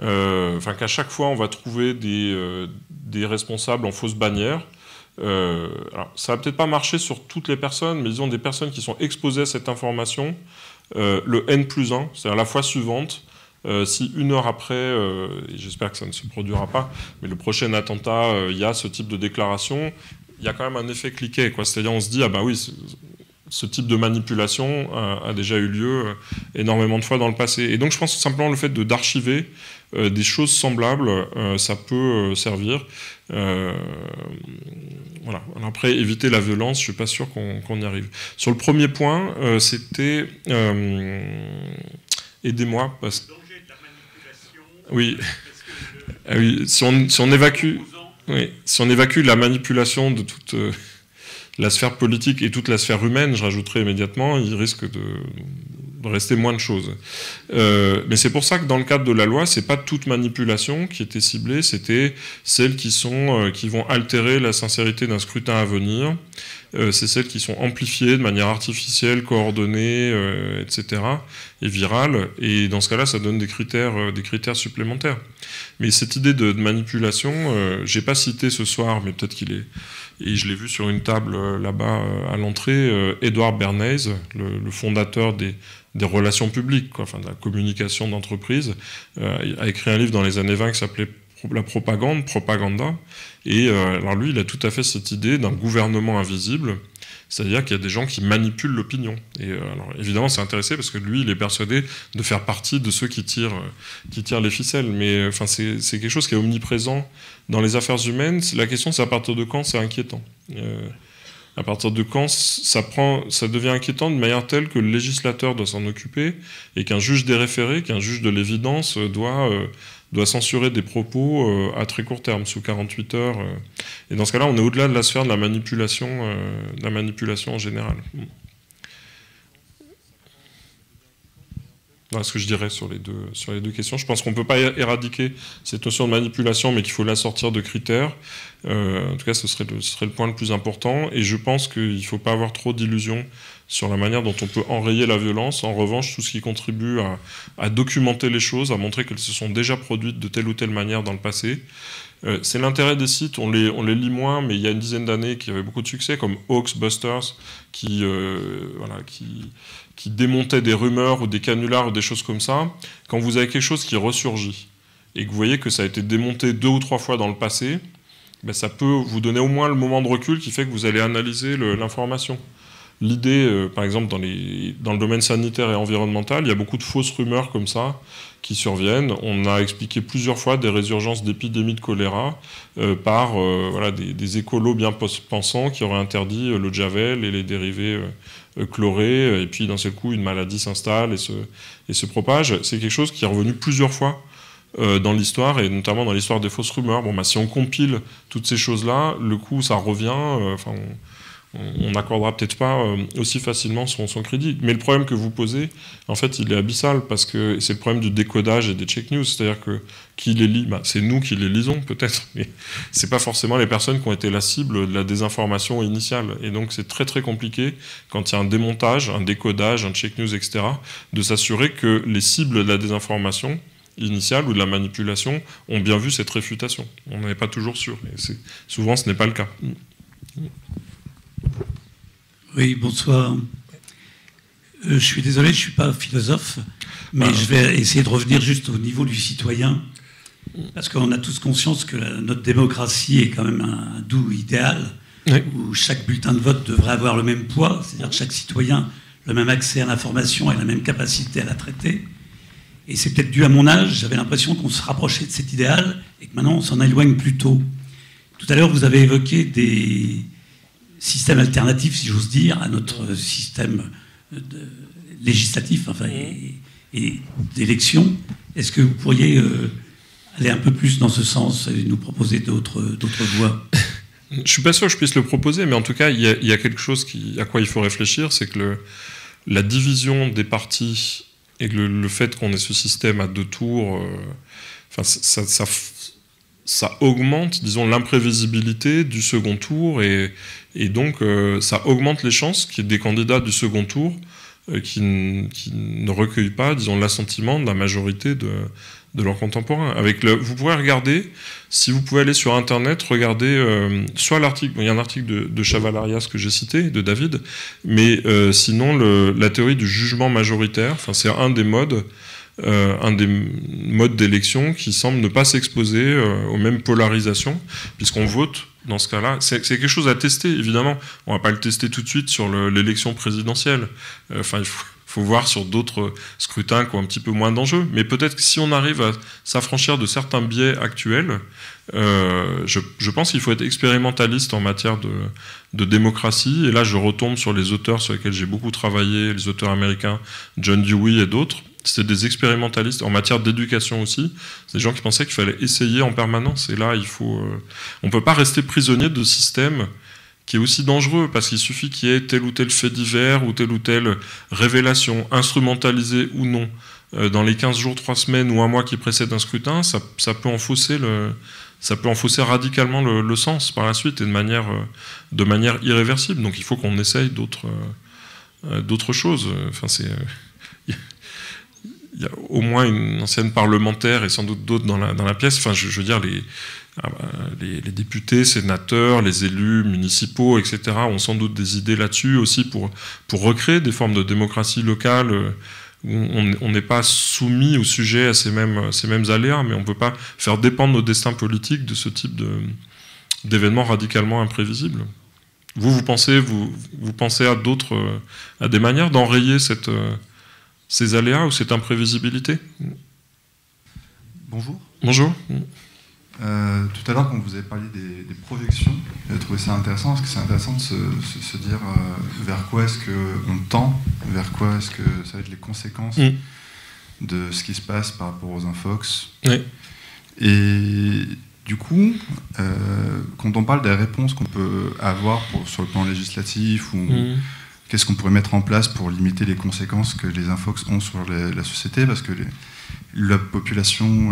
euh, enfin qu'à chaque fois on va trouver euh, des, responsables en fausse bannière. Euh, alors, ça va peut-être pas marcher sur toutes les personnes, mais disons des personnes qui sont exposées à cette information, euh, le N plus 1, c'est-à-dire la fois suivante, si une heure après, et j'espère que ça ne se produira pas, mais le prochain attentat, il y a ce type de déclaration, il y a quand même un effet cliqué. C'est-à-dire, on se dit, ah bah oui, ce type de manipulation euh, a, déjà eu lieu euh, énormément de fois dans le passé. Et donc, je pense que simplement le fait d'archiver de, d'archiver euh, des choses semblables, ça peut servir. voilà. après, éviter la violence, je ne suis pas sûr qu'on y arrive. Sur le premier point, c'était. Aidez-moi. Parce... Oui. Ah oui, si on évacue. Oui. Si on évacue la manipulation de toute euh, la sphère politique et toute la sphère humaine, je rajouterai immédiatement, il risque de, rester moins de choses. Euh, mais c'est pour ça que dans le cadre de la loi, c'est pas toute manipulation qui était ciblée, c'était celles qui sont euh, qui vont altérer la sincérité d'un scrutin à venir euh, c'est celles qui sont amplifiées de manière artificielle, coordonnée, euh, etc., et virales. Et dans ce cas-là, ça donne des critères, euh, des critères supplémentaires. Mais cette idée de, manipulation, manipulation, n'ai pas cité ce soir, mais peut-être qu'il est et je l'ai vu sur une table là-bas à l'entrée, Edouard Bernays, le, fondateur des, relations publiques, enfin de la communication d'entreprise, a écrit un livre dans les années 20 qui s'appelait La propagande, Propaganda, et euh, alors lui, il a tout à fait cette idée d'un gouvernement invisible, c'est-à-dire qu'il y a des gens qui manipulent l'opinion. Et euh, alors, évidemment, c'est intéressé parce que lui, il est persuadé de faire partie de ceux qui tirent, euh, qui les ficelles. Mais enfin, c'est quelque chose qui est omniprésent dans les affaires humaines. La question, c'est à partir de quand c'est inquiétant. à partir de quand ça, prend, ça devient inquiétant de manière telle que le législateur doit s'en occuper et qu'un juge des référés, qu'un juge de l'évidence doit doit censurer des propos euh, à très court terme, sous 48 heures. Euh. et dans ce cas-là, on est au-delà de la sphère de la manipulation, euh, de la manipulation en général. Voilà ce que je dirais sur les deux, sur les deux questions. Je pense qu'on ne peut pas éradiquer cette notion de manipulation, mais qu'il faut la sortir de critères. en tout cas, ce serait, ce serait le point le plus important. Et je pense qu'il ne faut pas avoir trop d'illusions sur la manière dont on peut enrayer la violence. En revanche, tout ce qui contribue à, documenter les choses, à montrer qu'elles se sont déjà produites de telle ou telle manière dans le passé. Euh, c'est l'intérêt des sites, on les, lit moins, mais il y a une dizaine d'années qui avaient beaucoup de succès, comme Hawks Busters, qui, euh, démontaient des rumeurs ou des canulars ou des choses comme ça. Quand vous avez quelque chose qui ressurgit et que vous voyez que ça a été démonté deux ou trois fois dans le passé, ben, ça peut vous donner au moins le moment de recul qui fait que vous allez analyser l'information. L'idée, euh, par exemple, dans, le domaine sanitaire et environnemental, il y a beaucoup de fausses rumeurs comme ça qui surviennent. On a expliqué plusieurs fois des résurgences d'épidémies de choléra euh, par euh, voilà, des, écolos bien pensants qui auraient interdit le javel et les dérivés chlorés, et puis dans seul coup, une maladie s'installe et se, propage. C'est quelque chose qui est revenu plusieurs fois dans l'histoire et notamment dans l'histoire des fausses rumeurs. Bon, bah, si on compile toutes ces choses-là, le coup, ça revient on n'accordera peut-être pas euh, aussi facilement son, crédit. Mais le problème que vous posez, en fait, il est abyssal parce que c'est le problème du décodage et des check news. C'est-à-dire que qui les lit bah, C'est nous qui les lisons peut-être, <laughs> mais n'est pas forcément les personnes qui ont été la cible de la désinformation initiale. Et donc c'est très très compliqué quand il y a un démontage, un décodage, un check news, etc., de s'assurer que les cibles de la désinformation initiale ou de la manipulation ont bien vu cette réfutation. On n'est pas toujours sûr. Et souvent, ce n'est pas le cas. Oui, bonsoir. Euh, je suis désolé, je ne suis pas philosophe, mais ah. je vais essayer de revenir juste au niveau du citoyen, parce qu'on a tous conscience que notre démocratie est quand même un, doux idéal, où chaque bulletin de vote devrait avoir le même poids, c'est-à-dire chaque citoyen le même accès à l'information et la même capacité à la traiter. Et c'est peut-être dû à mon âge, j'avais l'impression qu'on se rapprochait de cet idéal et que maintenant on s'en éloigne plutôt. tôt. Tout à l'heure, vous avez évoqué des, système alternatif, si j'ose dire, à notre système législatif enfin, et, d'élection. Est-ce que vous pourriez euh, aller un peu plus dans ce sens et nous proposer d'autres voies Je ne suis pas sûr que je puisse le proposer, mais en tout cas, il y a, quelque chose qui, à quoi il faut réfléchir, c'est que la division des partis et le, fait qu'on ait ce système à deux tours, euh, enfin, ça, ça, ça augmente, disons, l'imprévisibilité du second tour et, et donc euh, ça augmente les chances qu'il y ait des candidats du second tour euh, qui, ne recueillent pas, disons, l'assentiment de la majorité de, leurs contemporains. Avec le, vous pouvez regarder, si vous pouvez aller sur Internet, regarder euh, soit l'article, il y a un article de, Chavalarias que j'ai cité, de David, mais sinon la théorie du jugement majoritaire, enfin c'est un des modes euh, un des modes d'élection qui semble ne pas s'exposer euh, aux mêmes polarisations, puisqu'on vote dans ce cas-là. C'est quelque chose à tester, évidemment. On va pas le tester tout de suite sur l'élection présidentielle. Euh, enfin, il faut, voir sur d'autres scrutins qui ont un petit peu moins d'enjeux. Mais peut-être que si on arrive à s'affranchir de certains biais actuels, je, pense qu'il faut être expérimentaliste en matière de, de, démocratie. Et là, je retombe sur les auteurs sur lesquels j'ai beaucoup travaillé, les auteurs américains John Dewey et d'autres, c'était des expérimentalistes en matière d'éducation aussi. C'est des gens qui pensaient qu'il fallait essayer en permanence. Et là, il faut, euh, on peut pas rester prisonnier de systèmes qui est aussi dangereux parce qu'il suffit qu'il y ait tel ou tel fait divers ou telle ou telle révélation, instrumentalisée ou non, euh, dans les 15 jours, 3 semaines ou un mois qui précède un scrutin, ça, peut enfausser le, ça peut radicalement le, le, sens par la suite et de manière, euh, de manière irréversible. Donc il faut qu'on essaye d'autres, d'autres choses. Enfin, c'est il y a au moins une ancienne parlementaire et sans doute d'autres dans la, pièce. Enfin, je, veux dire, ah, euh, les, les, députés, sénateurs, les élus municipaux, etc., ont sans doute des idées là-dessus aussi pour, pour recréer des formes de démocratie locale euh, où on n'est pas soumis au sujet à ces mêmes, ces mêmes aléas, mais on ne peut pas faire dépendre nos destins politiques de ce type d'événements radicalement imprévisibles. Vous, vous pensez, vous, vous pensez à d'autres, euh, à des manières d'enrayer cette ces aléas ou cette imprévisibilité Bonjour. Bonjour. Euh, tout à l'heure, quand vous avez parlé des, projections, j'ai trouvé ça intéressant parce que c'est intéressant de se, dire euh, vers quoi est-ce qu'on tend, vers quoi est-ce que ça va être les conséquences mm. de ce qui se passe par rapport aux infox. Oui. Et du coup, euh, quand on parle des réponses qu'on peut avoir pour, sur le plan législatif ou. Mm qu'est-ce qu'on pourrait mettre en place pour limiter les conséquences que les infox ont sur la société, parce que la population,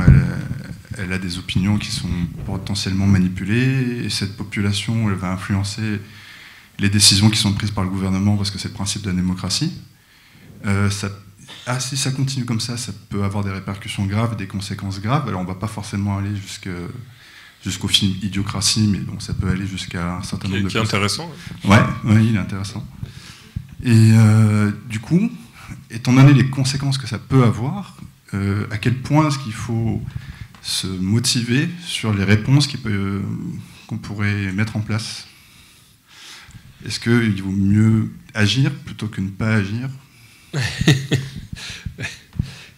elle, a des opinions qui sont potentiellement manipulées, et cette population, elle va influencer les décisions qui sont prises par le gouvernement, parce que c'est le principe de la démocratie. Euh, ah, si ça continue comme ça, ça peut avoir des répercussions graves, des conséquences graves. Alors on ne va pas forcément aller jusqu'au film Idiocratie, mais ça peut aller jusqu'à un certain nombre de... Qui est intéressant. Ouais, ouais, il est intéressant. Et euh, du coup, étant donné les conséquences que ça peut avoir, euh, à quel point est-ce qu'il faut se motiver sur les réponses qu'on pourrait mettre en place Est-ce qu'il vaut mieux agir plutôt que ne pas agir <laughs>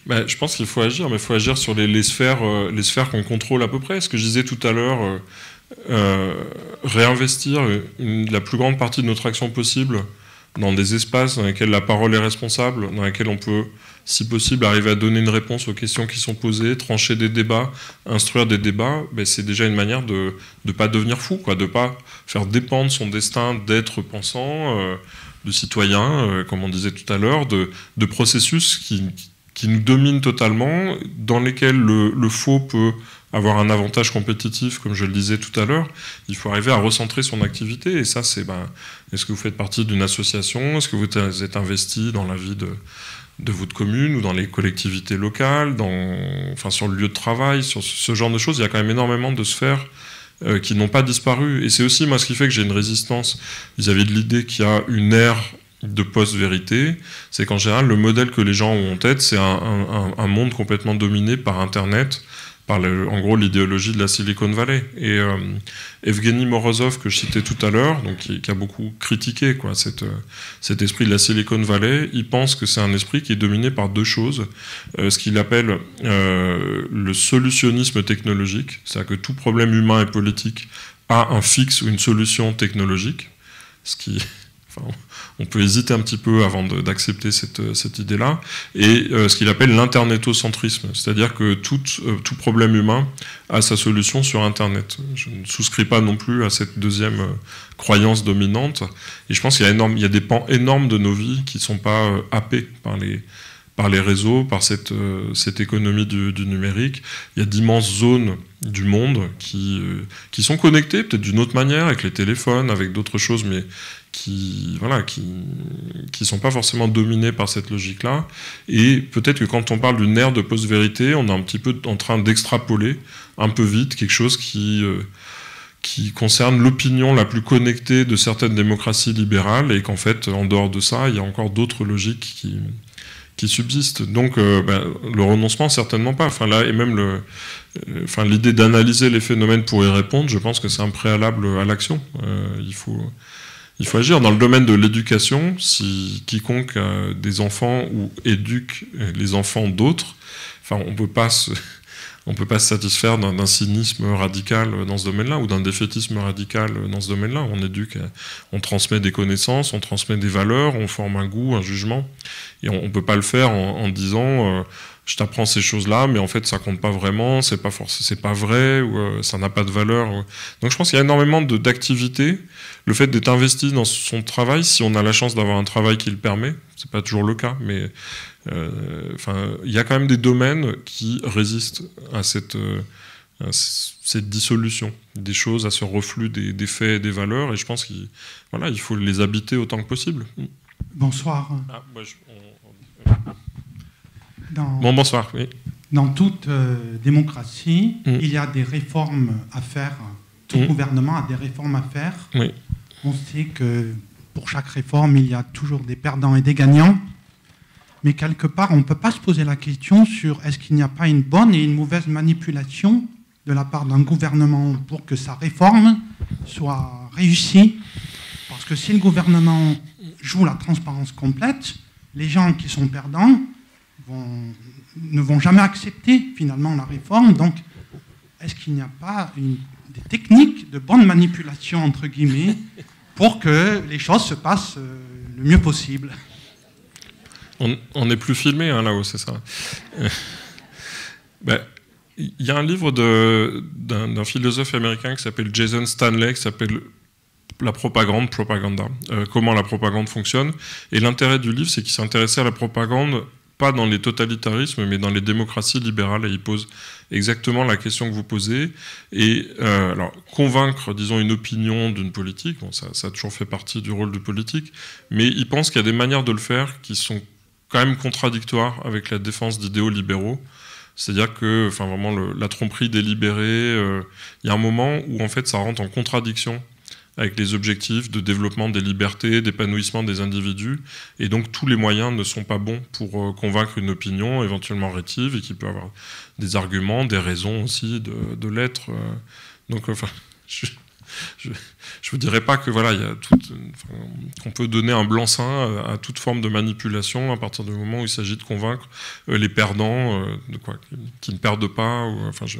bah, je pense qu'il faut agir, mais il faut agir sur les, les sphères, euh, sphères qu'on contrôle à peu près. Ce que je disais tout à l'heure, réinvestir la plus grande partie de notre action possible dans des espaces dans lesquels la parole est responsable, dans lesquels on peut, si possible, arriver à donner une réponse aux questions qui sont posées, trancher des débats, instruire des débats, ben c'est déjà une manière de ne pas devenir fou, quoi, de ne pas faire dépendre son destin d'être pensant, euh, de citoyen, euh, comme on disait tout à l'heure, de, processus qui, nous dominent totalement, dans lesquels le faux peut avoir un avantage compétitif, comme je le disais tout à l'heure, il faut arriver à recentrer son activité. Et ça, c'est ben, est-ce que vous faites partie d'une association Est-ce que vous êtes investi dans la vie de, de votre commune ou dans les collectivités locales, enfin, sur le lieu de travail, sur ce genre de choses Il y a quand même énormément de sphères euh, qui n'ont pas disparu. Et c'est aussi moi ce qui fait que j'ai une résistance vis-à-vis de l'idée qu'il y a une ère de post-vérité, c'est qu'en général, le modèle que les gens ont en tête, c'est un, monde complètement dominé par Internet, par en gros l'idéologie de la Silicon Valley. Et euh, Evgeny Morozov, que je citais tout à l'heure, donc qui, a beaucoup critiqué quoi, cette, euh, cet esprit de la Silicon Valley, il pense que c'est un esprit qui est dominé par deux choses. Euh, ce qu'il appelle le solutionnisme technologique, c'est-à-dire que tout problème humain et politique a un fixe ou une solution technologique, ce qui... <laughs> on peut hésiter un petit peu avant d'accepter euh, cette, idée-là, et euh, ce qu'il appelle l'internetocentrisme, c'est-à-dire que euh, tout, problème humain a sa solution sur Internet. Je ne souscris pas non plus à cette deuxième croyance dominante, et je pense qu'il y, a des pans énormes de nos vies qui ne sont pas happés par les, réseaux, par cette, économie du, numérique. Il y a d'immenses zones du monde qui, qui sont connectées, peut-être d'une autre manière, avec les téléphones, avec d'autres choses, mais qui voilà qui qui sont pas forcément dominés par cette logique là et peut-être que quand on parle d'une ère de post-vérité on est un petit peu en train d'extrapoler un peu vite quelque chose qui euh, qui concerne l'opinion la plus connectée de certaines démocraties libérales et qu'en fait en dehors de ça il y a encore d'autres logiques qui qui subsistent. Donc euh, bah, le renoncement certainement pas. Enfin là et même le, euh, enfin l'idée d'analyser les phénomènes pour y répondre, je pense que c'est un préalable à l'action. il faut il faut agir dans le domaine de l'éducation. Si quiconque a euh, des enfants ou éduque euh, les enfants d'autres, enfin, on peut pas on peut pas se satisfaire d'un cynisme radical dans ce domaine-là ou d'un défaitisme radical dans ce domaine-là. On éduque, euh, on transmet des connaissances, on transmet des valeurs, on forme un goût, un jugement, et on, ne peut pas le faire en, disant je t'apprends ces choses-là, mais en fait, ça compte pas vraiment, c'est pas c'est pas vrai, ou euh, ça n'a pas de valeur. Donc, je pense qu'il y a énormément d'activités. Le fait d'être investi dans son travail, si on a la chance d'avoir un travail qui le permet, c'est pas toujours le cas, mais euh, enfin, il y a quand même des domaines qui résistent à cette euh, cette dissolution des choses, à ce reflux des, faits et des valeurs, et je pense qu'il voilà, il faut les habiter autant que possible. Bonsoir. Ah, moi, je dans, bonsoir. Dans toute euh, démocratie, mm. il y a des réformes à faire. Tout mm. gouvernement a des réformes à faire. On sait que pour chaque réforme, il y a toujours des perdants et des gagnants. Mais quelque part, on ne peut pas se poser la question sur est-ce qu'il n'y a pas une bonne et une mauvaise manipulation de la part d'un gouvernement pour que sa réforme soit réussie. Parce que si le gouvernement joue la transparence complète, les gens qui sont perdants, ne vont jamais accepter finalement la réforme. Donc, est-ce qu'il n'y a pas des techniques de bonne manipulation, entre guillemets, pour que les choses se passent euh, le mieux possible On n'est plus filmé hein, là-haut, c'est ça euh, ben, Il y a un livre d'un philosophe américain qui s'appelle Jason Stanley, qui s'appelle la propagande, propaganda, euh, comment la propagande fonctionne. Et l'intérêt du livre, c'est qu'il s'intéressait à la propagande pas dans les totalitarismes, mais dans les démocraties libérales, et il pose exactement la question que vous posez. Et euh, alors, convaincre, disons, une opinion d'une politique, bon, ça, ça a toujours fait partie du rôle du politique, mais il pense qu'il y a des manières de le faire qui sont quand même contradictoires avec la défense d'idéaux libéraux. C'est-à-dire que, enfin, vraiment, la tromperie délibérée, euh, il y a un moment où, en fait, ça rentre en contradiction avec les objectifs de développement des libertés, d'épanouissement des individus. Et donc tous les moyens ne sont pas bons pour euh, convaincre une opinion éventuellement rétive et qui peut avoir des arguments, des raisons aussi de, l'être. Euh. Donc enfin, <laughs> je ne vous dirais pas que voilà, qu'on peut donner un blanc-seing à, toute forme de manipulation à partir du moment où il s'agit de convaincre euh, les perdants, de quoi, qui ne perdent pas. Ou, enfin, je,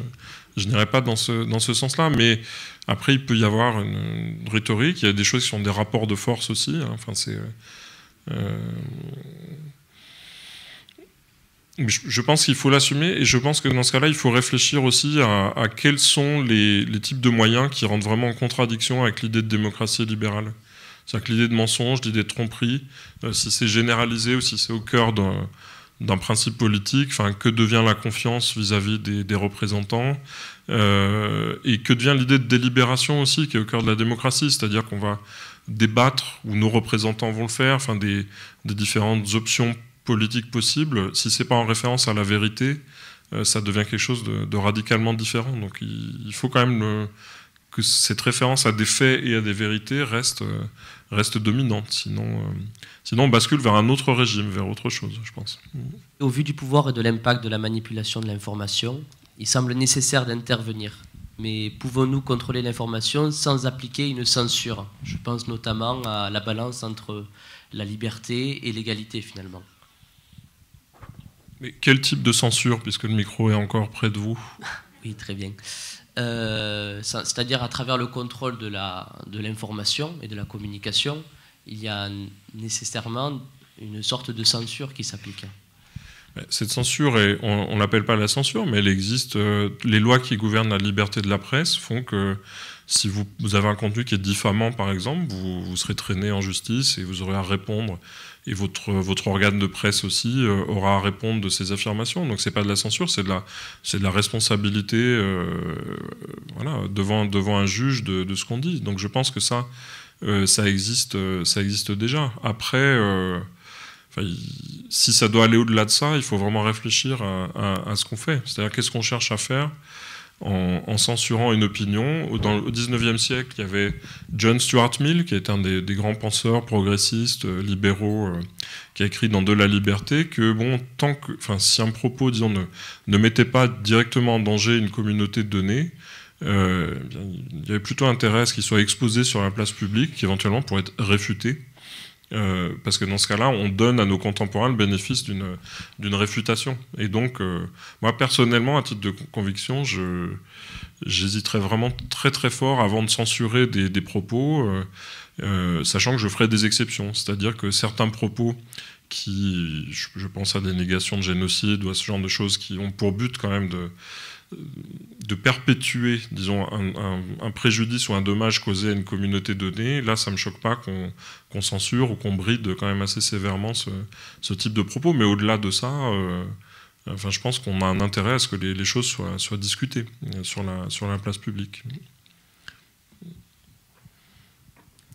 je n'irai pas dans ce, dans ce sens-là, mais après, il peut y avoir une, rhétorique, il y a des choses qui sont des rapports de force aussi. Hein. Enfin, c'est. Euh, euh, je pense qu'il faut l'assumer et je pense que dans ce cas-là, il faut réfléchir aussi à, quels sont les, types de moyens qui rentrent vraiment en contradiction avec l'idée de démocratie libérale. C'est-à-dire que l'idée de mensonge, l'idée de tromperie, euh, si c'est généralisé ou si c'est au cœur d'un, principe politique, enfin, que devient la confiance vis-à-vis des, représentants euh, et que devient l'idée de délibération aussi, qui est au cœur de la démocratie, c'est-à-dire qu'on va débattre, ou nos représentants vont le faire, enfin des, différentes options politiques possibles. Si ce n'est pas en référence à la vérité, euh, ça devient quelque chose de, radicalement différent. Donc il, faut quand même que cette référence à des faits et à des vérités reste, euh, reste dominante. Sinon, sinon, on bascule vers un autre régime, vers autre chose, je pense. Au vu du pouvoir et de l'impact de la manipulation de l'information, il semble nécessaire d'intervenir. Mais pouvons-nous contrôler l'information sans appliquer une censure Je pense notamment à la balance entre la liberté et l'égalité finalement. Mais quel type de censure, puisque le micro est encore près de vous <laughs> Oui, très bien. Euh, c'est-à-dire à travers le contrôle de l'information de et de la communication, il y a nécessairement une sorte de censure qui s'applique. Cette censure, on ne l'appelle pas la censure, mais elle existe. Euh, les lois qui gouvernent la liberté de la presse font que si vous, avez un contenu qui est diffamant, par exemple, vous, serez traîné en justice et vous aurez à répondre, et votre, votre organe de presse aussi euh, aura à répondre de ces affirmations. Donc c'est pas de la censure, c'est de la, de la responsabilité euh, voilà, devant, devant un juge de, ce qu'on dit. Donc je pense que ça, ça, existe, ça existe déjà. Après si ça doit aller au-delà de ça, il faut vraiment réfléchir à, ce qu'on fait. C'est-à-dire qu'est-ce qu'on cherche à faire en, censurant une opinion. Dans, au 19e siècle, il y avait John Stuart Mill, qui est un des, grands penseurs progressistes, euh, libéraux, euh, qui a écrit dans De la liberté que, bon, tant que, enfin, si un propos, ne, mettait pas directement en danger une communauté de données, euh, eh il y avait plutôt intérêt à ce qu'il soit exposé sur la place publique, qui éventuellement pourrait être réfuté. Euh, parce que dans ce cas-là, on donne à nos contemporains le bénéfice d'une, d'une réfutation. Et donc, euh, moi personnellement, à titre de conviction, je, j'hésiterais vraiment très très fort avant de censurer des, propos, euh, sachant que je ferai des exceptions. C'est-à-dire que certains propos qui, je, je pense à des négations de génocide ou à ce genre de choses qui ont pour but quand même de, de perpétuer, disons, un, préjudice ou un dommage causé à une communauté donnée, là, ça ne me choque pas qu'on censure ou qu'on bride quand même assez sévèrement ce, type de propos. Mais au-delà de ça, euh, je pense qu'on a un intérêt à ce que les, choses soient, soient discutées euh, sur la, sur la place publique.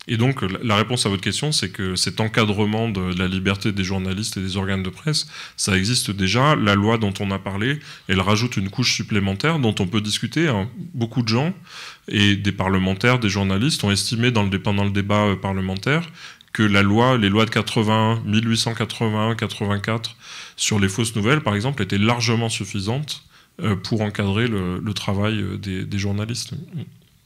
Et donc, la réponse à votre question, c'est que cet encadrement de la liberté des journalistes et des organes de presse, ça existe déjà. La loi dont on a parlé, elle rajoute une couche supplémentaire dont on peut discuter. Hein. Beaucoup de gens, et des parlementaires, des journalistes, ont estimé pendant le débat euh, parlementaire que la loi, les lois de 1881, 84 sur les fausses nouvelles, par exemple, étaient largement suffisantes euh, pour encadrer le, travail euh, des journalistes.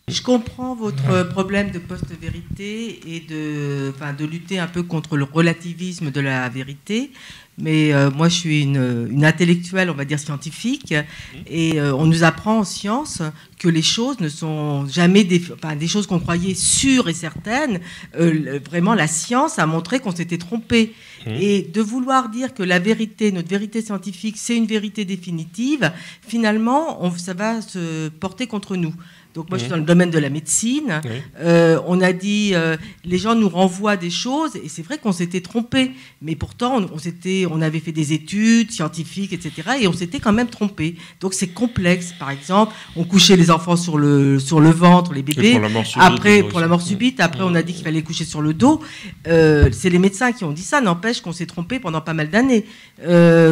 Je comprends votre problème de post-vérité et de, enfin, de lutter un peu contre le relativisme de la vérité. Mais euh, moi, je suis une, intellectuelle, on va dire scientifique, mmh. et euh, on nous apprend en science que les choses ne sont jamais des, enfin, des choses qu'on croyait sûres et certaines. Euh, vraiment, la science a montré qu'on s'était trompé. Mmh. Et de vouloir dire que la vérité, notre vérité scientifique, c'est une vérité définitive, finalement, ça va se porter contre nous. Donc moi, je suis dans le domaine de la médecine. Euh, on a dit, euh, les gens nous renvoient des choses, et c'est vrai qu'on s'était trompé. Mais pourtant, on, on avait fait des études scientifiques, etc. Et on s'était quand même trompé. Donc c'est complexe. Par exemple, on couchait les enfants sur le, sur le ventre, les bébés. pour la mort subite, après, pour la mort subite, après, on a dit qu'il fallait coucher sur le dos. Euh, c'est les médecins qui ont dit ça. N'empêche qu'on s'est trompé pendant pas mal d'années.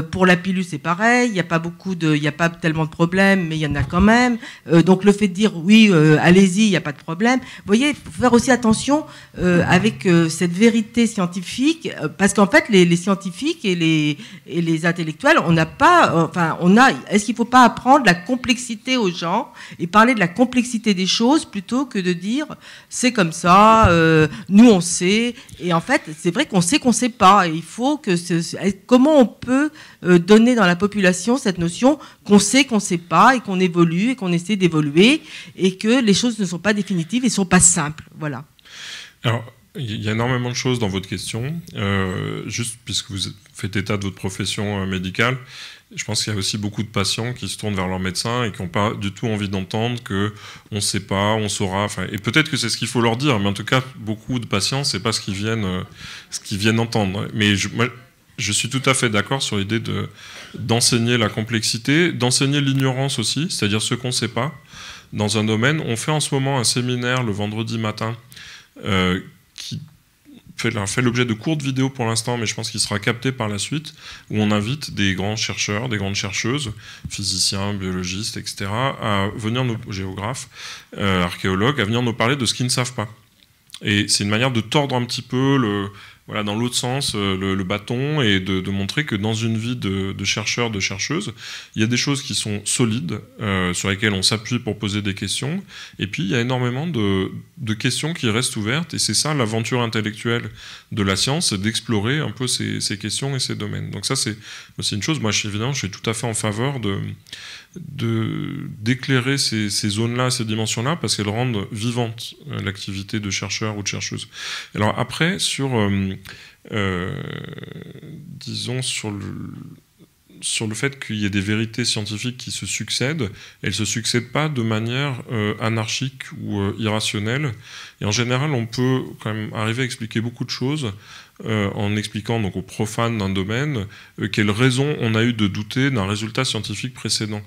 pour la pilule, c'est pareil. Il n'y a pas beaucoup de, il n'y a pas tellement de problèmes, mais il y en a quand même. donc le fait de dire oui euh, allez-y, il n'y a pas de problème. Vous voyez, il faut faire aussi attention euh, avec euh, cette vérité scientifique, parce qu'en fait, les, scientifiques et les, les intellectuels, on n'a pas, enfin, on a, est-ce qu'il ne faut pas apprendre la complexité aux gens et parler de la complexité des choses plutôt que de dire c'est comme ça, nous on sait, et en fait, c'est vrai qu'on sait qu'on ne sait pas, et il faut que, comment on peut euh, donner dans la population cette notion qu'on sait, qu'on ne sait pas, et qu'on évolue, et qu'on essaie d'évoluer, et que les choses ne sont pas définitives et ne sont pas simples. Voilà. Alors, il y a énormément de choses dans votre question. Euh, juste puisque vous faites état de votre profession euh, médicale, je pense qu'il y a aussi beaucoup de patients qui se tournent vers leur médecin et qui n'ont pas du tout envie d'entendre que on ne sait pas, on saura. et peut-être que c'est ce qu'il faut leur dire, mais en tout cas, beaucoup de patients, c'est pas ce qu'ils viennent, ce qu'ils viennent entendre. Mais je, moi, je suis tout à fait d'accord sur l'idée d'enseigner la complexité, d'enseigner l'ignorance aussi, c'est-à-dire ce qu'on ne sait pas dans un domaine. On fait en ce moment un séminaire le vendredi matin euh, qui fait, l'objet de courtes vidéos pour l'instant, mais je pense qu'il sera capté par la suite, où on invite des grands chercheurs, des grandes chercheuses, physiciens, biologistes, etc., à venir nos géographes, euh, archéologues, à venir nous parler de ce qu'ils ne savent pas. Et c'est une manière de tordre un petit peu le, voilà, dans l'autre sens euh, le, bâton est de, de, montrer que dans une vie de, de chercheur, de chercheuse, il y a des choses qui sont solides, euh, sur lesquelles on s'appuie pour poser des questions, et puis il y a énormément de, de questions qui restent ouvertes, et c'est ça l'aventure intellectuelle de la science, c'est d'explorer un peu ces, ces, questions et ces domaines. Donc ça c'est aussi une chose, moi je, évidemment je suis tout à fait en faveur de, de d'éclairer ces, ces zones-là, ces dimensions-là, parce qu'elles rendent vivante euh, l'activité de chercheurs ou de chercheuses. Alors après, sur, euh, euh, disons, sur le, sur le fait qu'il y ait des vérités scientifiques qui se succèdent, elles ne se succèdent pas de manière anarchique ou irrationnelle. Et en général, on peut quand même arriver à expliquer beaucoup de choses en expliquant donc aux profanes d'un domaine quelles quelle raison on a eu de douter d'un résultat scientifique précédent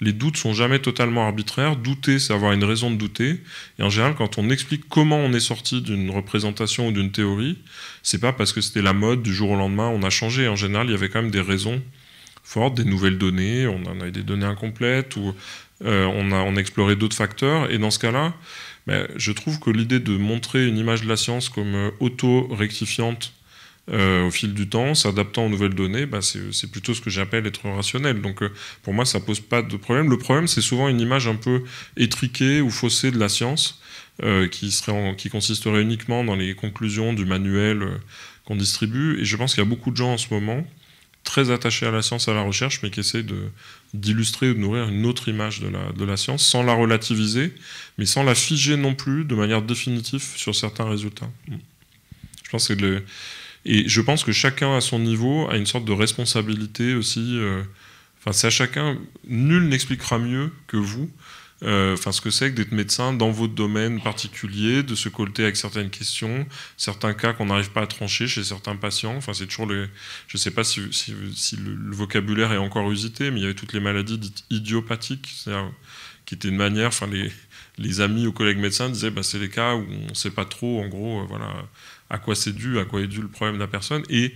les doutes sont jamais totalement arbitraires. Douter, c'est avoir une raison de douter. Et en général, quand on explique comment on est sorti d'une représentation ou d'une théorie, c'est pas parce que c'était la mode du jour au lendemain, on a changé. En général, il y avait quand même des raisons fortes, des nouvelles données, on en a des données incomplètes ou euh, on a exploré d'autres facteurs. Et dans ce cas-là, ben, je trouve que l'idée de montrer une image de la science comme euh, auto-rectifiante euh, au fil du temps, s'adaptant aux nouvelles données, bah, c'est plutôt ce que j'appelle être rationnel. Donc euh, pour moi, ça pose pas de problème. Le problème, c'est souvent une image un peu étriquée ou faussée de la science, euh, qui, serait qui consisterait uniquement dans les conclusions du manuel qu'on distribue. Et je pense qu'il y a beaucoup de gens en ce moment très attachés à la science, à la recherche, mais qui essaient d'illustrer ou de nourrir une autre image de la, de la science, sans la relativiser, mais sans la figer non plus de manière définitive sur certains résultats. Je pense que le, et je pense que chacun à son niveau a une sorte de responsabilité aussi. Euh, enfin, c'est à chacun. Nul n'expliquera mieux que vous. Euh, enfin, ce que c'est que d'être médecin dans votre domaine particulier, de se colter avec certaines questions, certains cas qu'on n'arrive pas à trancher chez certains patients. Enfin, c'est toujours le. Je ne sais pas si, le, vocabulaire est encore usité, mais il y avait toutes les maladies dites idiopathiques, qui étaient une manière. Enfin, les, amis ou collègues médecins disaient bah, c'est les cas où on ne sait pas trop, en gros, euh, voilà, à quoi c'est dû, à quoi est dû le problème de la personne. Et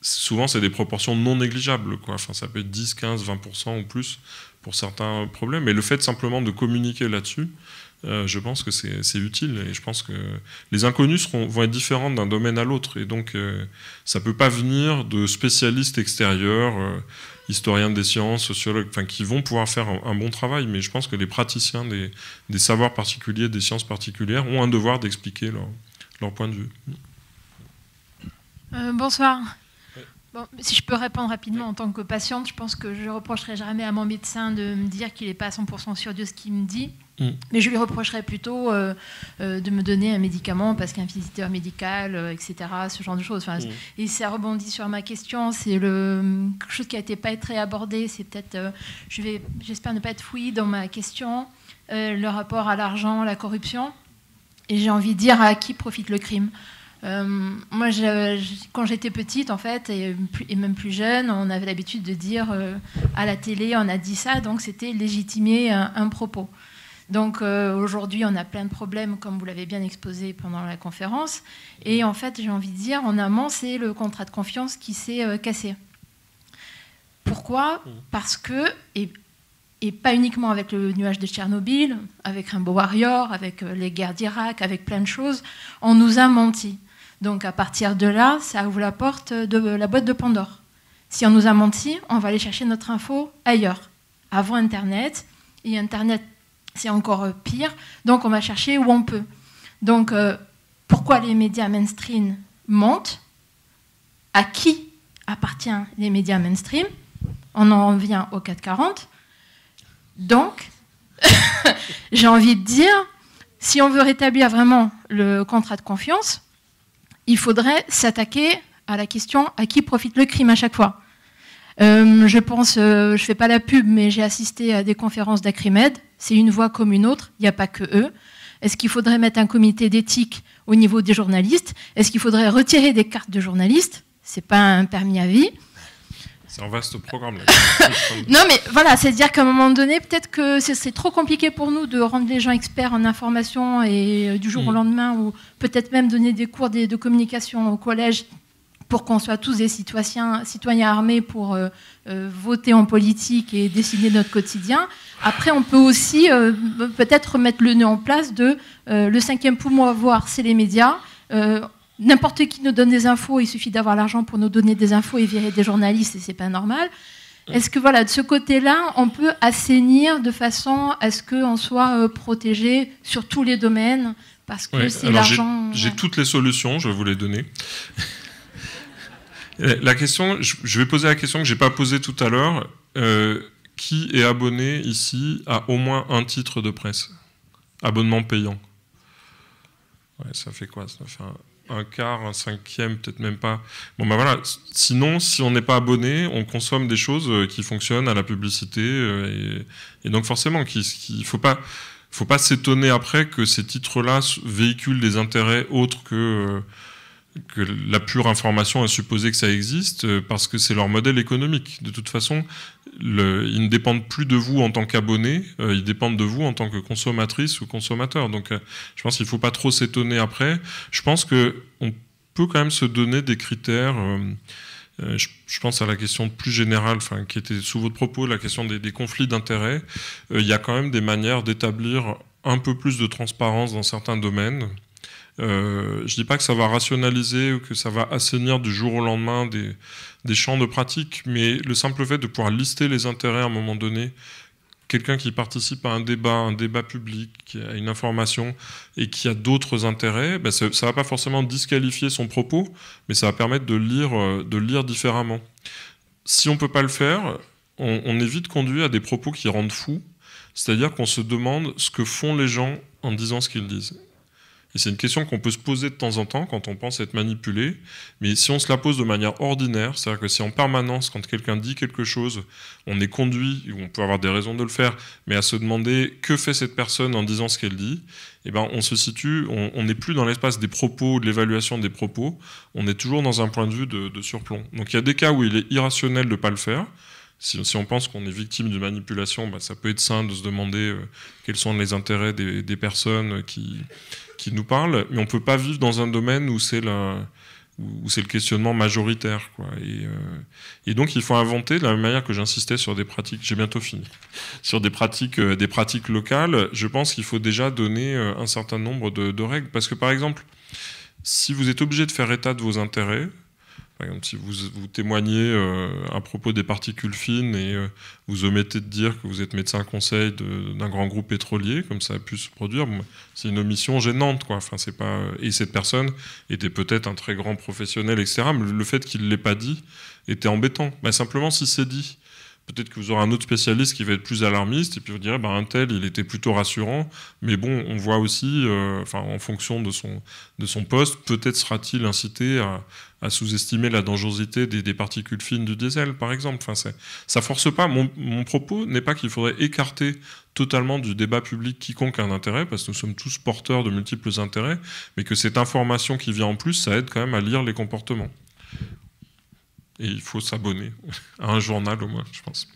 souvent, c'est des proportions non négligeables. Quoi. Enfin, ça peut être 10, 15, 20% ou plus pour certains problèmes. Et le fait simplement de communiquer là-dessus, euh, je pense que c'est utile. Et je pense que les inconnus seront, vont être différents d'un domaine à l'autre. Et donc, euh, ça ne peut pas venir de spécialistes extérieurs, euh, historiens des sciences, sociologues, enfin, qui vont pouvoir faire un, bon travail. Mais je pense que les praticiens des savoirs particuliers, des sciences particulières, ont un devoir d'expliquer leur, leur point de vue. Euh, bonsoir. si je peux répondre rapidement en tant que patiente, je pense que je ne reprocherai jamais à mon médecin de me dire qu'il n'est pas à 100% sûr de ce qu'il me dit. Mm. Mais je lui reprocherai plutôt euh, euh, de me donner un médicament parce qu'un visiteur médical, etc., ce genre de choses. Mm. Et ça rebondit sur ma question, c'est le, quelque chose qui n'a pas été très abordé, c'est peut-être, j'espère ne pas être fouillée dans ma question, le rapport à l'argent, la corruption. Et j'ai envie de dire à qui profite le crime. Euh, moi, quand j'étais petite, en fait, et, et même plus jeune, on avait l'habitude de dire euh, à la télé, on a dit ça, donc c'était légitimer un, propos. Donc euh, aujourd'hui, on a plein de problèmes, comme vous l'avez bien exposé pendant la conférence. Et en fait, j'ai envie de dire, en amont, c'est le contrat de confiance qui s'est cassé. Pourquoi mmh. Parce que, et et pas uniquement avec le nuage de Tchernobyl, avec Rainbow Warrior, avec euh, les guerres d'Irak, avec plein de choses, on nous a menti. Donc à partir de là, ça ouvre la porte de euh, la boîte de Pandore. Si on nous a menti, on va aller chercher notre info ailleurs, avant Internet. Et Internet, c'est encore euh, pire, donc on va chercher où on peut. Donc pourquoi les médias mainstream mentent À qui appartient les médias mainstream On en revient au 440. Donc, <laughs> j'ai envie de dire, si on veut rétablir vraiment le contrat de confiance, il faudrait s'attaquer à la question à qui profite le crime à chaque fois. Euh, je pense, euh, je ne fais pas la pub, mais j'ai assisté à des conférences d'Acrimed. C'est une voix comme une autre, il n'y a pas que eux. Est-ce qu'il faudrait mettre un comité d'éthique au niveau des journalistes Est-ce qu'il faudrait retirer des cartes de journalistes C'est pas un permis à vie. C'est un vaste programme. <laughs> non, mais voilà, c'est-à-dire qu'à un moment donné, peut-être que c'est trop compliqué pour nous de rendre les gens experts en information et euh, du jour au mm. lendemain, ou peut-être même donner des cours de, communication au collège pour qu'on soit tous des citoyens, armés pour euh, euh, voter en politique et dessiner notre quotidien. Après, on peut aussi peut-être mettre le nœud en place de le cinquième poumon à voir, c'est les médias. N'importe qui nous donne des infos, il suffit d'avoir l'argent pour nous donner des infos et virer des journalistes, et c'est pas normal. Est-ce que voilà, de ce côté-là, on peut assainir de façon à ce qu'on soit euh, protégé sur tous les domaines Parce que c'est l'argent. J'ai toutes les solutions, je vais vous les donner. <laughs> la question, je vais poser la question que je n'ai pas posée tout à l'heure. Euh, qui est abonné ici à au moins un titre de presse Abonnement payant. ça fait quoi Ça fait un quart, un cinquième, peut-être même pas. Bon ben voilà, sinon, si on n'est pas abonné, on consomme des choses euh, qui fonctionnent à la publicité, euh, et, donc forcément, il ne faut pas faut pas s'étonner après que ces titres-là véhiculent des intérêts autres que... Euh, que la pure information a supposé que ça existe euh, parce que c'est leur modèle économique. De toute façon, ils ne dépendent plus de vous en tant qu'abonné, euh, ils dépendent de vous en tant que consommatrice ou consommateur. Donc, euh, je pense qu'il ne faut pas trop s'étonner après. Je pense qu'on peut quand même se donner des critères. je, pense à la question plus générale, enfin, qui était sous votre propos, la question des, des conflits d'intérêts. Il y a quand même des manières d'établir un peu plus de transparence dans certains domaines. Euh, je ne dis pas que ça va rationaliser ou que ça va assainir du jour au lendemain des, champs de pratique, mais le simple fait de pouvoir lister les intérêts à un moment donné, quelqu'un qui participe à un débat, un débat public, à une information et qui a d'autres intérêts, ben, ça ne va pas forcément disqualifier son propos, mais ça va permettre de lire, euh, lire différemment. Si on ne peut pas le faire, on, on est vite conduit à des propos qui rendent fous, c'est-à-dire qu'on se demande ce que font les gens en disant ce qu'ils disent. Et c'est une question qu'on peut se poser de temps en temps quand on pense être manipulé. Mais si on se la pose de manière ordinaire, c'est-à-dire que si en permanence, quand quelqu'un dit quelque chose, on est conduit, ou on peut avoir des raisons de le faire, mais à se demander que fait cette personne en disant ce qu'elle dit, eh ben, on se situe, on n'est plus dans l'espace des propos, de l'évaluation des propos, on est toujours dans un point de vue de, surplomb. Donc il y a des cas où il est irrationnel de ne pas le faire. Si, si, on pense qu'on est victime d'une manipulation, bah, ça peut être sain de se demander euh, quels sont les intérêts des personnes qui, qui nous parle, mais on peut pas vivre dans un domaine où c'est la où c'est le questionnement majoritaire. Quoi. Et, euh, donc, il faut inventer, de la même manière que j'insistais sur des pratiques, j'ai bientôt fini, sur des pratiques, euh, des pratiques locales, je pense qu'il faut déjà donner euh, un certain nombre de, règles. Parce que, par exemple, si vous êtes obligé de faire état de vos intérêts, par exemple, si vous, vous témoignez euh, à propos des particules fines et euh, vous omettez de dire que vous êtes médecin conseil d'un grand groupe pétrolier, comme ça a pu se produire, c'est une omission gênante. Enfin, pas... Et cette personne était peut-être un très grand professionnel, etc. Mais le fait qu'il ne l'ait pas dit était embêtant. Bah, simplement, si c'est dit, peut-être que vous aurez un autre spécialiste qui va être plus alarmiste et puis vous direz, bah, un tel, il était plutôt rassurant. Mais bon, on voit aussi, euh, en fonction de son, de son poste, peut-être sera-t-il incité à à sous-estimer la dangerosité des, particules fines du diesel, par exemple. Enfin, c'est, ça force pas. Mon, mon propos n'est pas qu'il faudrait écarter totalement du débat public quiconque a un intérêt, parce que nous sommes tous porteurs de multiples intérêts, mais que cette information qui vient en plus, ça aide quand même à lire les comportements. Et il faut s'abonner à un journal au moins, je pense.